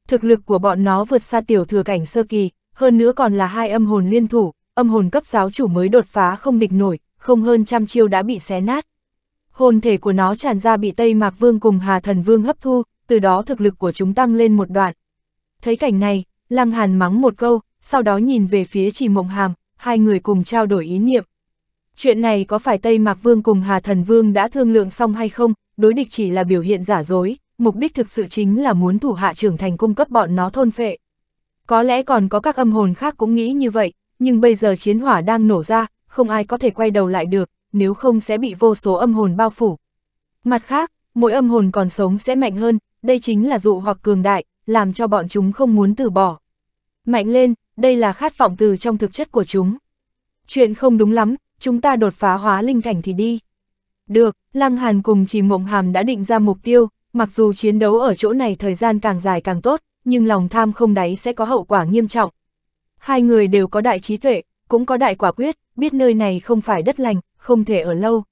Thực lực của bọn nó vượt xa tiểu thừa cảnh sơ kỳ, hơn nữa còn là hai âm hồn liên thủ, âm hồn cấp giáo chủ mới đột phá không địch nổi, không hơn trăm chiêu đã bị xé nát hồn thể của nó tràn ra bị Tây Mạc Vương cùng Hà Thần Vương hấp thu, từ đó thực lực của chúng tăng lên một đoạn. Thấy cảnh này, Lăng Hàn mắng một câu, sau đó nhìn về phía Trì Mộng Hàm, hai người cùng trao đổi ý niệm. Chuyện này có phải Tây Mạc Vương cùng Hà Thần Vương đã thương lượng xong hay không, đối địch chỉ là biểu hiện giả dối, mục đích thực sự chính là muốn thủ hạ trưởng thành cung cấp bọn nó thôn phệ. Có lẽ còn có các âm hồn khác cũng nghĩ như vậy, nhưng bây giờ chiến hỏa đang nổ ra, không ai có thể quay đầu lại được, nếu không sẽ bị vô số âm hồn bao phủ. Mặt khác, mỗi âm hồn còn sống sẽ mạnh hơn, đây chính là dụ hoặc cường đại, làm cho bọn chúng không muốn từ bỏ. Mạnh lên, đây là khát vọng từ trong thực chất của chúng. Chuyện không đúng lắm, chúng ta đột phá hóa linh cảnh thì đi. Được, Lăng Hàn cùng chỉ mộng hàm đã định ra mục tiêu, mặc dù chiến đấu ở chỗ này thời gian càng dài càng tốt, nhưng lòng tham không đáy sẽ có hậu quả nghiêm trọng. Hai người đều có đại trí tuệ, cũng có đại quả quyết, biết nơi này không phải đất lành, không thể ở lâu.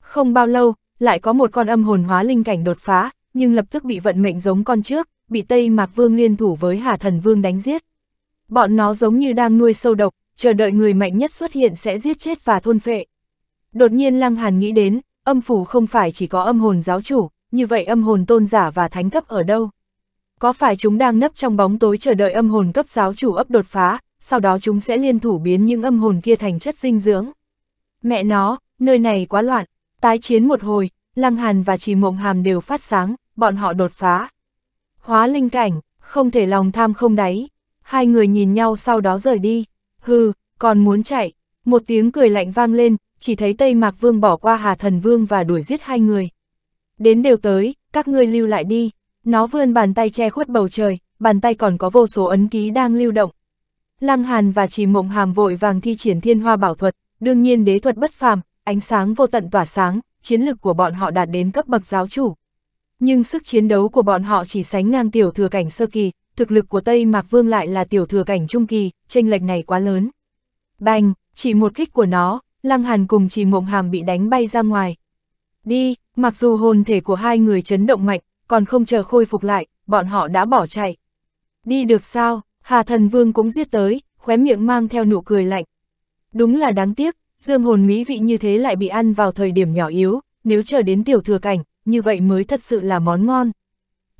Không bao lâu, lại có một con âm hồn hóa linh cảnh đột phá, nhưng lập tức bị vận mệnh giống con trước, bị Tây Mạc Vương liên thủ với Hà Thần Vương đánh giết. Bọn nó giống như đang nuôi sâu độc, chờ đợi người mạnh nhất xuất hiện sẽ giết chết và thôn phệ. Đột nhiên Lăng Hàn nghĩ đến, âm phủ không phải chỉ có âm hồn giáo chủ, như vậy âm hồn tôn giả và thánh cấp ở đâu? Có phải chúng đang nấp trong bóng tối chờ đợi âm hồn cấp giáo chủ ấp đột phá, sau đó chúng sẽ liên thủ biến những âm hồn kia thành chất dinh dưỡng. Mẹ nó, nơi này quá loạn, tái chiến một hồi, Lăng Hàn và Trì Mộng Hàm đều phát sáng, bọn họ đột phá. Hóa linh cảnh, không thể lòng tham không đáy, hai người nhìn nhau sau đó rời đi, hừ, còn muốn chạy, một tiếng cười lạnh vang lên, chỉ thấy Tây Mạc Vương bỏ qua Hà Thần Vương và đuổi giết hai người. Đến đều tới, các ngươi lưu lại đi, nó vươn bàn tay che khuất bầu trời, bàn tay còn có vô số ấn ký đang lưu động, Lăng Hàn và Trì Mộng Hàm vội vàng thi triển thiên hoa bảo thuật, đương nhiên đế thuật bất phàm, ánh sáng vô tận tỏa sáng, chiến lực của bọn họ đạt đến cấp bậc giáo chủ. Nhưng sức chiến đấu của bọn họ chỉ sánh ngang tiểu thừa cảnh sơ kỳ, thực lực của Tây Mạc Vương lại là tiểu thừa cảnh trung kỳ, chênh lệch này quá lớn. Bành, chỉ một kích của nó, Lăng Hàn cùng Trì Mộng Hàm bị đánh bay ra ngoài. Đi, mặc dù hồn thể của hai người chấn động mạnh, còn không chờ khôi phục lại, bọn họ đã bỏ chạy. Đi được sao? Hà thần vương cũng giết tới, khóe miệng mang theo nụ cười lạnh. Đúng là đáng tiếc, dương hồn mỹ vị như thế lại bị ăn vào thời điểm nhỏ yếu, nếu chờ đến tiểu thừa cảnh, như vậy mới thật sự là món ngon.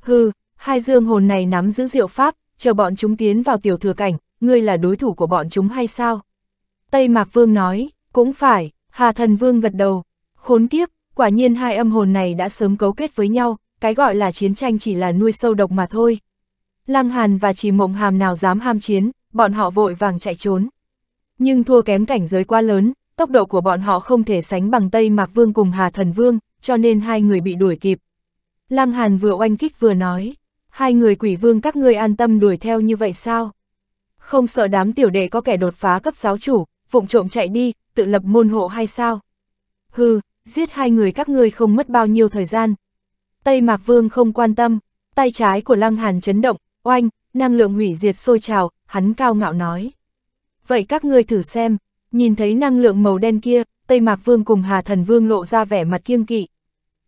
Hừ, hai dương hồn này nắm giữ diệu pháp, chờ bọn chúng tiến vào tiểu thừa cảnh, ngươi là đối thủ của bọn chúng hay sao? Tây Mạc Vương nói, cũng phải, Hà Thần Vương gật đầu, khốn kiếp, quả nhiên hai âm hồn này đã sớm cấu kết với nhau, cái gọi là chiến tranh chỉ là nuôi sâu độc mà thôi. Lăng Hàn và Trì Mộng Hàm nào dám ham chiến, bọn họ vội vàng chạy trốn. Nhưng thua kém cảnh giới quá lớn, tốc độ của bọn họ không thể sánh bằng Tây Mạc Vương cùng Hà Thần Vương, cho nên hai người bị đuổi kịp. Lăng Hàn vừa oanh kích vừa nói, hai người quỷ vương các ngươi an tâm đuổi theo như vậy sao? Không sợ đám tiểu đệ có kẻ đột phá cấp giáo chủ, vụng trộm chạy đi, tự lập môn hộ hay sao? Hừ, giết hai người các ngươi không mất bao nhiêu thời gian. Tây Mạc Vương không quan tâm, tay trái của Lăng Hàn chấn động, Oanh, năng lượng hủy diệt sôi trào, hắn cao ngạo nói. Vậy các ngươi thử xem, nhìn thấy năng lượng màu đen kia, Tây Mạc Vương cùng Hà Thần Vương lộ ra vẻ mặt kiêng kỵ.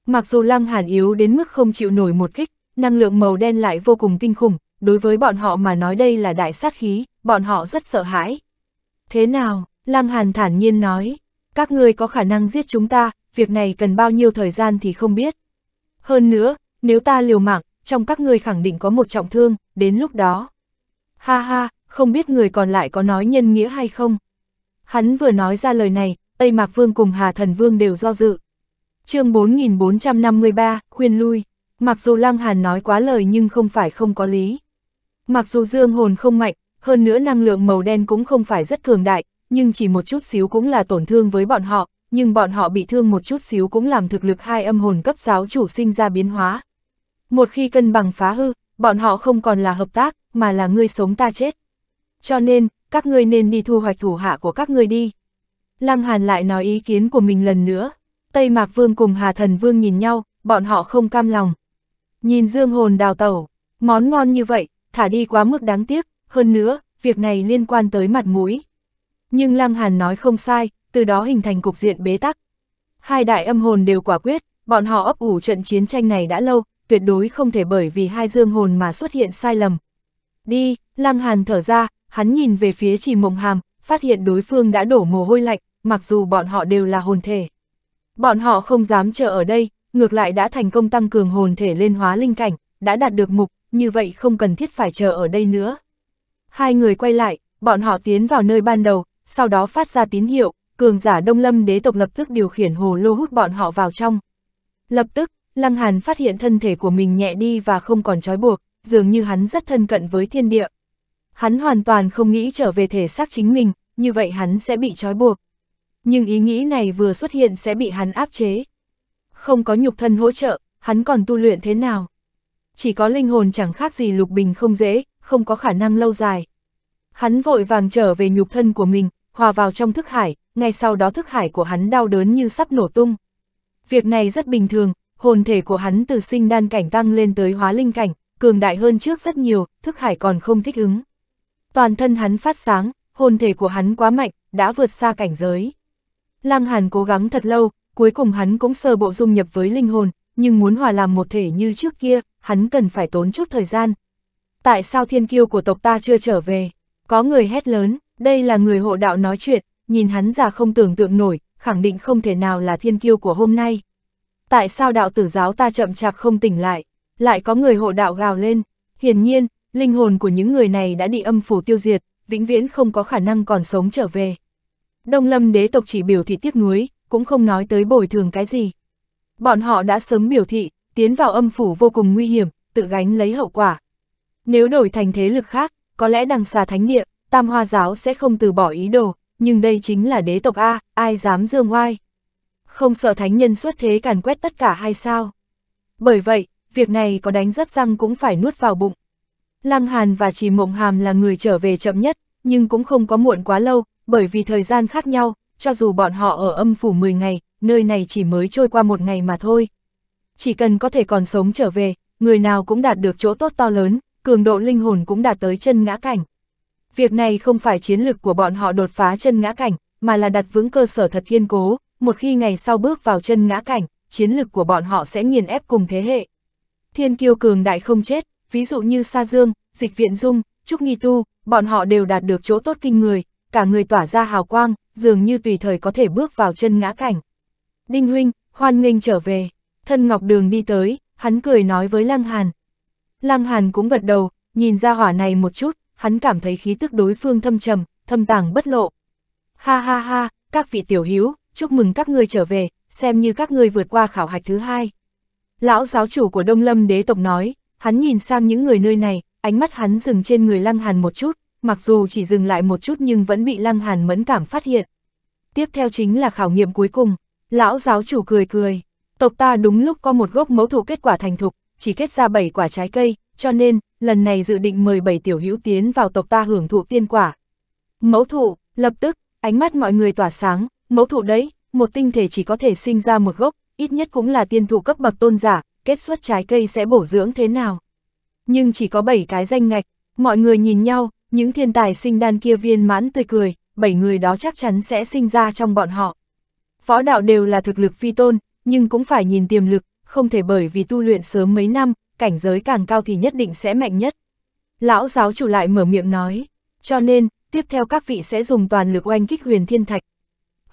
Mặc dù Lăng Hàn yếu đến mức không chịu nổi một kích, năng lượng màu đen lại vô cùng kinh khủng, đối với bọn họ mà nói đây là đại sát khí, bọn họ rất sợ hãi. Thế nào, Lăng Hàn thản nhiên nói, các ngươi có khả năng giết chúng ta, việc này cần bao nhiêu thời gian thì không biết. Hơn nữa, nếu ta liều mạng, trong các người khẳng định có một trọng thương, đến lúc đó. Ha ha, không biết người còn lại có nói nhân nghĩa hay không? Hắn vừa nói ra lời này, Tây Mạc Vương cùng Hà Thần Vương đều do dự. chương 4453, khuyên lui. Mặc dù Lăng Hàn nói quá lời nhưng không phải không có lý. Mặc dù dương hồn không mạnh, hơn nữa năng lượng màu đen cũng không phải rất cường đại, nhưng chỉ một chút xíu cũng là tổn thương với bọn họ, nhưng bọn họ bị thương một chút xíu cũng làm thực lực hai âm hồn cấp giáo chủ sinh ra biến hóa, một khi cân bằng phá hư, bọn họ không còn là hợp tác, mà là ngươi sống ta chết. Cho nên, các ngươi nên đi thu hoạch thủ hạ của các ngươi đi. Lăng Hàn lại nói ý kiến của mình lần nữa. Tây Mạc Vương cùng Hà Thần Vương nhìn nhau, bọn họ không cam lòng. Nhìn dương hồn đào tẩu, món ngon như vậy, thả đi quá mức đáng tiếc, hơn nữa, việc này liên quan tới mặt mũi. Nhưng Lăng Hàn nói không sai, từ đó hình thành cục diện bế tắc. Hai đại âm hồn đều quả quyết, bọn họ ấp ủ trận chiến tranh này đã lâu, tuyệt đối không thể bởi vì hai dương hồn mà xuất hiện sai lầm. Đi, Lăng Hàn thở ra, hắn nhìn về phía chỉ mộng hàm, phát hiện đối phương đã đổ mồ hôi lạnh, mặc dù bọn họ đều là hồn thể. Bọn họ không dám chờ ở đây, ngược lại đã thành công tăng cường hồn thể lên hóa linh cảnh, đã đạt được mục, như vậy không cần thiết phải chờ ở đây nữa. Hai người quay lại, bọn họ tiến vào nơi ban đầu, sau đó phát ra tín hiệu, cường giả Đông Lâm đế tộc lập tức điều khiển hồ lô hút bọn họ vào trong. Lập tức, Lăng Hàn phát hiện thân thể của mình nhẹ đi và không còn trói buộc, dường như hắn rất thân cận với thiên địa. Hắn hoàn toàn không nghĩ trở về thể xác chính mình, như vậy hắn sẽ bị trói buộc. Nhưng ý nghĩ này vừa xuất hiện sẽ bị hắn áp chế. Không có nhục thân hỗ trợ, hắn còn tu luyện thế nào? Chỉ có linh hồn chẳng khác gì lục bình không dễ, không có khả năng lâu dài. Hắn vội vàng trở về nhục thân của mình, hòa vào trong thức hải, ngay sau đó thức hải của hắn đau đớn như sắp nổ tung. Việc này rất bình thường, hồn thể của hắn từ sinh đan cảnh tăng lên tới hóa linh cảnh, cường đại hơn trước rất nhiều, thức hải còn không thích ứng. Toàn thân hắn phát sáng, hồn thể của hắn quá mạnh, đã vượt xa cảnh giới. Lăng Hàn cố gắng thật lâu, cuối cùng hắn cũng sơ bộ dung nhập với linh hồn, nhưng muốn hòa làm một thể như trước kia, hắn cần phải tốn chút thời gian. Tại sao thiên kiêu của tộc ta chưa trở về? Có người hét lớn, đây là người hộ đạo nói chuyện, nhìn hắn già không tưởng tượng nổi, khẳng định không thể nào là thiên kiêu của hôm nay tại sao đạo tử giáo ta chậm chạp không tỉnh lại, lại có người hộ đạo gào lên, hiển nhiên, linh hồn của những người này đã bị âm phủ tiêu diệt, vĩnh viễn không có khả năng còn sống trở về. Đông lâm đế tộc chỉ biểu thị tiếc nuối, cũng không nói tới bồi thường cái gì. Bọn họ đã sớm biểu thị, tiến vào âm phủ vô cùng nguy hiểm, tự gánh lấy hậu quả. Nếu đổi thành thế lực khác, có lẽ đằng xà thánh địa, tam hoa giáo sẽ không từ bỏ ý đồ, nhưng đây chính là đế tộc A, ai dám dương oai không sợ thánh nhân xuất thế càn quét tất cả hay sao? Bởi vậy, việc này có đánh rắc răng cũng phải nuốt vào bụng. Lăng Hàn và Trì Mộng Hàm là người trở về chậm nhất, nhưng cũng không có muộn quá lâu, bởi vì thời gian khác nhau, cho dù bọn họ ở âm phủ 10 ngày, nơi này chỉ mới trôi qua một ngày mà thôi. Chỉ cần có thể còn sống trở về, người nào cũng đạt được chỗ tốt to lớn, cường độ linh hồn cũng đạt tới chân ngã cảnh. Việc này không phải chiến lược của bọn họ đột phá chân ngã cảnh, mà là đặt vững cơ sở thật kiên cố, một khi ngày sau bước vào chân ngã cảnh, chiến lực của bọn họ sẽ nghiền ép cùng thế hệ. Thiên kiêu cường đại không chết, ví dụ như Sa Dương, Dịch Viện Dung, Trúc Nghi Tu, bọn họ đều đạt được chỗ tốt kinh người, cả người tỏa ra hào quang, dường như tùy thời có thể bước vào chân ngã cảnh. Đinh Huynh, hoan nghênh trở về, thân Ngọc Đường đi tới, hắn cười nói với Lăng Hàn. Lăng Hàn cũng gật đầu, nhìn ra hỏa này một chút, hắn cảm thấy khí tức đối phương thâm trầm, thâm tàng bất lộ. Ha ha ha, các vị tiểu hiếu, chúc mừng các ngươi trở về, xem như các ngươi vượt qua khảo hạch thứ hai. Lão giáo chủ của Đông Lâm đế tộc nói, hắn nhìn sang những người nơi này, ánh mắt hắn dừng trên người Lăng Hàn một chút, mặc dù chỉ dừng lại một chút nhưng vẫn bị Lăng Hàn mẫn cảm phát hiện. Tiếp theo chính là khảo nghiệm cuối cùng, lão giáo chủ cười cười, tộc ta đúng lúc có một gốc mẫu thụ kết quả thành thục, chỉ kết ra 7 quả trái cây, cho nên, lần này dự định mời 7 tiểu hữu tiến vào tộc ta hưởng thụ tiên quả. Mẫu thụ, lập tức, ánh mắt mọi người tỏa sáng, Mẫu thụ đấy, một tinh thể chỉ có thể sinh ra một gốc, ít nhất cũng là tiên thụ cấp bậc tôn giả, kết xuất trái cây sẽ bổ dưỡng thế nào. Nhưng chỉ có 7 cái danh ngạch, mọi người nhìn nhau, những thiên tài sinh đan kia viên mãn tươi cười, 7 người đó chắc chắn sẽ sinh ra trong bọn họ. Võ đạo đều là thực lực phi tôn, nhưng cũng phải nhìn tiềm lực, không thể bởi vì tu luyện sớm mấy năm, cảnh giới càng cao thì nhất định sẽ mạnh nhất. Lão giáo chủ lại mở miệng nói, cho nên, tiếp theo các vị sẽ dùng toàn lực oanh kích huyền thiên thạch,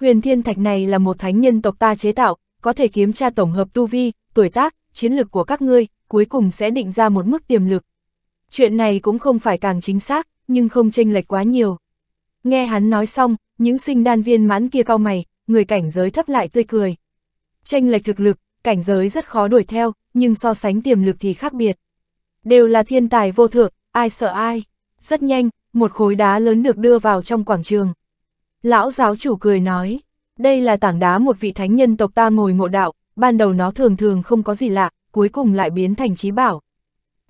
Huyền thiên thạch này là một thánh nhân tộc ta chế tạo, có thể kiểm tra tổng hợp tu vi, tuổi tác, chiến lược của các ngươi, cuối cùng sẽ định ra một mức tiềm lực. Chuyện này cũng không phải càng chính xác, nhưng không chênh lệch quá nhiều. Nghe hắn nói xong, những sinh đan viên mãn kia cao mày, người cảnh giới thấp lại tươi cười. Chênh lệch thực lực, cảnh giới rất khó đuổi theo, nhưng so sánh tiềm lực thì khác biệt. Đều là thiên tài vô thượng, ai sợ ai. Rất nhanh, một khối đá lớn được đưa vào trong quảng trường. Lão giáo chủ cười nói, đây là tảng đá một vị thánh nhân tộc ta ngồi ngộ đạo, ban đầu nó thường thường không có gì lạ, cuối cùng lại biến thành trí bảo.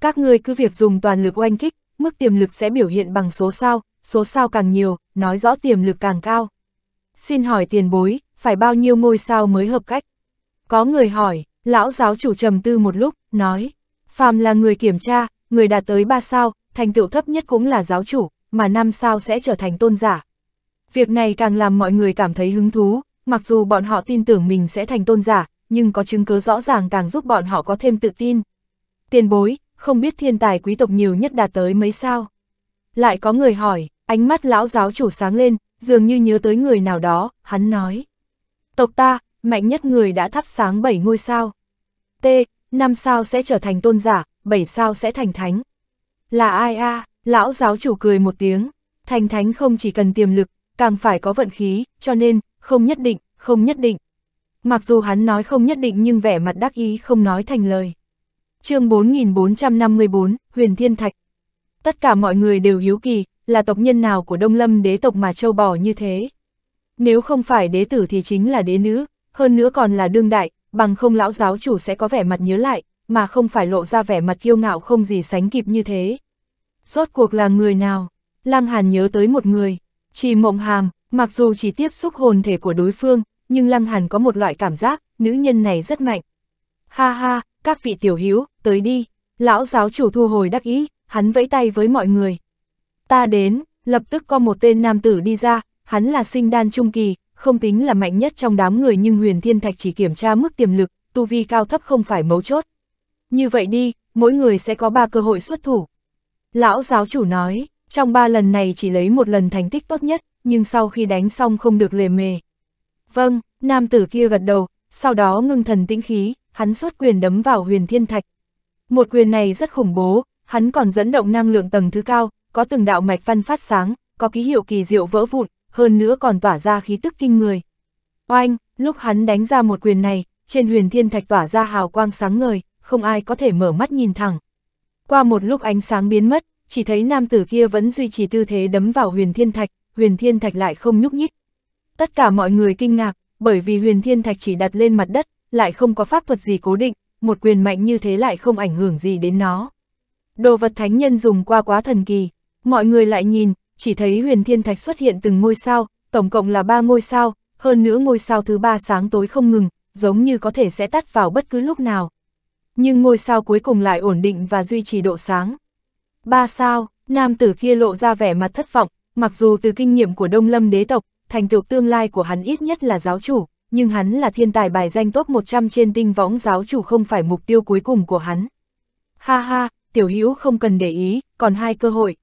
Các ngươi cứ việc dùng toàn lực oanh kích, mức tiềm lực sẽ biểu hiện bằng số sao, số sao càng nhiều, nói rõ tiềm lực càng cao. Xin hỏi tiền bối, phải bao nhiêu ngôi sao mới hợp cách? Có người hỏi, lão giáo chủ trầm tư một lúc, nói, phàm là người kiểm tra, người đạt tới 3 sao, thành tựu thấp nhất cũng là giáo chủ, mà 5 sao sẽ trở thành tôn giả, Việc này càng làm mọi người cảm thấy hứng thú, mặc dù bọn họ tin tưởng mình sẽ thành tôn giả, nhưng có chứng cứ rõ ràng càng giúp bọn họ có thêm tự tin. Tiền bối, không biết thiên tài quý tộc nhiều nhất đạt tới mấy sao? Lại có người hỏi, ánh mắt lão giáo chủ sáng lên, dường như nhớ tới người nào đó, hắn nói. Tộc ta, mạnh nhất người đã thắp sáng 7 ngôi sao. T, 5 sao sẽ trở thành tôn giả, 7 sao sẽ thành thánh. Là ai a à? Lão giáo chủ cười một tiếng, thành thánh không chỉ cần tiềm lực, càng phải có vận khí, cho nên, không nhất định, không nhất định. Mặc dù hắn nói không nhất định nhưng vẻ mặt đắc ý không nói thành lời. chương 4454, Huyền Thiên Thạch. Tất cả mọi người đều hiếu kỳ, là tộc nhân nào của Đông Lâm đế tộc mà châu bò như thế. Nếu không phải đế tử thì chính là đế nữ, hơn nữa còn là đương đại, bằng không lão giáo chủ sẽ có vẻ mặt nhớ lại, mà không phải lộ ra vẻ mặt kiêu ngạo không gì sánh kịp như thế. Rốt cuộc là người nào? Lăng Hàn nhớ tới một người, chỉ mộng hàm, mặc dù chỉ tiếp xúc hồn thể của đối phương, nhưng Lăng Hàn có một loại cảm giác, nữ nhân này rất mạnh. Ha ha, các vị tiểu hữu tới đi. Lão giáo chủ thu hồi đắc ý, hắn vẫy tay với mọi người. Ta đến, lập tức có một tên nam tử đi ra, hắn là sinh đan trung kỳ, không tính là mạnh nhất trong đám người nhưng huyền thiên thạch chỉ kiểm tra mức tiềm lực, tu vi cao thấp không phải mấu chốt. Như vậy đi, mỗi người sẽ có ba cơ hội xuất thủ. Lão giáo chủ nói, trong ba lần này chỉ lấy một lần thành tích tốt nhất, nhưng sau khi đánh xong không được lề mề. Vâng, nam tử kia gật đầu, sau đó ngưng thần tĩnh khí, hắn xuất quyền đấm vào huyền thiên thạch. Một quyền này rất khủng bố, hắn còn dẫn động năng lượng tầng thứ cao, có từng đạo mạch văn phát sáng, có ký hiệu kỳ diệu vỡ vụn, hơn nữa còn tỏa ra khí tức kinh người. Oanh, lúc hắn đánh ra một quyền này, trên huyền thiên thạch tỏa ra hào quang sáng ngời, không ai có thể mở mắt nhìn thẳng. Qua một lúc ánh sáng biến mất, chỉ thấy nam tử kia vẫn duy trì tư thế đấm vào huyền thiên thạch, huyền thiên thạch lại không nhúc nhích. Tất cả mọi người kinh ngạc, bởi vì huyền thiên thạch chỉ đặt lên mặt đất, lại không có pháp thuật gì cố định, một quyền mạnh như thế lại không ảnh hưởng gì đến nó. Đồ vật thánh nhân dùng qua quá thần kỳ, mọi người lại nhìn, chỉ thấy huyền thiên thạch xuất hiện từng ngôi sao, tổng cộng là ba ngôi sao, hơn nữa ngôi sao thứ ba sáng tối không ngừng, giống như có thể sẽ tắt vào bất cứ lúc nào. Nhưng ngôi sao cuối cùng lại ổn định và duy trì độ sáng. Ba sao, nam tử kia lộ ra vẻ mặt thất vọng, mặc dù từ kinh nghiệm của Đông Lâm đế tộc, thành tựu tương lai của hắn ít nhất là giáo chủ, nhưng hắn là thiên tài bài danh top 100 trên tinh võng giáo chủ không phải mục tiêu cuối cùng của hắn. Ha ha, tiểu hữu không cần để ý, còn hai cơ hội.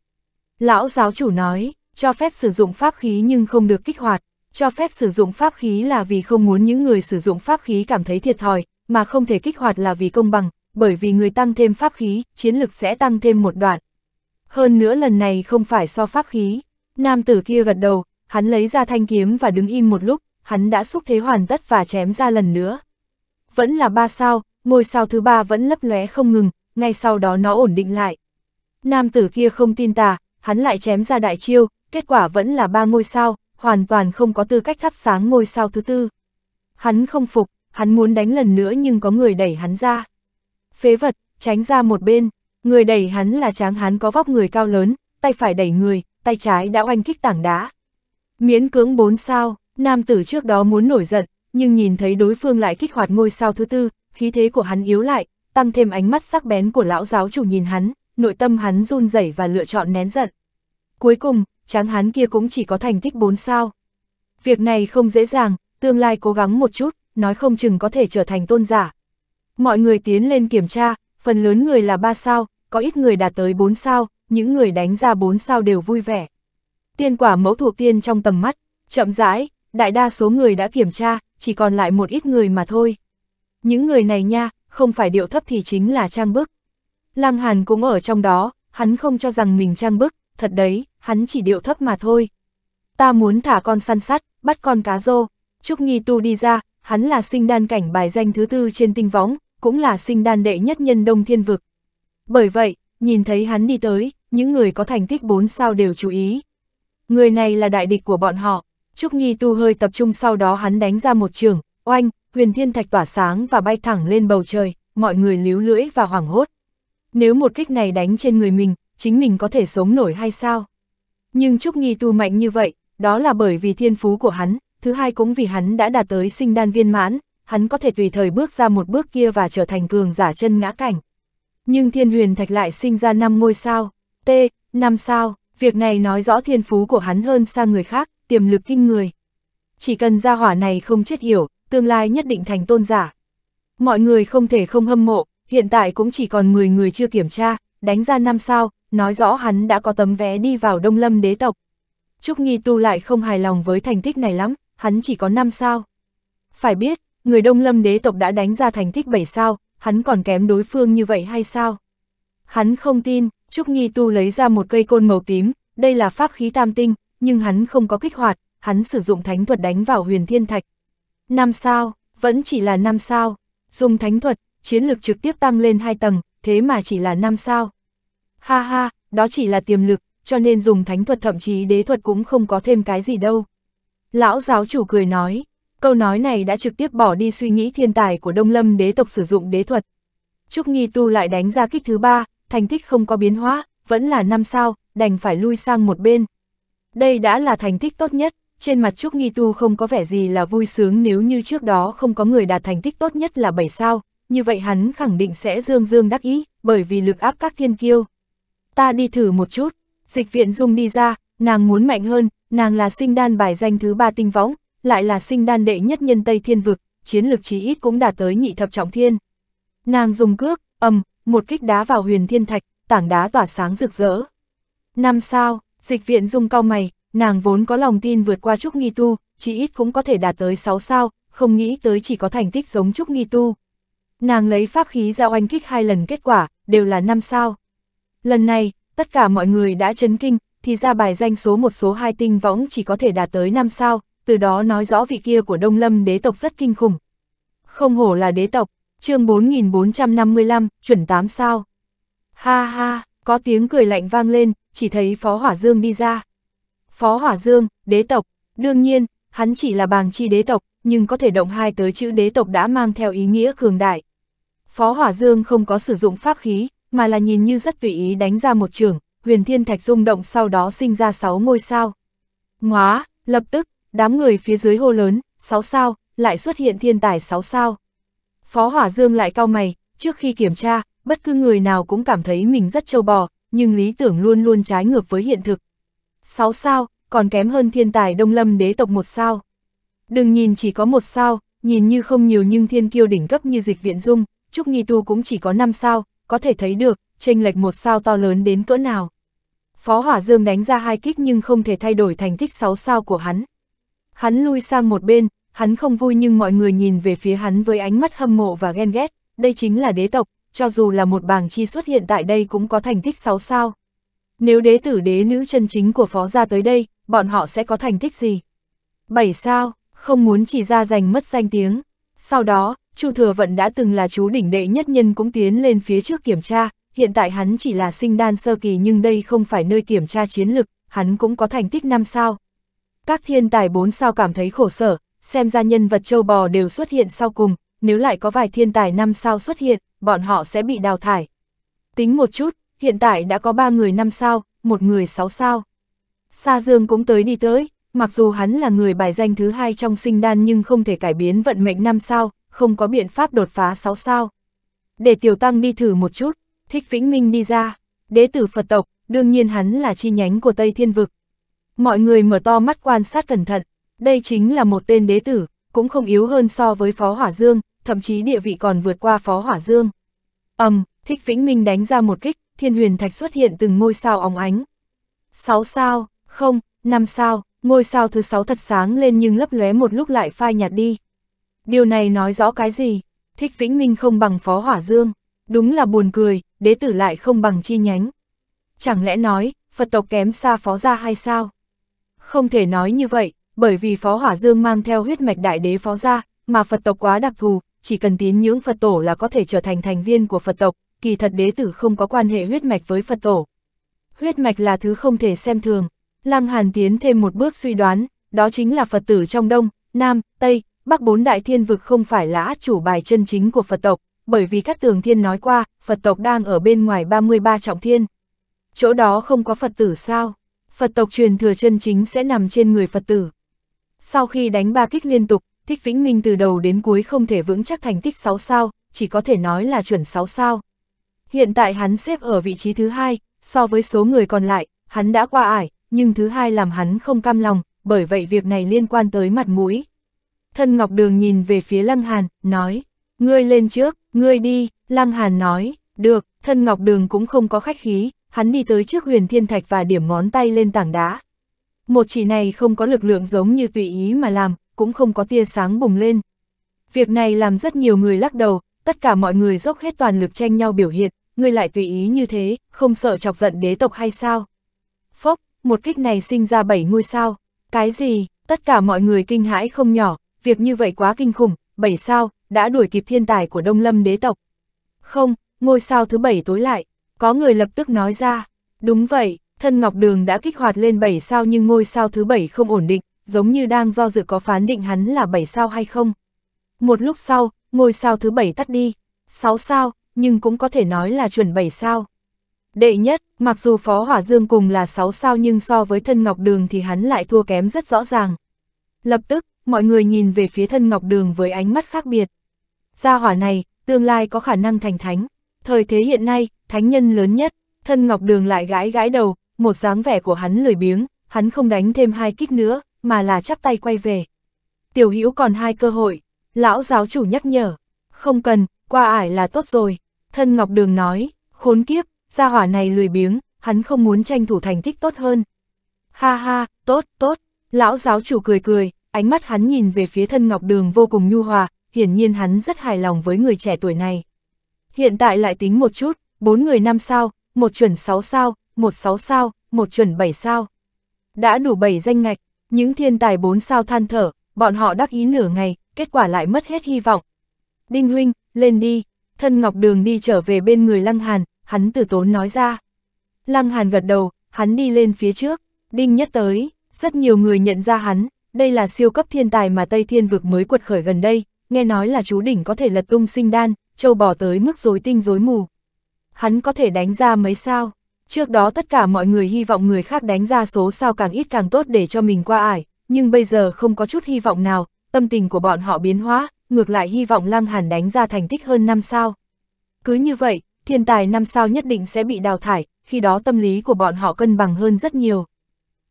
Lão giáo chủ nói, cho phép sử dụng pháp khí nhưng không được kích hoạt, cho phép sử dụng pháp khí là vì không muốn những người sử dụng pháp khí cảm thấy thiệt thòi, mà không thể kích hoạt là vì công bằng, bởi vì người tăng thêm pháp khí, chiến lực sẽ tăng thêm một đoạn, hơn nữa lần này không phải so pháp khí. Nam tử kia gật đầu, hắn lấy ra thanh kiếm và đứng im một lúc, hắn đã xúc thế hoàn tất và chém ra lần nữa. Vẫn là ba sao, ngôi sao thứ ba vẫn lấp lóe không ngừng, ngay sau đó nó ổn định lại. Nam tử kia không tin tà, hắn lại chém ra đại chiêu, kết quả vẫn là ba ngôi sao, hoàn toàn không có tư cách thắp sáng ngôi sao thứ tư. Hắn không phục, hắn muốn đánh lần nữa nhưng có người đẩy hắn ra. Phế vật, tránh ra một bên, Người đẩy hắn là tráng hắn có vóc người cao lớn, tay phải đẩy người, tay trái đã oanh kích tảng đá. Miễn cưỡng bốn sao, nam tử trước đó muốn nổi giận, nhưng nhìn thấy đối phương lại kích hoạt ngôi sao thứ tư, khí thế của hắn yếu lại, tăng thêm ánh mắt sắc bén của lão giáo chủ nhìn hắn, nội tâm hắn run rẩy và lựa chọn nén giận. Cuối cùng, tráng hắn kia cũng chỉ có thành tích bốn sao. Việc này không dễ dàng, tương lai cố gắng một chút, nói không chừng có thể trở thành tôn giả. Mọi người tiến lên kiểm tra, phần lớn người là 3 sao, có ít người đạt tới 4 sao, những người đánh ra 4 sao đều vui vẻ. Tiên quả mẫu thuộc tiên trong tầm mắt, chậm rãi, đại đa số người đã kiểm tra, chỉ còn lại một ít người mà thôi. Những người này nha, không phải điệu thấp thì chính là trang bức. Lăng Hàn cũng ở trong đó, hắn không cho rằng mình trang bức, thật đấy, hắn chỉ điệu thấp mà thôi. Ta muốn thả con săn sắt, bắt con cá rô. Trúc Nghi Tu đi ra, hắn là sinh đan cảnh bài danh thứ tư trên tinh võng, cũng là sinh đan đệ nhất nhân Đông Thiên Vực. Bởi vậy, nhìn thấy hắn đi tới, những người có thành tích bốn sao đều chú ý. Người này là đại địch của bọn họ, Trúc Nghi Tu hơi tập trung sau đó hắn đánh ra một trường, oanh, huyền thiên thạch tỏa sáng và bay thẳng lên bầu trời, mọi người líu lưỡi và hoảng hốt. Nếu một kích này đánh trên người mình, chính mình có thể sống nổi hay sao? Nhưng Trúc Nghi Tu mạnh như vậy, đó là bởi vì thiên phú của hắn, thứ hai cũng vì hắn đã đạt tới sinh đan viên mãn, hắn có thể tùy thời bước ra một bước kia và trở thành cường giả chân ngã cảnh. Nhưng thiên huyền thạch lại sinh ra năm ngôi sao, T, năm sao, việc này nói rõ thiên phú của hắn hơn xa người khác, tiềm lực kinh người. Chỉ cần gia hỏa này không chết hiểu, tương lai nhất định thành tôn giả. Mọi người không thể không hâm mộ, hiện tại cũng chỉ còn 10 người chưa kiểm tra, đánh ra năm sao, nói rõ hắn đã có tấm vé đi vào Đông Lâm đế tộc. Trúc Nghi Tu lại không hài lòng với thành tích này lắm, hắn chỉ có năm sao. Phải biết, người Đông Lâm đế tộc đã đánh ra thành tích bảy sao, hắn còn kém đối phương như vậy hay sao? Hắn không tin, Trúc Nhi Tu lấy ra một cây côn màu tím, đây là pháp khí tam tinh, nhưng hắn không có kích hoạt, hắn sử dụng thánh thuật đánh vào huyền thiên thạch. Năm sao, vẫn chỉ là năm sao, dùng thánh thuật, chiến lực trực tiếp tăng lên hai tầng, thế mà chỉ là năm sao. Ha ha, đó chỉ là tiềm lực, cho nên dùng thánh thuật thậm chí đế thuật cũng không có thêm cái gì đâu. Lão giáo chủ cười nói, Câu nói này đã trực tiếp bỏ đi suy nghĩ thiên tài của Đông Lâm đế tộc sử dụng đế thuật. Trúc Nghi Tu lại đánh ra kích thứ ba, thành tích không có biến hóa, vẫn là năm sao, đành phải lui sang một bên. Đây đã là thành tích tốt nhất, trên mặt Trúc Nghi Tu không có vẻ gì là vui sướng nếu như trước đó không có người đạt thành tích tốt nhất là 7 sao, như vậy hắn khẳng định sẽ dương dương đắc ý, bởi vì lực áp các thiên kiêu. Ta đi thử một chút, dịch viện dung đi ra, nàng muốn mạnh hơn, nàng là sinh đan bài danh thứ ba tinh võng, lại là sinh đan đệ nhất nhân Tây Thiên Vực, chiến lực chí ít cũng đạt tới nhị thập trọng thiên. Nàng dùng cước, ầm, một kích đá vào huyền thiên thạch, tảng đá tỏa sáng rực rỡ. Năm sao, dịch viện dung cao mày, nàng vốn có lòng tin vượt qua Trúc Nghi Tu, chí ít cũng có thể đạt tới 6 sao, không nghĩ tới chỉ có thành tích giống Trúc Nghi Tu. Nàng lấy pháp khí ra oanh kích hai lần kết quả, đều là 5 sao. Lần này, tất cả mọi người đã chấn kinh, thì ra bài danh số một số hai tinh võng chỉ có thể đạt tới 5 sao, từ đó nói rõ vị kia của Đông Lâm đế tộc rất kinh khủng. Không hổ là đế tộc, chương 4455, chuẩn 8 sao. Ha ha, có tiếng cười lạnh vang lên, chỉ thấy Phó Hỏa Dương đi ra. Phó Hỏa Dương, đế tộc, đương nhiên, hắn chỉ là bàng chi đế tộc, nhưng có thể động hai tới chữ đế tộc đã mang theo ý nghĩa cường đại. Phó Hỏa Dương không có sử dụng pháp khí, mà là nhìn như rất tùy ý đánh ra một trường, huyền thiên thạch rung động sau đó sinh ra sáu ngôi sao. Ngóa, lập tức, đám người phía dưới hô lớn, 6 sao, lại xuất hiện thiên tài 6 sao. Phó Hỏa Dương lại cao mày, trước khi kiểm tra, bất cứ người nào cũng cảm thấy mình rất trâu bò, nhưng lý tưởng luôn luôn trái ngược với hiện thực. 6 sao, còn kém hơn thiên tài Đông Lâm đế tộc một sao. Đừng nhìn chỉ có một sao, nhìn như không nhiều nhưng thiên kiêu đỉnh cấp như dịch viện dung, Trúc nhi Tu cũng chỉ có 5 sao, có thể thấy được, chênh lệch một sao to lớn đến cỡ nào. Phó Hỏa Dương đánh ra hai kích nhưng không thể thay đổi thành tích 6 sao của hắn, Hắn lui sang một bên, hắn không vui nhưng mọi người nhìn về phía hắn với ánh mắt hâm mộ và ghen ghét, đây chính là đế tộc, cho dù là một bảng chi xuất hiện tại đây cũng có thành tích 6 sao. Nếu đế tử đế nữ chân chính của phó gia tới đây, bọn họ sẽ có thành tích gì? 7 sao, không muốn chỉ ra giành mất danh tiếng. Sau đó, Chu Thừa Vận đã từng là chú đỉnh đệ nhất nhân cũng tiến lên phía trước kiểm tra, hiện tại hắn chỉ là sinh đan sơ kỳ nhưng đây không phải nơi kiểm tra chiến lực, hắn cũng có thành tích 5 sao. Các thiên tài bốn sao cảm thấy khổ sở, xem ra nhân vật châu bò đều xuất hiện sau cùng, nếu lại có vài thiên tài năm sao xuất hiện, bọn họ sẽ bị đào thải. Tính một chút, hiện tại đã có ba người năm sao, một người sáu sao. Sa Dương cũng tới đi tới, mặc dù hắn là người bài danh thứ hai trong sinh đan nhưng không thể cải biến vận mệnh năm sao, không có biện pháp đột phá sáu sao. Để Tiểu Tăng đi thử một chút, Thích Vĩnh Minh đi ra, đế tử Phật tộc, đương nhiên hắn là chi nhánh của Tây Thiên Vực, Mọi người mở to mắt quan sát cẩn thận, đây chính là một tên đế tử, cũng không yếu hơn so với Phó Hỏa Dương, thậm chí địa vị còn vượt qua Phó Hỏa Dương. ầm, um, Thích Vĩnh Minh đánh ra một kích, thiên huyền thạch xuất hiện từng ngôi sao óng ánh. sáu sao, không, năm sao, ngôi sao thứ sáu thật sáng lên nhưng lấp lóe một lúc lại phai nhạt đi. Điều này nói rõ cái gì? Thích Vĩnh Minh không bằng Phó Hỏa Dương, đúng là buồn cười, đế tử lại không bằng chi nhánh. Chẳng lẽ nói, Phật tộc kém xa Phó gia hay sao? Không thể nói như vậy, bởi vì Phó Hỏa Dương mang theo huyết mạch đại đế Phó gia, mà Phật tộc quá đặc thù, chỉ cần tín những Phật tổ là có thể trở thành thành viên của Phật tộc, kỳ thật đế tử không có quan hệ huyết mạch với Phật tổ. Huyết mạch là thứ không thể xem thường. Lăng Hàn tiến thêm một bước suy đoán, đó chính là Phật tử trong Đông, Nam, Tây, Bắc bốn đại thiên vực không phải là át chủ bài chân chính của Phật tộc, bởi vì các tường thiên nói qua, Phật tộc đang ở bên ngoài 33 trọng thiên. Chỗ đó không có Phật tử sao? Phật tộc truyền thừa chân chính sẽ nằm trên người Phật tử. Sau khi đánh ba kích liên tục, Thích Vĩnh Minh từ đầu đến cuối không thể vững chắc thành tích 6 sao, chỉ có thể nói là chuẩn 6 sao. Hiện tại hắn xếp ở vị trí thứ hai, so với số người còn lại, hắn đã qua ải, nhưng thứ hai làm hắn không cam lòng, bởi vậy việc này liên quan tới mặt mũi. Thân Ngọc Đường nhìn về phía Lăng Hàn, nói, ngươi lên trước, ngươi đi, Lăng Hàn nói, được, thân Ngọc Đường cũng không có khách khí, hắn đi tới trước huyền thiên thạch và điểm ngón tay lên tảng đá. Một chỉ này không có lực lượng giống như tùy ý mà làm, cũng không có tia sáng bùng lên. Việc này làm rất nhiều người lắc đầu, tất cả mọi người dốc hết toàn lực tranh nhau biểu hiện, người lại tùy ý như thế, không sợ chọc giận đế tộc hay sao? Phốc, một kích này sinh ra bảy ngôi sao. Cái gì, tất cả mọi người kinh hãi không nhỏ, việc như vậy quá kinh khủng, bảy sao, đã đuổi kịp thiên tài của Đông Lâm đế tộc. Không, ngôi sao thứ bảy tối lại, có người lập tức nói ra, đúng vậy, thân Ngọc Đường đã kích hoạt lên 7 sao nhưng ngôi sao thứ 7 không ổn định, giống như đang do dự có phán định hắn là 7 sao hay không. Một lúc sau, ngôi sao thứ 7 tắt đi, 6 sao, nhưng cũng có thể nói là chuẩn 7 sao. Đệ nhất, mặc dù Phó Hỏa Dương cùng là 6 sao nhưng so với thân Ngọc Đường thì hắn lại thua kém rất rõ ràng. Lập tức, mọi người nhìn về phía thân Ngọc Đường với ánh mắt khác biệt. Gia hỏa này, tương lai có khả năng thành thánh. Thời thế hiện nay, thánh nhân lớn nhất, thân Ngọc Đường lại gãi gãi đầu, một dáng vẻ của hắn lười biếng, hắn không đánh thêm hai kích nữa, mà là chắp tay quay về. Tiểu Hữu còn hai cơ hội, lão giáo chủ nhắc nhở, không cần, qua ải là tốt rồi, thân Ngọc Đường nói, khốn kiếp, gia hỏa này lười biếng, hắn không muốn tranh thủ thành tích tốt hơn. Ha ha, tốt, tốt, lão giáo chủ cười cười, ánh mắt hắn nhìn về phía thân Ngọc Đường vô cùng nhu hòa, hiển nhiên hắn rất hài lòng với người trẻ tuổi này. Hiện tại lại tính một chút, bốn người năm sao, một chuẩn 6 sao, một 6 sao, một chuẩn 7 sao. Đã đủ 7 danh ngạch, những thiên tài 4 sao than thở, bọn họ đắc ý nửa ngày, kết quả lại mất hết hy vọng. Đinh huynh, lên đi, thân Ngọc Đường đi trở về bên người Lăng Hàn, hắn từ tốn nói ra. Lăng Hàn gật đầu, hắn đi lên phía trước, Đinh nhất tới, rất nhiều người nhận ra hắn, đây là siêu cấp thiên tài mà Tây Thiên vực mới quật khởi gần đây, nghe nói là chú đỉnh có thể lật tung sinh đan, châu bò tới mức rối tinh rối mù hắn có thể đánh ra mấy sao. Trước đó tất cả mọi người hy vọng người khác đánh ra số sao càng ít càng tốt để cho mình qua ải, nhưng bây giờ không có chút hy vọng nào, tâm tình của bọn họ biến hóa, ngược lại hy vọng Lăng Hàn đánh ra thành tích hơn 5 sao. Cứ như vậy, thiên tài 5 sao nhất định sẽ bị đào thải, khi đó tâm lý của bọn họ cân bằng hơn rất nhiều.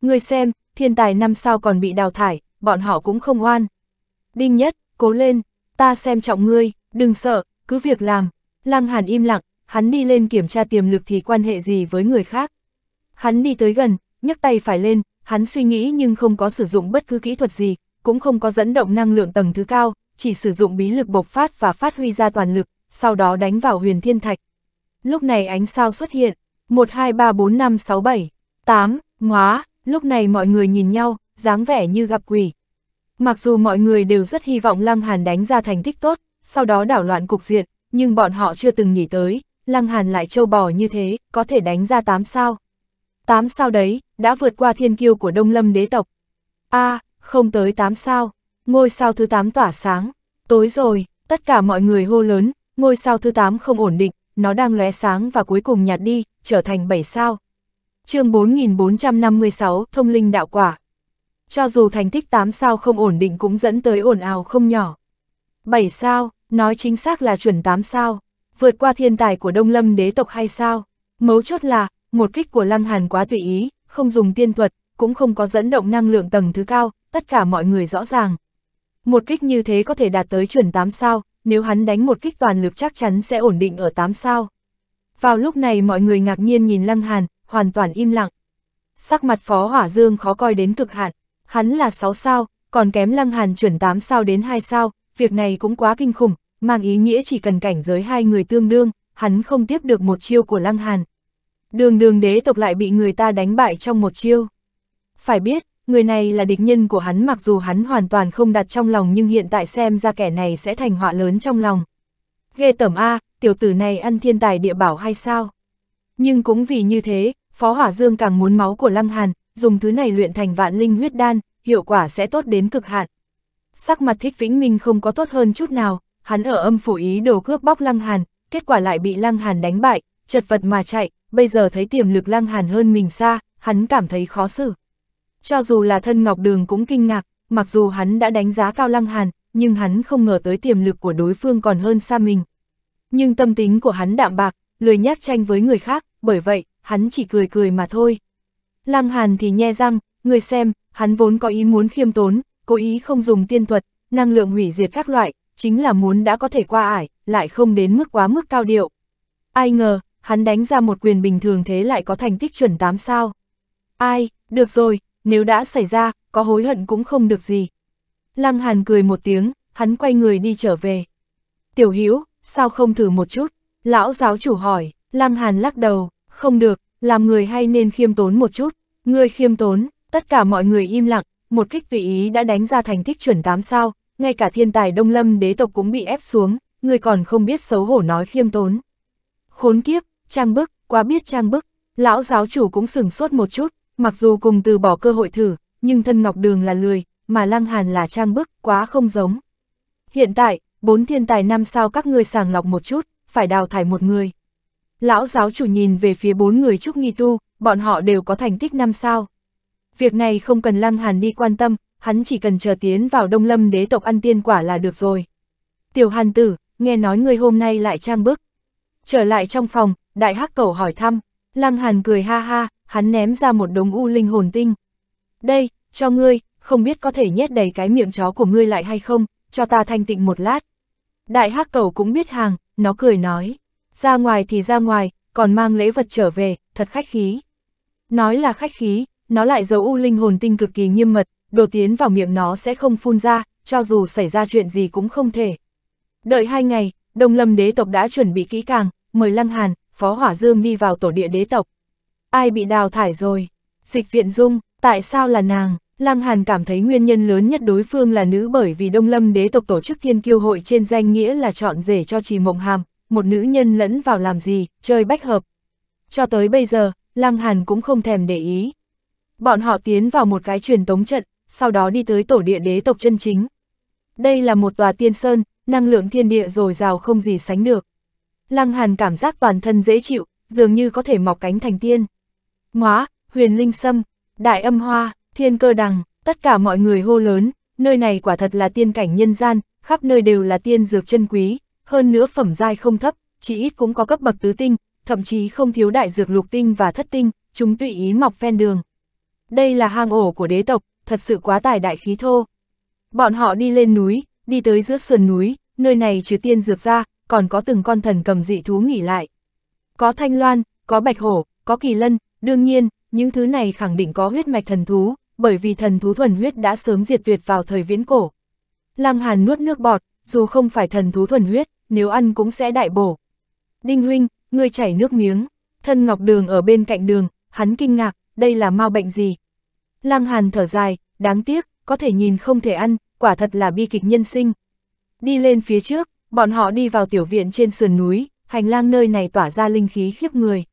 Người xem, thiên tài 5 sao còn bị đào thải, bọn họ cũng không oan. Đinh nhất, cố lên, ta xem trọng ngươi, đừng sợ, cứ việc làm. Lăng Hàn im lặng, hắn đi lên kiểm tra tiềm lực thì quan hệ gì với người khác. Hắn đi tới gần, nhấc tay phải lên, hắn suy nghĩ nhưng không có sử dụng bất cứ kỹ thuật gì, cũng không có dẫn động năng lượng tầng thứ cao, chỉ sử dụng bí lực bộc phát và phát huy ra toàn lực, sau đó đánh vào huyền thiên thạch. Lúc này ánh sao xuất hiện, 1, 2, 3, 4, 5, 6, 7, 8, ngóa, lúc này mọi người nhìn nhau, dáng vẻ như gặp quỷ. Mặc dù mọi người đều rất hy vọng Lăng Hàn đánh ra thành tích tốt, sau đó đảo loạn cục diện, nhưng bọn họ chưa từng nghĩ tới, Lăng Hàn lại trâu bò như thế, có thể đánh ra 8 sao. 8 sao đấy, đã vượt qua thiên kiêu của Đông Lâm đế tộc. a à, không tới 8 sao, ngôi sao thứ 8 tỏa sáng, tối rồi, tất cả mọi người hô lớn, ngôi sao thứ 8 không ổn định, nó đang lóe sáng và cuối cùng nhạt đi, trở thành 7 sao. chương 4456, thông linh đạo quả. Cho dù thành tích 8 sao không ổn định cũng dẫn tới ồn ào không nhỏ. 7 sao, nói chính xác là chuẩn 8 sao vượt qua thiên tài của Đông Lâm đế tộc hay sao? Mấu chốt là, một kích của Lăng Hàn quá tùy ý, không dùng tiên thuật, cũng không có dẫn động năng lượng tầng thứ cao, tất cả mọi người rõ ràng. Một kích như thế có thể đạt tới chuẩn 8 sao, nếu hắn đánh một kích toàn lực chắc chắn sẽ ổn định ở 8 sao. Vào lúc này mọi người ngạc nhiên nhìn Lăng Hàn, hoàn toàn im lặng. Sắc mặt Phó Hỏa Dương khó coi đến cực hạn, hắn là 6 sao, còn kém Lăng Hàn chuẩn 8 sao đến 2 sao, việc này cũng quá kinh khủng, mang ý nghĩa chỉ cần cảnh giới hai người tương đương, hắn không tiếp được một chiêu của Lăng Hàn. Đường đường đế tộc lại bị người ta đánh bại trong một chiêu. Phải biết, người này là địch nhân của hắn mặc dù hắn hoàn toàn không đặt trong lòng nhưng hiện tại xem ra kẻ này sẽ thành họa lớn trong lòng. Ghê tẩm A, tiểu tử này ăn thiên tài địa bảo hay sao? Nhưng cũng vì như thế, Phó Hỏa Dương càng muốn máu của Lăng Hàn, dùng thứ này luyện thành vạn linh huyết đan, hiệu quả sẽ tốt đến cực hạn. Sắc mặt thích vĩnh minh không có tốt hơn chút nào, hắn ở âm phủ ý đồ cướp bóc Lăng Hàn, kết quả lại bị Lăng Hàn đánh bại, chật vật mà chạy, bây giờ thấy tiềm lực Lăng Hàn hơn mình xa, hắn cảm thấy khó xử. Cho dù là thân Ngọc Đường cũng kinh ngạc, mặc dù hắn đã đánh giá cao Lăng Hàn, nhưng hắn không ngờ tới tiềm lực của đối phương còn hơn xa mình. Nhưng tâm tính của hắn đạm bạc, lười nhác tranh với người khác, bởi vậy, hắn chỉ cười cười mà thôi. Lăng Hàn thì nhe răng, người xem, hắn vốn có ý muốn khiêm tốn, cố ý không dùng tiên thuật, năng lượng hủy diệt các loại, chính là muốn đã có thể qua ải, lại không đến mức quá mức cao điệu. Ai ngờ, hắn đánh ra một quyền bình thường thế lại có thành tích chuẩn 8 sao. Ai, được rồi, nếu đã xảy ra, có hối hận cũng không được gì. Lăng Hàn cười một tiếng, hắn quay người đi trở về. Tiểu Hữu sao không thử một chút? Lão giáo chủ hỏi, Lăng Hàn lắc đầu, không được, làm người hay nên khiêm tốn một chút. Ngươi khiêm tốn, tất cả mọi người im lặng, một kích tùy ý đã đánh ra thành tích chuẩn 8 sao, ngay cả thiên tài đông lâm đế tộc cũng bị ép xuống, người còn không biết xấu hổ nói khiêm tốn. Khốn kiếp, trang bức, quá biết trang bức, lão giáo chủ cũng sừng sốt một chút, mặc dù cùng từ bỏ cơ hội thử, nhưng thân ngọc đường là lười, mà lăng hàn là trang bức, quá không giống. Hiện tại, bốn thiên tài năm sao các người sàng lọc một chút, phải đào thải một người. Lão giáo chủ nhìn về phía bốn người Trúc Nghi Tu, bọn họ đều có thành tích năm sao. Việc này không cần Lăng Hàn đi quan tâm, hắn chỉ cần chờ tiến vào đông lâm đế tộc ăn tiên quả là được rồi. Tiểu hàn tử, nghe nói người hôm nay lại trang bức. Trở lại trong phòng, đại hắc cầu hỏi thăm, lăng hàn cười ha ha, hắn ném ra một đống u linh hồn tinh. Đây, cho ngươi, không biết có thể nhét đầy cái miệng chó của ngươi lại hay không, cho ta thanh tịnh một lát. Đại hắc cầu cũng biết hàng, nó cười nói, ra ngoài thì ra ngoài, còn mang lễ vật trở về, thật khách khí. Nói là khách khí, nó lại giấu u linh hồn tinh cực kỳ nghiêm mật, đồ tiến vào miệng nó sẽ không phun ra, cho dù xảy ra chuyện gì cũng không thể. Đợi hai ngày, Đông Lâm đế tộc đã chuẩn bị kỹ càng, mời Lăng Hàn, Phó Hỏa Dương đi vào tổ địa đế tộc. Ai bị đào thải rồi? Dịch viện dung, tại sao là nàng? Lăng Hàn cảm thấy nguyên nhân lớn nhất đối phương là nữ bởi vì Đông Lâm đế tộc tổ chức thiên kiêu hội trên danh nghĩa là chọn rể cho Trì Mộng Hàm, một nữ nhân lẫn vào làm gì, chơi bách hợp. Cho tới bây giờ, Lăng Hàn cũng không thèm để ý. Bọn họ tiến vào một cái truyền tống trận, sau đó đi tới tổ địa đế tộc chân chính. Đây là một tòa tiên sơn, năng lượng thiên địa dồi dào không gì sánh được. Lăng Hàn cảm giác toàn thân dễ chịu, dường như có thể mọc cánh thành tiên. Ngóa, huyền linh sâm, đại âm hoa, thiên cơ đằng, tất cả mọi người hô lớn, nơi này quả thật là tiên cảnh nhân gian, khắp nơi đều là tiên dược chân quý, hơn nữa phẩm giai không thấp, chỉ ít cũng có cấp bậc tứ tinh, thậm chí không thiếu đại dược lục tinh và thất tinh, chúng tùy ý mọc ven đường. Đây là hang ổ của đế tộc, thật sự quá tài đại khí thô. Bọn họ đi lên núi, đi tới giữa sườn núi, nơi này trừ tiên dược ra, còn có từng con thần cầm dị thú nghỉ lại. Có thanh loan, có bạch hổ, có kỳ lân, đương nhiên, những thứ này khẳng định có huyết mạch thần thú, bởi vì thần thú thuần huyết đã sớm diệt tuyệt vào thời viễn cổ. Lăng Hàn nuốt nước bọt, dù không phải thần thú thuần huyết, nếu ăn cũng sẽ đại bổ. Đinh huynh, ngươi chảy nước miếng. Thân Ngọc Đường ở bên cạnh đường, hắn kinh ngạc, đây là mau bệnh gì, Lăng Hàn thở dài, đáng tiếc, có thể nhìn không thể ăn, quả thật là bi kịch nhân sinh. Đi lên phía trước, bọn họ đi vào tiểu viện trên sườn núi, hành lang nơi này tỏa ra linh khí khiếp người.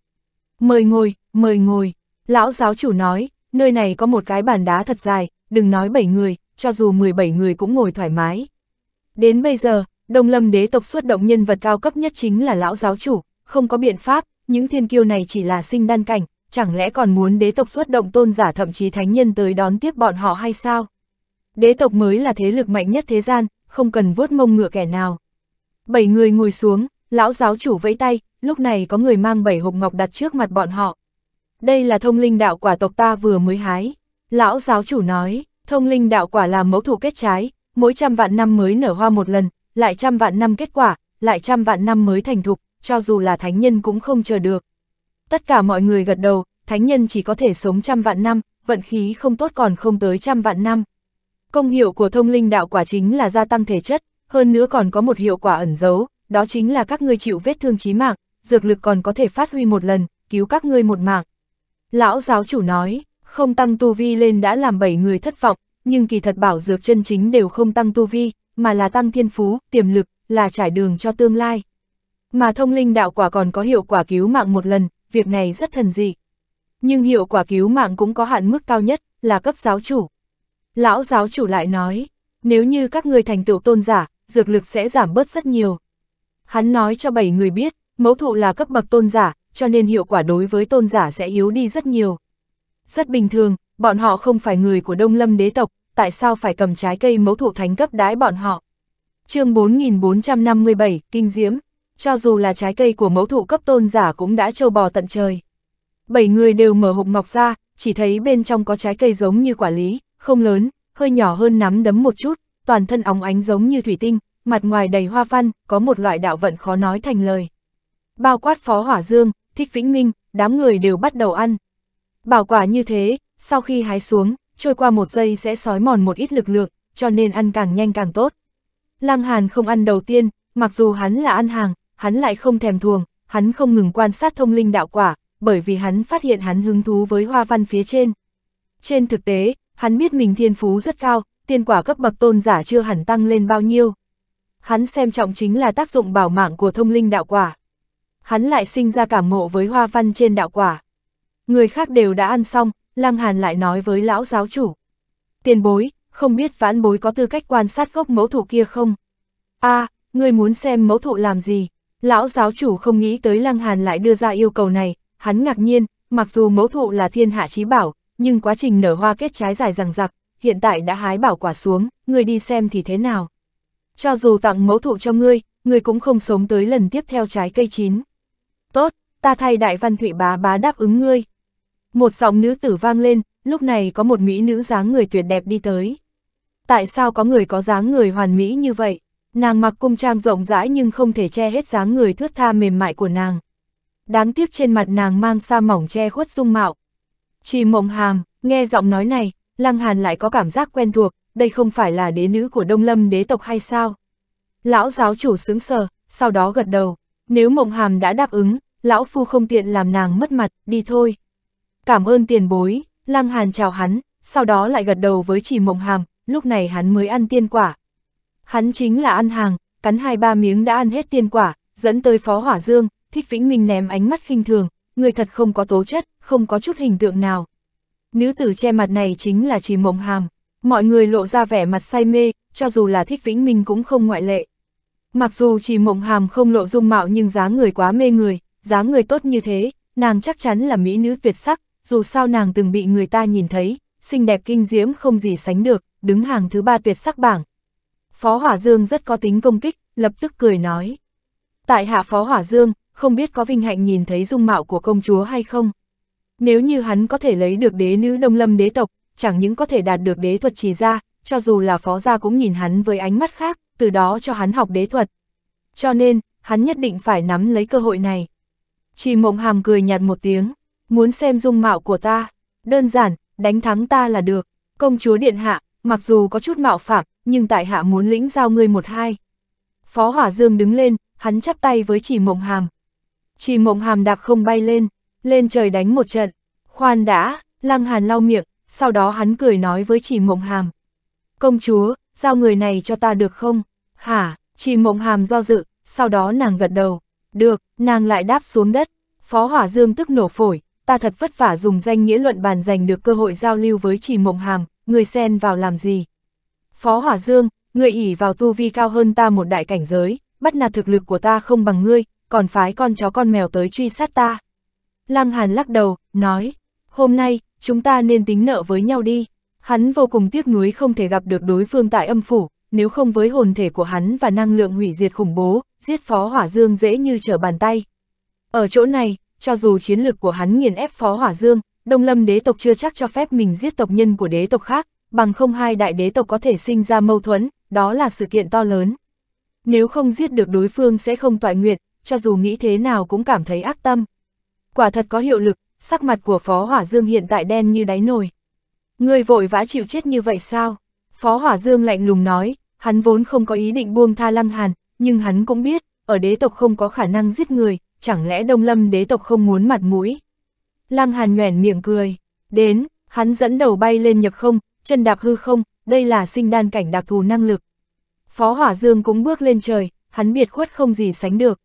Mời ngồi, mời ngồi, lão giáo chủ nói, nơi này có một cái bàn đá thật dài, đừng nói 7 người, cho dù 17 người cũng ngồi thoải mái. Đến bây giờ, Đông Lâm đế tộc xuất động nhân vật cao cấp nhất chính là lão giáo chủ, không có biện pháp, những thiên kiêu này chỉ là sinh đan cảnh, chẳng lẽ còn muốn đế tộc xuất động tôn giả thậm chí thánh nhân tới đón tiếp bọn họ hay sao? Đế tộc mới là thế lực mạnh nhất thế gian, không cần vuốt mông ngựa kẻ nào. Bảy người ngồi xuống, lão giáo chủ vẫy tay, lúc này có người mang bảy hộp ngọc đặt trước mặt bọn họ. Đây là thông linh đạo quả tộc ta vừa mới hái. Lão giáo chủ nói, thông linh đạo quả là mẫu thủ kết trái, mỗi trăm vạn năm mới nở hoa một lần, lại trăm vạn năm kết quả, lại trăm vạn năm mới thành thục, cho dù là thánh nhân cũng không chờ được. Tất cả mọi người gật đầu, thánh nhân chỉ có thể sống trăm vạn năm, vận khí không tốt còn không tới trăm vạn năm. Công hiệu của thông linh đạo quả chính là gia tăng thể chất, hơn nữa còn có một hiệu quả ẩn giấu, đó chính là các ngươi chịu vết thương chí mạng, dược lực còn có thể phát huy một lần, cứu các ngươi một mạng. Lão giáo chủ nói, không tăng tu vi lên đã làm bảy người thất vọng, nhưng kỳ thật bảo dược chân chính đều không tăng tu vi, mà là tăng thiên phú, tiềm lực, là trải đường cho tương lai. Mà thông linh đạo quả còn có hiệu quả cứu mạng một lần, việc này rất thần dị. Nhưng hiệu quả cứu mạng cũng có hạn mức cao nhất, là cấp giáo chủ. Lão giáo chủ lại nói, nếu như các người thành tựu tôn giả, dược lực sẽ giảm bớt rất nhiều. Hắn nói cho bảy người biết, mẫu thụ là cấp bậc tôn giả, cho nên hiệu quả đối với tôn giả sẽ yếu đi rất nhiều. Rất bình thường, bọn họ không phải người của Đông Lâm đế tộc, tại sao phải cầm trái cây mẫu thụ thánh cấp đái bọn họ? chương 4457, Kinh Diễm cho dù là trái cây của mẫu thụ cấp tôn giả cũng đã trâu bò tận trời. Bảy người đều mở hộp ngọc ra, chỉ thấy bên trong có trái cây giống như quả lý, không lớn, hơi nhỏ hơn nắm đấm một chút, toàn thân óng ánh giống như thủy tinh, mặt ngoài đầy hoa văn, có một loại đạo vận khó nói thành lời. Bao quát phó hỏa dương, thích vĩnh minh, đám người đều bắt đầu ăn. Bảo quả như thế, sau khi hái xuống, trôi qua một giây sẽ sói mòn một ít lực lượng, cho nên ăn càng nhanh càng tốt. Lăng Hàn không ăn đầu tiên, mặc dù hắn là ăn hàng, hắn lại không thèm thuồng, hắn không ngừng quan sát thông linh đạo quả, bởi vì hắn phát hiện hắn hứng thú với hoa văn phía trên. Trên thực tế, hắn biết mình thiên phú rất cao, tiên quả cấp bậc tôn giả chưa hẳn tăng lên bao nhiêu. Hắn xem trọng chính là tác dụng bảo mạng của thông linh đạo quả. Hắn lại sinh ra cảm ngộ với hoa văn trên đạo quả. Người khác đều đã ăn xong, Lăng Hàn lại nói với lão giáo chủ. Tiền bối, không biết vãn bối có tư cách quan sát gốc mẫu thụ kia không? a à, ngươi muốn xem mẫu thụ làm gì? Lão giáo chủ không nghĩ tới Lăng Hàn lại đưa ra yêu cầu này, hắn ngạc nhiên, mặc dù mẫu thụ là thiên hạ trí bảo, nhưng quá trình nở hoa kết trái dài rằng rặc, hiện tại đã hái bảo quả xuống, người đi xem thì thế nào. Cho dù tặng mẫu thụ cho ngươi, ngươi cũng không sống tới lần tiếp theo trái cây chín. Tốt, ta thay đại văn thụy bá bá đáp ứng ngươi. Một giọng nữ tử vang lên, lúc này có một mỹ nữ dáng người tuyệt đẹp đi tới. Tại sao có người có dáng người hoàn mỹ như vậy? Nàng mặc cung trang rộng rãi nhưng không thể che hết dáng người thướt tha mềm mại của nàng. Đáng tiếc trên mặt nàng mang sa mỏng che khuất dung mạo. Chỉ mộng hàm, nghe giọng nói này, Lăng Hàn lại có cảm giác quen thuộc, đây không phải là đế nữ của Đông Lâm đế tộc hay sao? Lão giáo chủ sướng sờ, sau đó gật đầu. Nếu mộng hàm đã đáp ứng, lão phu không tiện làm nàng mất mặt, đi thôi. Cảm ơn tiền bối, Lăng Hàn chào hắn, sau đó lại gật đầu với chỉ mộng hàm, lúc này hắn mới ăn tiên quả, Hắn chính là ăn hàng, cắn hai ba miếng đã ăn hết tiên quả, dẫn tới Phó Hỏa Dương, Thích Vĩnh Minh ném ánh mắt khinh thường, người thật không có tố chất, không có chút hình tượng nào. Nữ tử che mặt này chính là chỉ mộng hàm, mọi người lộ ra vẻ mặt say mê, cho dù là Thích Vĩnh Minh cũng không ngoại lệ. Mặc dù chỉ mộng hàm không lộ dung mạo nhưng dáng người quá mê người, dáng người tốt như thế, nàng chắc chắn là mỹ nữ tuyệt sắc, dù sao nàng từng bị người ta nhìn thấy, xinh đẹp kinh diễm không gì sánh được, đứng hàng thứ ba tuyệt sắc bảng, Phó Hỏa Dương rất có tính công kích, lập tức cười nói. Tại hạ Phó Hỏa Dương, không biết có vinh hạnh nhìn thấy dung mạo của công chúa hay không. Nếu như hắn có thể lấy được đế nữ đông lâm đế tộc, chẳng những có thể đạt được đế thuật trì ra, cho dù là phó gia cũng nhìn hắn với ánh mắt khác, từ đó cho hắn học đế thuật. Cho nên, hắn nhất định phải nắm lấy cơ hội này. Chỉ mộng hàm cười nhạt một tiếng, muốn xem dung mạo của ta, đơn giản, đánh thắng ta là được, công chúa điện hạ, mặc dù có chút mạo phạm, nhưng tại hạ muốn lĩnh giao ngươi một hai. Phó Hỏa Dương đứng lên, hắn chắp tay với chỉ mộng hàm. Chỉ mộng hàm đạp không bay lên, lên trời đánh một trận. Khoan đã, lăng hàn lau miệng, sau đó hắn cười nói với chỉ mộng hàm. Công chúa, giao người này cho ta được không? Hả, chỉ mộng hàm do dự, sau đó nàng gật đầu. Được, nàng lại đáp xuống đất. Phó Hỏa Dương tức nổ phổi, ta thật vất vả dùng danh nghĩa luận bàn giành được cơ hội giao lưu với chỉ mộng hàm, người xen vào làm gì? Phó Hỏa Dương, người ỉ vào tu vi cao hơn ta một đại cảnh giới, bắt nạt thực lực của ta không bằng ngươi, còn phái con chó con mèo tới truy sát ta. Lăng Hàn lắc đầu, nói, hôm nay, chúng ta nên tính nợ với nhau đi. Hắn vô cùng tiếc nuối không thể gặp được đối phương tại âm phủ, nếu không với hồn thể của hắn và năng lượng hủy diệt khủng bố, giết Phó Hỏa Dương dễ như trở bàn tay. Ở chỗ này, cho dù chiến lực của hắn nghiền ép Phó Hỏa Dương, Đông Lâm đế tộc chưa chắc cho phép mình giết tộc nhân của đế tộc khác, bằng không hai đại đế tộc có thể sinh ra mâu thuẫn, đó là sự kiện to lớn. Nếu không giết được đối phương sẽ không toại nguyện, cho dù nghĩ thế nào cũng cảm thấy ác tâm. Quả thật có hiệu lực, sắc mặt của Phó Hỏa Dương hiện tại đen như đáy nồi. Người vội vã chịu chết như vậy sao? Phó Hỏa Dương lạnh lùng nói, hắn vốn không có ý định buông tha lăng hàn, nhưng hắn cũng biết, ở đế tộc không có khả năng giết người, chẳng lẽ Đông Lâm đế tộc không muốn mặt mũi. Lăng Hàn nhoẻn miệng cười. Đến, hắn dẫn đầu bay lên nhập không, chân đạp hư không, đây là sinh đan cảnh đặc thù năng lực. Phó Hỏa Dương cũng bước lên trời, hắn biệt khuất không gì sánh được.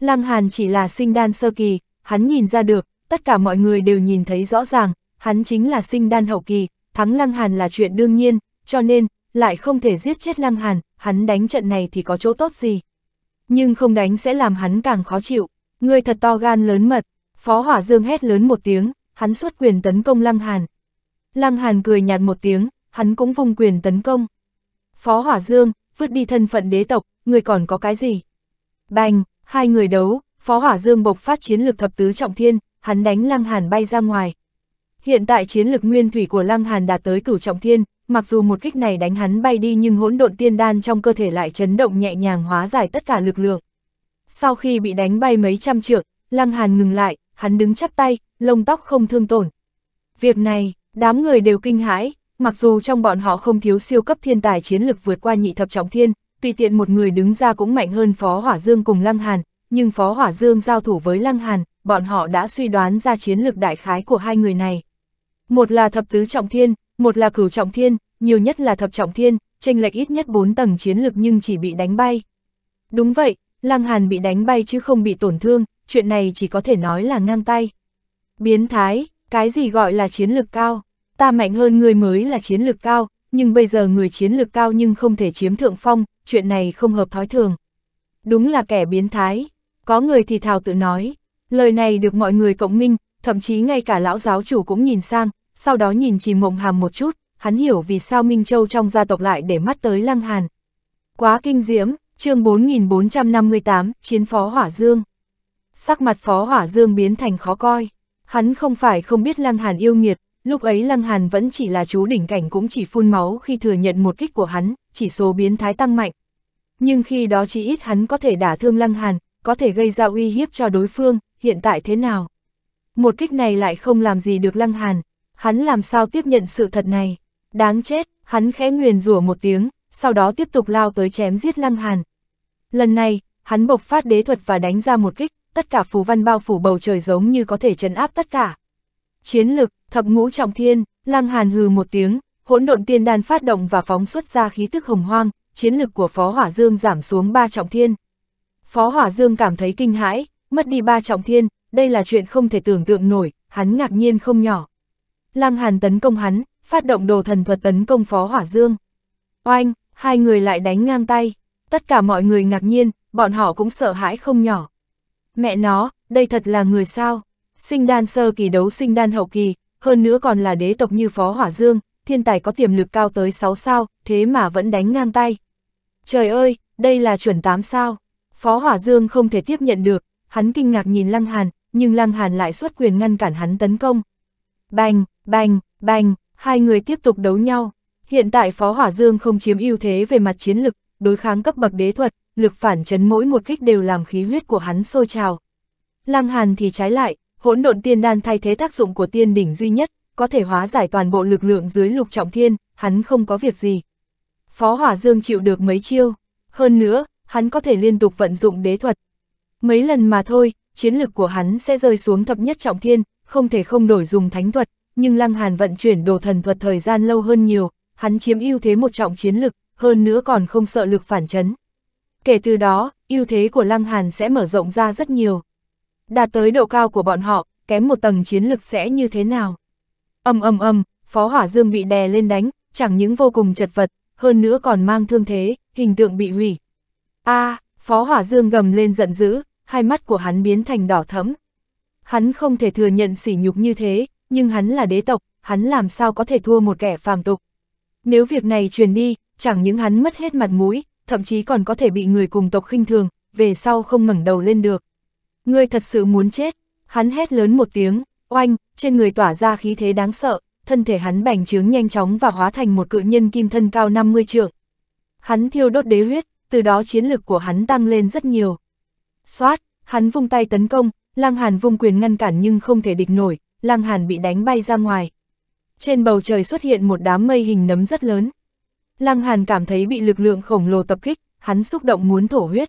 Lăng Hàn chỉ là sinh đan sơ kỳ, hắn nhìn ra được, tất cả mọi người đều nhìn thấy rõ ràng, hắn chính là sinh đan hậu kỳ, thắng Lăng Hàn là chuyện đương nhiên, cho nên, lại không thể giết chết Lăng Hàn, hắn đánh trận này thì có chỗ tốt gì. Nhưng không đánh sẽ làm hắn càng khó chịu, ngươi thật to gan lớn mật, Phó Hỏa Dương hét lớn một tiếng, hắn xuất quyền tấn công Lăng Hàn. Lăng Hàn cười nhạt một tiếng, hắn cũng vùng quyền tấn công. Phó Hỏa Dương, vứt đi thân phận đế tộc, người còn có cái gì? Bành, hai người đấu, Phó Hỏa Dương bộc phát chiến lực thập tứ trọng thiên, hắn đánh Lăng Hàn bay ra ngoài. Hiện tại chiến lực nguyên thủy của Lăng Hàn đạt tới cửu trọng thiên, mặc dù một kích này đánh hắn bay đi nhưng hỗn độn tiên đan trong cơ thể lại chấn động nhẹ nhàng hóa giải tất cả lực lượng. Sau khi bị đánh bay mấy trăm trượng, Lăng Hàn ngừng lại, hắn đứng chắp tay, lông tóc không thương tổn. Việc này, đám người đều kinh hãi, mặc dù trong bọn họ không thiếu siêu cấp thiên tài chiến lực vượt qua nhị thập trọng thiên, tùy tiện một người đứng ra cũng mạnh hơn Phó Hỏa Dương cùng Lăng Hàn, nhưng Phó Hỏa Dương giao thủ với Lăng Hàn, bọn họ đã suy đoán ra chiến lực đại khái của hai người này. Một là thập tứ trọng thiên, một là cửu trọng thiên, nhiều nhất là thập trọng thiên, tranh lệch ít nhất 4 tầng chiến lực nhưng chỉ bị đánh bay. Đúng vậy, Lăng Hàn bị đánh bay chứ không bị tổn thương, chuyện này chỉ có thể nói là ngang tay. Biến thái, cái gì gọi là chiến lược cao? Ta mạnh hơn người mới là chiến lược cao, nhưng bây giờ người chiến lược cao nhưng không thể chiếm thượng phong, chuyện này không hợp thói thường. Đúng là kẻ biến thái, có người thì thào tự nói. Lời này được mọi người cộng minh, thậm chí ngay cả lão giáo chủ cũng nhìn sang, sau đó nhìn chỉ mộng hàm một chút, hắn hiểu vì sao Minh Châu trong gia tộc lại để mắt tới Lăng Hàn. Quá kinh diễm, chương 4458, Chiến Phó Hỏa Dương. Sắc mặt Phó Hỏa Dương biến thành khó coi. Hắn không phải không biết Lăng Hàn yêu nghiệt, lúc ấy Lăng Hàn vẫn chỉ là chú đỉnh cảnh cũng chỉ phun máu khi thừa nhận một kích của hắn, chỉ số biến thái tăng mạnh. Nhưng khi đó chỉ ít hắn có thể đả thương Lăng Hàn, có thể gây ra uy hiếp cho đối phương, hiện tại thế nào? Một kích này lại không làm gì được Lăng Hàn, hắn làm sao tiếp nhận sự thật này? Đáng chết, hắn khẽ nguyền rủa một tiếng, sau đó tiếp tục lao tới chém giết Lăng Hàn, Lần này, hắn bộc phát đế thuật và đánh ra một kích, tất cả phù văn bao phủ bầu trời giống như có thể trấn áp tất cả. Chiến lực, thập ngũ trọng thiên, Lăng Hàn hừ một tiếng, hỗn độn tiên đan phát động và phóng xuất ra khí tức hồng hoang, chiến lực của Phó Hỏa Dương giảm xuống ba trọng thiên. Phó Hỏa Dương cảm thấy kinh hãi, mất đi ba trọng thiên, đây là chuyện không thể tưởng tượng nổi, hắn ngạc nhiên không nhỏ. Lăng Hàn tấn công hắn, phát động đồ thần thuật tấn công Phó Hỏa Dương. Oanh, hai người lại đánh ngang tay. Tất cả mọi người ngạc nhiên, bọn họ cũng sợ hãi không nhỏ. Mẹ nó, đây thật là người sao? Sinh đan sơ kỳ đấu sinh đan hậu kỳ, hơn nữa còn là đế tộc như Phó Hỏa Dương, thiên tài có tiềm lực cao tới 6 sao, thế mà vẫn đánh ngang tay. Trời ơi, đây là chuẩn 8 sao. Phó Hỏa Dương không thể tiếp nhận được, hắn kinh ngạc nhìn Lăng Hàn, nhưng Lăng Hàn lại xuất quyền ngăn cản hắn tấn công. Bành, bành, bành, hai người tiếp tục đấu nhau. Hiện tại Phó Hỏa Dương không chiếm ưu thế về mặt chiến lực, đối kháng cấp bậc đế thuật, lực phản chấn mỗi một kích đều làm khí huyết của hắn sôi trào. Lăng Hàn thì trái lại, hỗn độn tiên đan thay thế tác dụng của tiên đỉnh duy nhất, có thể hóa giải toàn bộ lực lượng dưới lục trọng thiên, hắn không có việc gì. Phó Hỏa Dương chịu được mấy chiêu, hơn nữa, hắn có thể liên tục vận dụng đế thuật. Mấy lần mà thôi, chiến lực của hắn sẽ rơi xuống thập nhất trọng thiên, không thể không đổi dùng thánh thuật, nhưng Lăng Hàn vận chuyển đồ thần thuật thời gian lâu hơn nhiều, hắn chiếm ưu thế một trọng chiến lực, hơn nữa còn không sợ lực phản chấn. Kể từ đó, ưu thế của Lăng Hàn sẽ mở rộng ra rất nhiều. Đạt tới độ cao của bọn họ, kém một tầng chiến lực sẽ như thế nào? Âm âm âm, Phó Hỏa Dương bị đè lên đánh, chẳng những vô cùng chật vật, hơn nữa còn mang thương thế, hình tượng bị hủy. A, à, Phó Hỏa Dương gầm lên giận dữ, hai mắt của hắn biến thành đỏ thẫm. Hắn không thể thừa nhận sỉ nhục như thế, nhưng hắn là đế tộc, hắn làm sao có thể thua một kẻ phàm tục. Nếu việc này truyền đi, chẳng những hắn mất hết mặt mũi, thậm chí còn có thể bị người cùng tộc khinh thường, về sau không ngẩng đầu lên được. Ngươi thật sự muốn chết, hắn hét lớn một tiếng, oanh, trên người tỏa ra khí thế đáng sợ, thân thể hắn bành trướng nhanh chóng và hóa thành một cự nhân kim thân cao 50 trượng. Hắn thiêu đốt đế huyết, từ đó chiến lực của hắn tăng lên rất nhiều. Xoát, hắn vung tay tấn công, Lang Hàn vung quyền ngăn cản nhưng không thể địch nổi, Lang Hàn bị đánh bay ra ngoài. Trên bầu trời xuất hiện một đám mây hình nấm rất lớn. Lăng Hàn cảm thấy bị lực lượng khổng lồ tập kích, hắn xúc động muốn thổ huyết.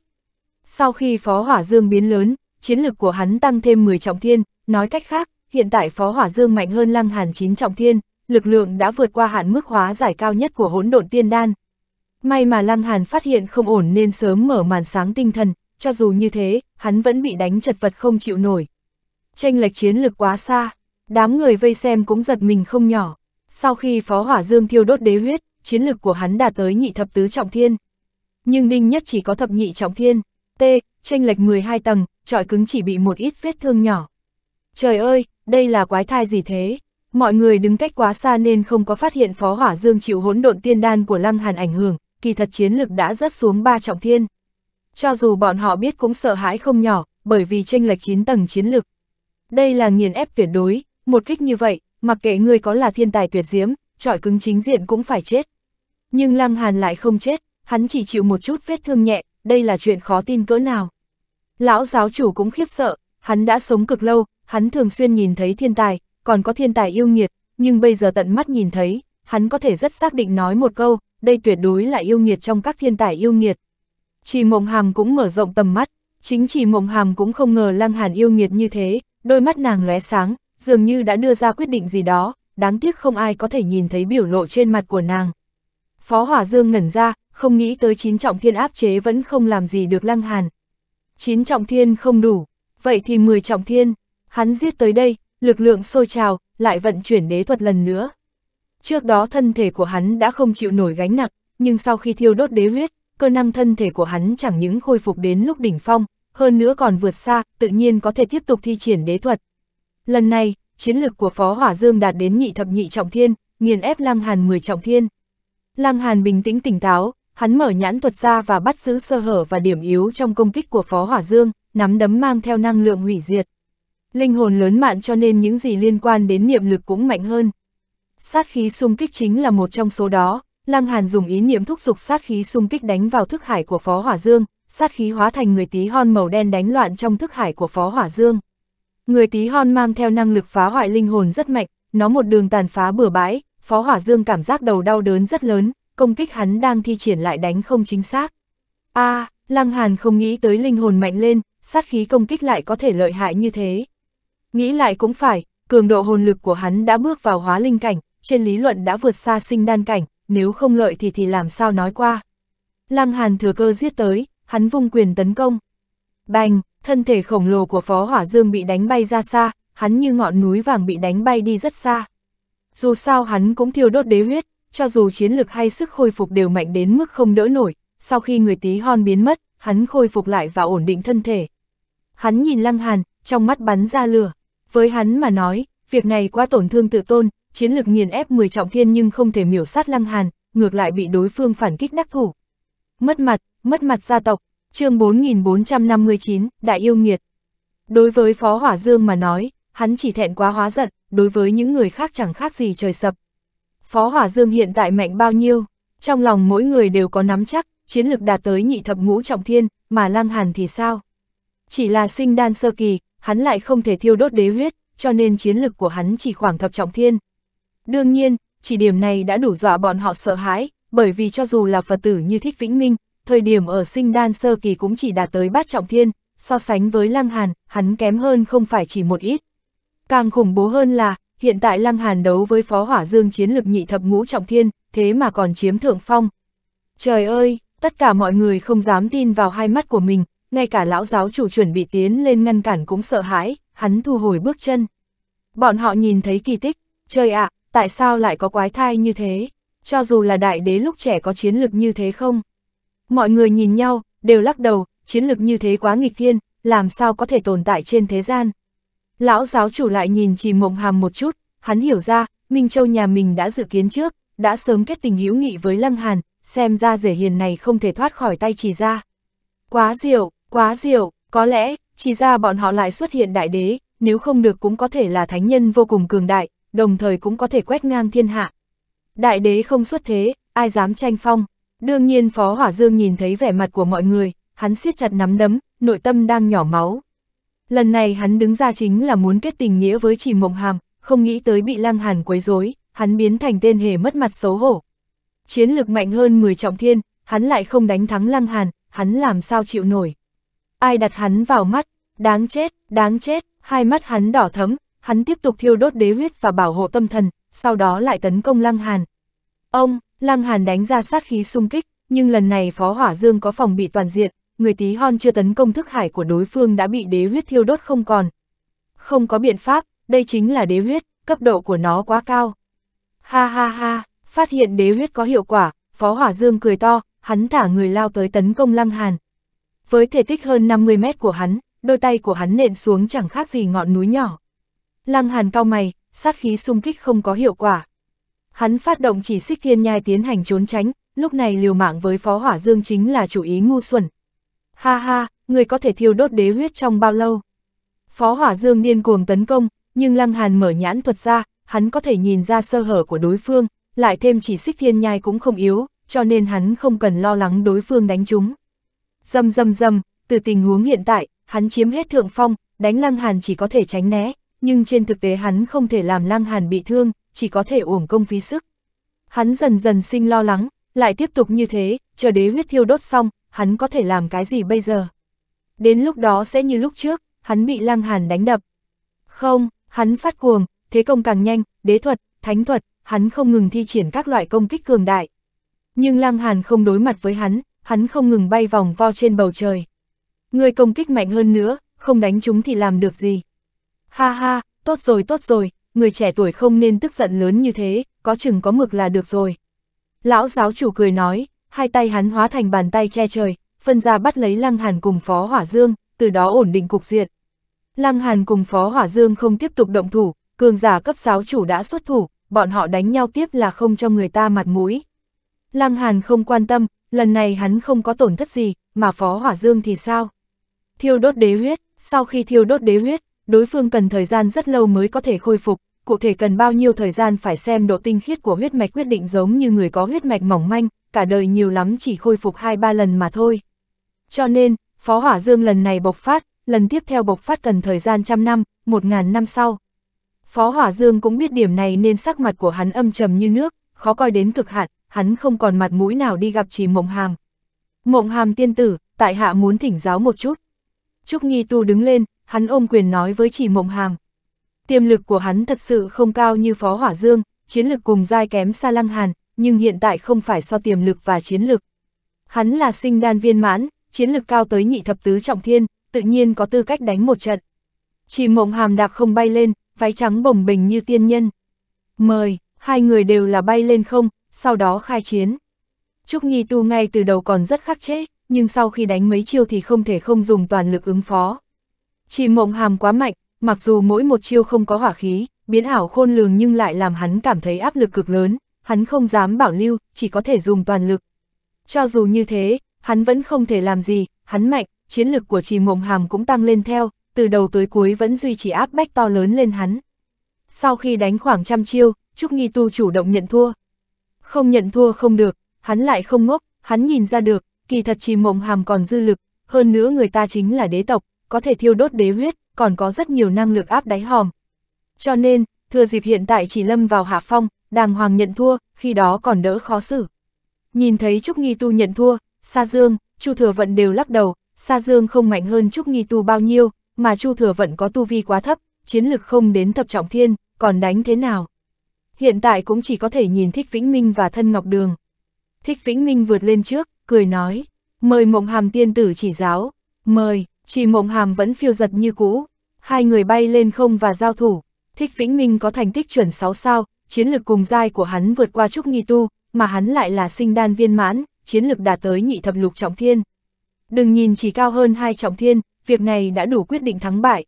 Sau khi Phó Hỏa Dương biến lớn, chiến lực của hắn tăng thêm 10 trọng thiên, nói cách khác, hiện tại Phó Hỏa Dương mạnh hơn Lăng Hàn 9 trọng thiên, lực lượng đã vượt qua hạn mức hóa giải cao nhất của hỗn độn tiên đan. May mà Lăng Hàn phát hiện không ổn nên sớm mở màn sáng tinh thần, cho dù như thế, hắn vẫn bị đánh chật vật không chịu nổi. Tranh lệch chiến lực quá xa, đám người vây xem cũng giật mình không nhỏ. Sau khi Phó Hỏa Dương thiêu đốt đế huyết, chiến lực của hắn đạt tới nhị thập tứ trọng thiên. Nhưng ninh Nhất chỉ có thập nhị trọng thiên, T, chênh lệch 12 tầng, trọi cứng chỉ bị một ít vết thương nhỏ. Trời ơi, đây là quái thai gì thế? Mọi người đứng cách quá xa nên không có phát hiện Phó Hỏa Dương chịu hỗn độn tiên đan của Lăng Hàn ảnh hưởng, kỳ thật chiến lực đã rớt xuống ba trọng thiên. Cho dù bọn họ biết cũng sợ hãi không nhỏ, bởi vì chênh lệch 9 tầng chiến lực. Đây là nghiền ép tuyệt đối, một kích như vậy, mặc kệ người có là thiên tài tuyệt diễm, trọi cứng chính diện cũng phải chết. Nhưng Lăng Hàn lại không chết, hắn chỉ chịu một chút vết thương nhẹ, đây là chuyện khó tin cỡ nào. Lão giáo chủ cũng khiếp sợ, hắn đã sống cực lâu, hắn thường xuyên nhìn thấy thiên tài, còn có thiên tài yêu nghiệt, nhưng bây giờ tận mắt nhìn thấy, hắn có thể rất xác định nói một câu, đây tuyệt đối là yêu nghiệt trong các thiên tài yêu nghiệt. Chỉ mộng hàm cũng mở rộng tầm mắt, chính chỉ mộng hàm cũng không ngờ lăng hàn yêu nghiệt như thế, đôi mắt nàng lóe sáng, dường như đã đưa ra quyết định gì đó, đáng tiếc không ai có thể nhìn thấy biểu lộ trên mặt của nàng. Phó Hỏa Dương ngẩn ra, không nghĩ tới chín trọng thiên áp chế vẫn không làm gì được Lăng Hàn. Chín trọng thiên không đủ, vậy thì 10 trọng thiên, hắn giết tới đây, lực lượng sôi trào, lại vận chuyển đế thuật lần nữa. Trước đó thân thể của hắn đã không chịu nổi gánh nặng, nhưng sau khi thiêu đốt đế huyết, cơ năng thân thể của hắn chẳng những khôi phục đến lúc đỉnh phong, hơn nữa còn vượt xa, tự nhiên có thể tiếp tục thi triển đế thuật. Lần này, chiến lực của Phó Hỏa Dương đạt đến nhị thập nhị trọng thiên, nghiền ép Lăng Hàn 10 trọng thiên. Lăng Hàn bình tĩnh tỉnh táo, hắn mở nhãn thuật ra và bắt giữ sơ hở và điểm yếu trong công kích của Phó Hỏa Dương, nắm đấm mang theo năng lượng hủy diệt. Linh hồn lớn mạn cho nên những gì liên quan đến niệm lực cũng mạnh hơn. Sát khí xung kích chính là một trong số đó, Lăng Hàn dùng ý niệm thúc giục sát khí xung kích đánh vào thức hải của Phó Hỏa Dương, sát khí hóa thành người tí hon màu đen đánh loạn trong thức hải của Phó Hỏa Dương. Người tí hon mang theo năng lực phá hoại linh hồn rất mạnh, nó một đường tàn phá bừa bãi, Phó Hỏa Dương cảm giác đầu đau đớn rất lớn, công kích hắn đang thi triển lại đánh không chính xác. a à, Lăng Hàn không nghĩ tới linh hồn mạnh lên, sát khí công kích lại có thể lợi hại như thế. Nghĩ lại cũng phải, cường độ hồn lực của hắn đã bước vào hóa linh cảnh, trên lý luận đã vượt xa sinh đan cảnh, nếu không lợi thì thì làm sao nói qua. Lăng Hàn thừa cơ giết tới, hắn vung quyền tấn công. Bành, thân thể khổng lồ của Phó Hỏa Dương bị đánh bay ra xa, hắn như ngọn núi vàng bị đánh bay đi rất xa. Dù sao hắn cũng thiêu đốt đế huyết, cho dù chiến lực hay sức khôi phục đều mạnh đến mức không đỡ nổi, sau khi người tí hon biến mất, hắn khôi phục lại và ổn định thân thể. Hắn nhìn Lăng Hàn, trong mắt bắn ra lửa. Với hắn mà nói, việc này quá tổn thương tự tôn, chiến lực nghiền ép 10 trọng thiên nhưng không thể miểu sát Lăng Hàn, ngược lại bị đối phương phản kích đắc thủ. Mất mặt, mất mặt gia tộc, chương 4459, Đại yêu nghiệt. Đối với Phó Hỏa Dương mà nói, hắn chỉ thẹn quá hóa giận, đối với những người khác chẳng khác gì trời sập. Phó Hỏa Dương hiện tại mạnh bao nhiêu, trong lòng mỗi người đều có nắm chắc, chiến lực đạt tới nhị thập ngũ trọng thiên, mà Lăng Hàn thì sao? Chỉ là sinh đan sơ kỳ, hắn lại không thể thiêu đốt đế huyết, cho nên chiến lực của hắn chỉ khoảng thập trọng thiên. Đương nhiên, chỉ điểm này đã đủ dọa bọn họ sợ hãi, bởi vì cho dù là Phật tử như Thích Vĩnh Minh, thời điểm ở sinh đan sơ kỳ cũng chỉ đạt tới bát trọng thiên, so sánh với Lăng Hàn, hắn kém hơn không phải chỉ một ít. Càng khủng bố hơn là, hiện tại Lăng Hàn đấu với Phó Hỏa Dương chiến lực nhị thập ngũ trọng thiên, thế mà còn chiếm thượng phong. Trời ơi, tất cả mọi người không dám tin vào hai mắt của mình, ngay cả lão giáo chủ chuẩn bị tiến lên ngăn cản cũng sợ hãi, hắn thu hồi bước chân. Bọn họ nhìn thấy kỳ tích, trời ạ, tại sao lại có quái thai như thế, cho dù là đại đế lúc trẻ có chiến lực như thế không? Mọi người nhìn nhau, đều lắc đầu, chiến lực như thế quá nghịch thiên, làm sao có thể tồn tại trên thế gian. Lão giáo chủ lại nhìn chỉ mộng hàm một chút, hắn hiểu ra, Minh Châu nhà mình đã dự kiến trước, đã sớm kết tình hữu nghị với Lăng Hàn, xem ra rể hiền này không thể thoát khỏi tay chỉ ra. Quá diệu, quá diệu, có lẽ, chỉ ra bọn họ lại xuất hiện đại đế, nếu không được cũng có thể là thánh nhân vô cùng cường đại, đồng thời cũng có thể quét ngang thiên hạ. Đại đế không xuất thế, ai dám tranh phong. Đương nhiên Phó Hỏa Dương nhìn thấy vẻ mặt của mọi người, hắn siết chặt nắm đấm, nội tâm đang nhỏ máu. Lần này hắn đứng ra chính là muốn kết tình nghĩa với chỉ mộng hàm, không nghĩ tới bị lăng hàn quấy rối, hắn biến thành tên hề mất mặt xấu hổ. Chiến lực mạnh hơn 10 trọng thiên, hắn lại không đánh thắng lăng hàn, hắn làm sao chịu nổi. Ai đặt hắn vào mắt, đáng chết, đáng chết, hai mắt hắn đỏ thấm, hắn tiếp tục thiêu đốt đế huyết và bảo hộ tâm thần, sau đó lại tấn công lăng hàn. Ông, lăng hàn đánh ra sát khí xung kích, nhưng lần này phó hỏa dương có phòng bị toàn diện, người tí hon chưa tấn công thức hải của đối phương đã bị đế huyết thiêu đốt không còn. Không có biện pháp, đây chính là đế huyết, cấp độ của nó quá cao. Ha ha ha, phát hiện đế huyết có hiệu quả, Phó Hỏa Dương cười to, hắn thả người lao tới tấn công Lăng Hàn. Với thể tích hơn 50 mét của hắn, đôi tay của hắn nện xuống chẳng khác gì ngọn núi nhỏ. Lăng Hàn cao mày, sát khí xung kích không có hiệu quả. Hắn phát động chỉ xích thiên nhai tiến hành trốn tránh, lúc này liều mạng với Phó Hỏa Dương chính là chủ ý ngu xuẩn, Ha ha, người có thể thiêu đốt đế huyết trong bao lâu? Phó Hỏa Dương điên cuồng tấn công, nhưng Lăng Hàn mở nhãn thuật ra, hắn có thể nhìn ra sơ hở của đối phương, lại thêm chỉ xích thiên nhai cũng không yếu, cho nên hắn không cần lo lắng đối phương đánh chúng. Dầm dầm dầm, từ tình huống hiện tại, hắn chiếm hết thượng phong, đánh Lăng Hàn chỉ có thể tránh né, nhưng trên thực tế hắn không thể làm Lăng Hàn bị thương, chỉ có thể uổng công phí sức. Hắn dần dần sinh lo lắng, lại tiếp tục như thế, chờ đế huyết thiêu đốt xong, hắn có thể làm cái gì bây giờ? Đến lúc đó sẽ như lúc trước, hắn bị Lăng Hàn đánh đập. Không, hắn phát cuồng, thế công càng nhanh, đế thuật, thánh thuật, hắn không ngừng thi triển các loại công kích cường đại. Nhưng Lăng Hàn không đối mặt với hắn, hắn không ngừng bay vòng vo trên bầu trời. Người công kích mạnh hơn nữa, không đánh chúng thì làm được gì. Ha ha, tốt rồi tốt rồi, người trẻ tuổi không nên tức giận lớn như thế, có chừng có mực là được rồi. Lão giáo chủ cười nói, hai tay hắn hóa thành bàn tay che trời, phân ra bắt lấy Lăng Hàn cùng Phó Hỏa Dương, từ đó ổn định cục diện. Lăng Hàn cùng Phó Hỏa Dương không tiếp tục động thủ, cường giả cấp 6 chủ đã xuất thủ, bọn họ đánh nhau tiếp là không cho người ta mặt mũi. Lăng Hàn không quan tâm, lần này hắn không có tổn thất gì, mà Phó Hỏa Dương thì sao? Thiêu đốt đế huyết, sau khi thiêu đốt đế huyết, đối phương cần thời gian rất lâu mới có thể khôi phục, cụ thể cần bao nhiêu thời gian phải xem độ tinh khiết của huyết mạch quyết định giống như người có huyết mạch mỏng manh, cả đời nhiều lắm chỉ khôi phục 2-3 lần mà thôi. Cho nên, Phó Hỏa Dương lần này bộc phát, lần tiếp theo bộc phát cần thời gian trăm năm, một ngàn năm sau. Phó Hỏa Dương cũng biết điểm này nên sắc mặt của hắn âm trầm như nước, khó coi đến cực hạn, hắn không còn mặt mũi nào đi gặp chỉ Mộng Hàm. Mộng Hàm tiên tử, tại hạ muốn thỉnh giáo một chút. Trúc Nghi Tu đứng lên, hắn ôm quyền nói với chỉ Mộng Hàm. Tiềm lực của hắn thật sự không cao như Phó Hỏa Dương, chiến lực cùng dai kém xa Lăng Hàn, nhưng hiện tại không phải so tiềm lực và chiến lực. Hắn là sinh đan viên mãn, chiến lực cao tới nhị thập tứ trọng thiên, tự nhiên có tư cách đánh một trận. Chỉ mộng hàm đạp không bay lên, váy trắng bồng bình như tiên nhân. Mời, hai người đều là bay lên không, sau đó khai chiến. Trúc Nhi Tu ngay từ đầu còn rất khắc chế, nhưng sau khi đánh mấy chiêu thì không thể không dùng toàn lực ứng phó. Chỉ mộng hàm quá mạnh, mặc dù mỗi một chiêu không có hỏa khí, biến ảo khôn lường nhưng lại làm hắn cảm thấy áp lực cực lớn, hắn không dám bảo lưu, chỉ có thể dùng toàn lực. Cho dù như thế, hắn vẫn không thể làm gì, hắn mạnh, chiến lực của trì mộng hàm cũng tăng lên theo, từ đầu tới cuối vẫn duy trì áp bách to lớn lên hắn. Sau khi đánh khoảng trăm chiêu, Trúc Nghi Tu chủ động nhận thua. Không nhận thua không được, hắn lại không ngốc, hắn nhìn ra được, kỳ thật trì mộng hàm còn dư lực, hơn nữa người ta chính là đế tộc, có thể thiêu đốt đế huyết, còn có rất nhiều năng lực áp đáy hòm. Cho nên, thừa dịp hiện tại chỉ lâm vào hạ phong, đàng hoàng nhận thua, khi đó còn đỡ khó xử. Nhìn thấy Trúc Nghi Tu nhận thua, Sa Dương, Chu Thừa Vận đều lắc đầu, Sa Dương không mạnh hơn Trúc Nghi Tu bao nhiêu, mà Chu Thừa Vận có tu vi quá thấp, chiến lực không đến thập trọng thiên, còn đánh thế nào? Hiện tại cũng chỉ có thể nhìn Thích Vĩnh Minh và Thân Ngọc Đường. Thích Vĩnh Minh vượt lên trước, cười nói, mời Mộng Hàm tiên tử chỉ giáo, mời, chỉ Mộng Hàm vẫn phiêu giật như cũ. Hai người bay lên không và giao thủ, Thích Vĩnh Minh có thành tích chuẩn 6 sao, chiến lực cùng giai của hắn vượt qua Trúc Nghi Tu, mà hắn lại là sinh đan viên mãn, chiến lực đạt tới nhị thập lục trọng thiên. Đừng nhìn chỉ cao hơn hai trọng thiên, việc này đã đủ quyết định thắng bại.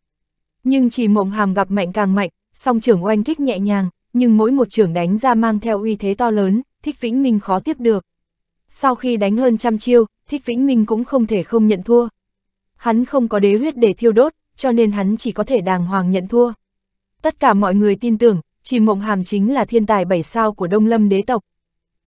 Nhưng chỉ mộng hàm gặp mạnh càng mạnh, song trưởng oanh kích nhẹ nhàng, nhưng mỗi một trưởng đánh ra mang theo uy thế to lớn, Thích Vĩnh Minh khó tiếp được. Sau khi đánh hơn trăm chiêu, Thích Vĩnh Minh cũng không thể không nhận thua. Hắn không có đế huyết để thiêu đốt, cho nên hắn chỉ có thể đàng hoàng nhận thua. Tất cả mọi người tin tưởng, Chìm Mộng Hàm chính là thiên tài bảy sao của Đông Lâm đế tộc,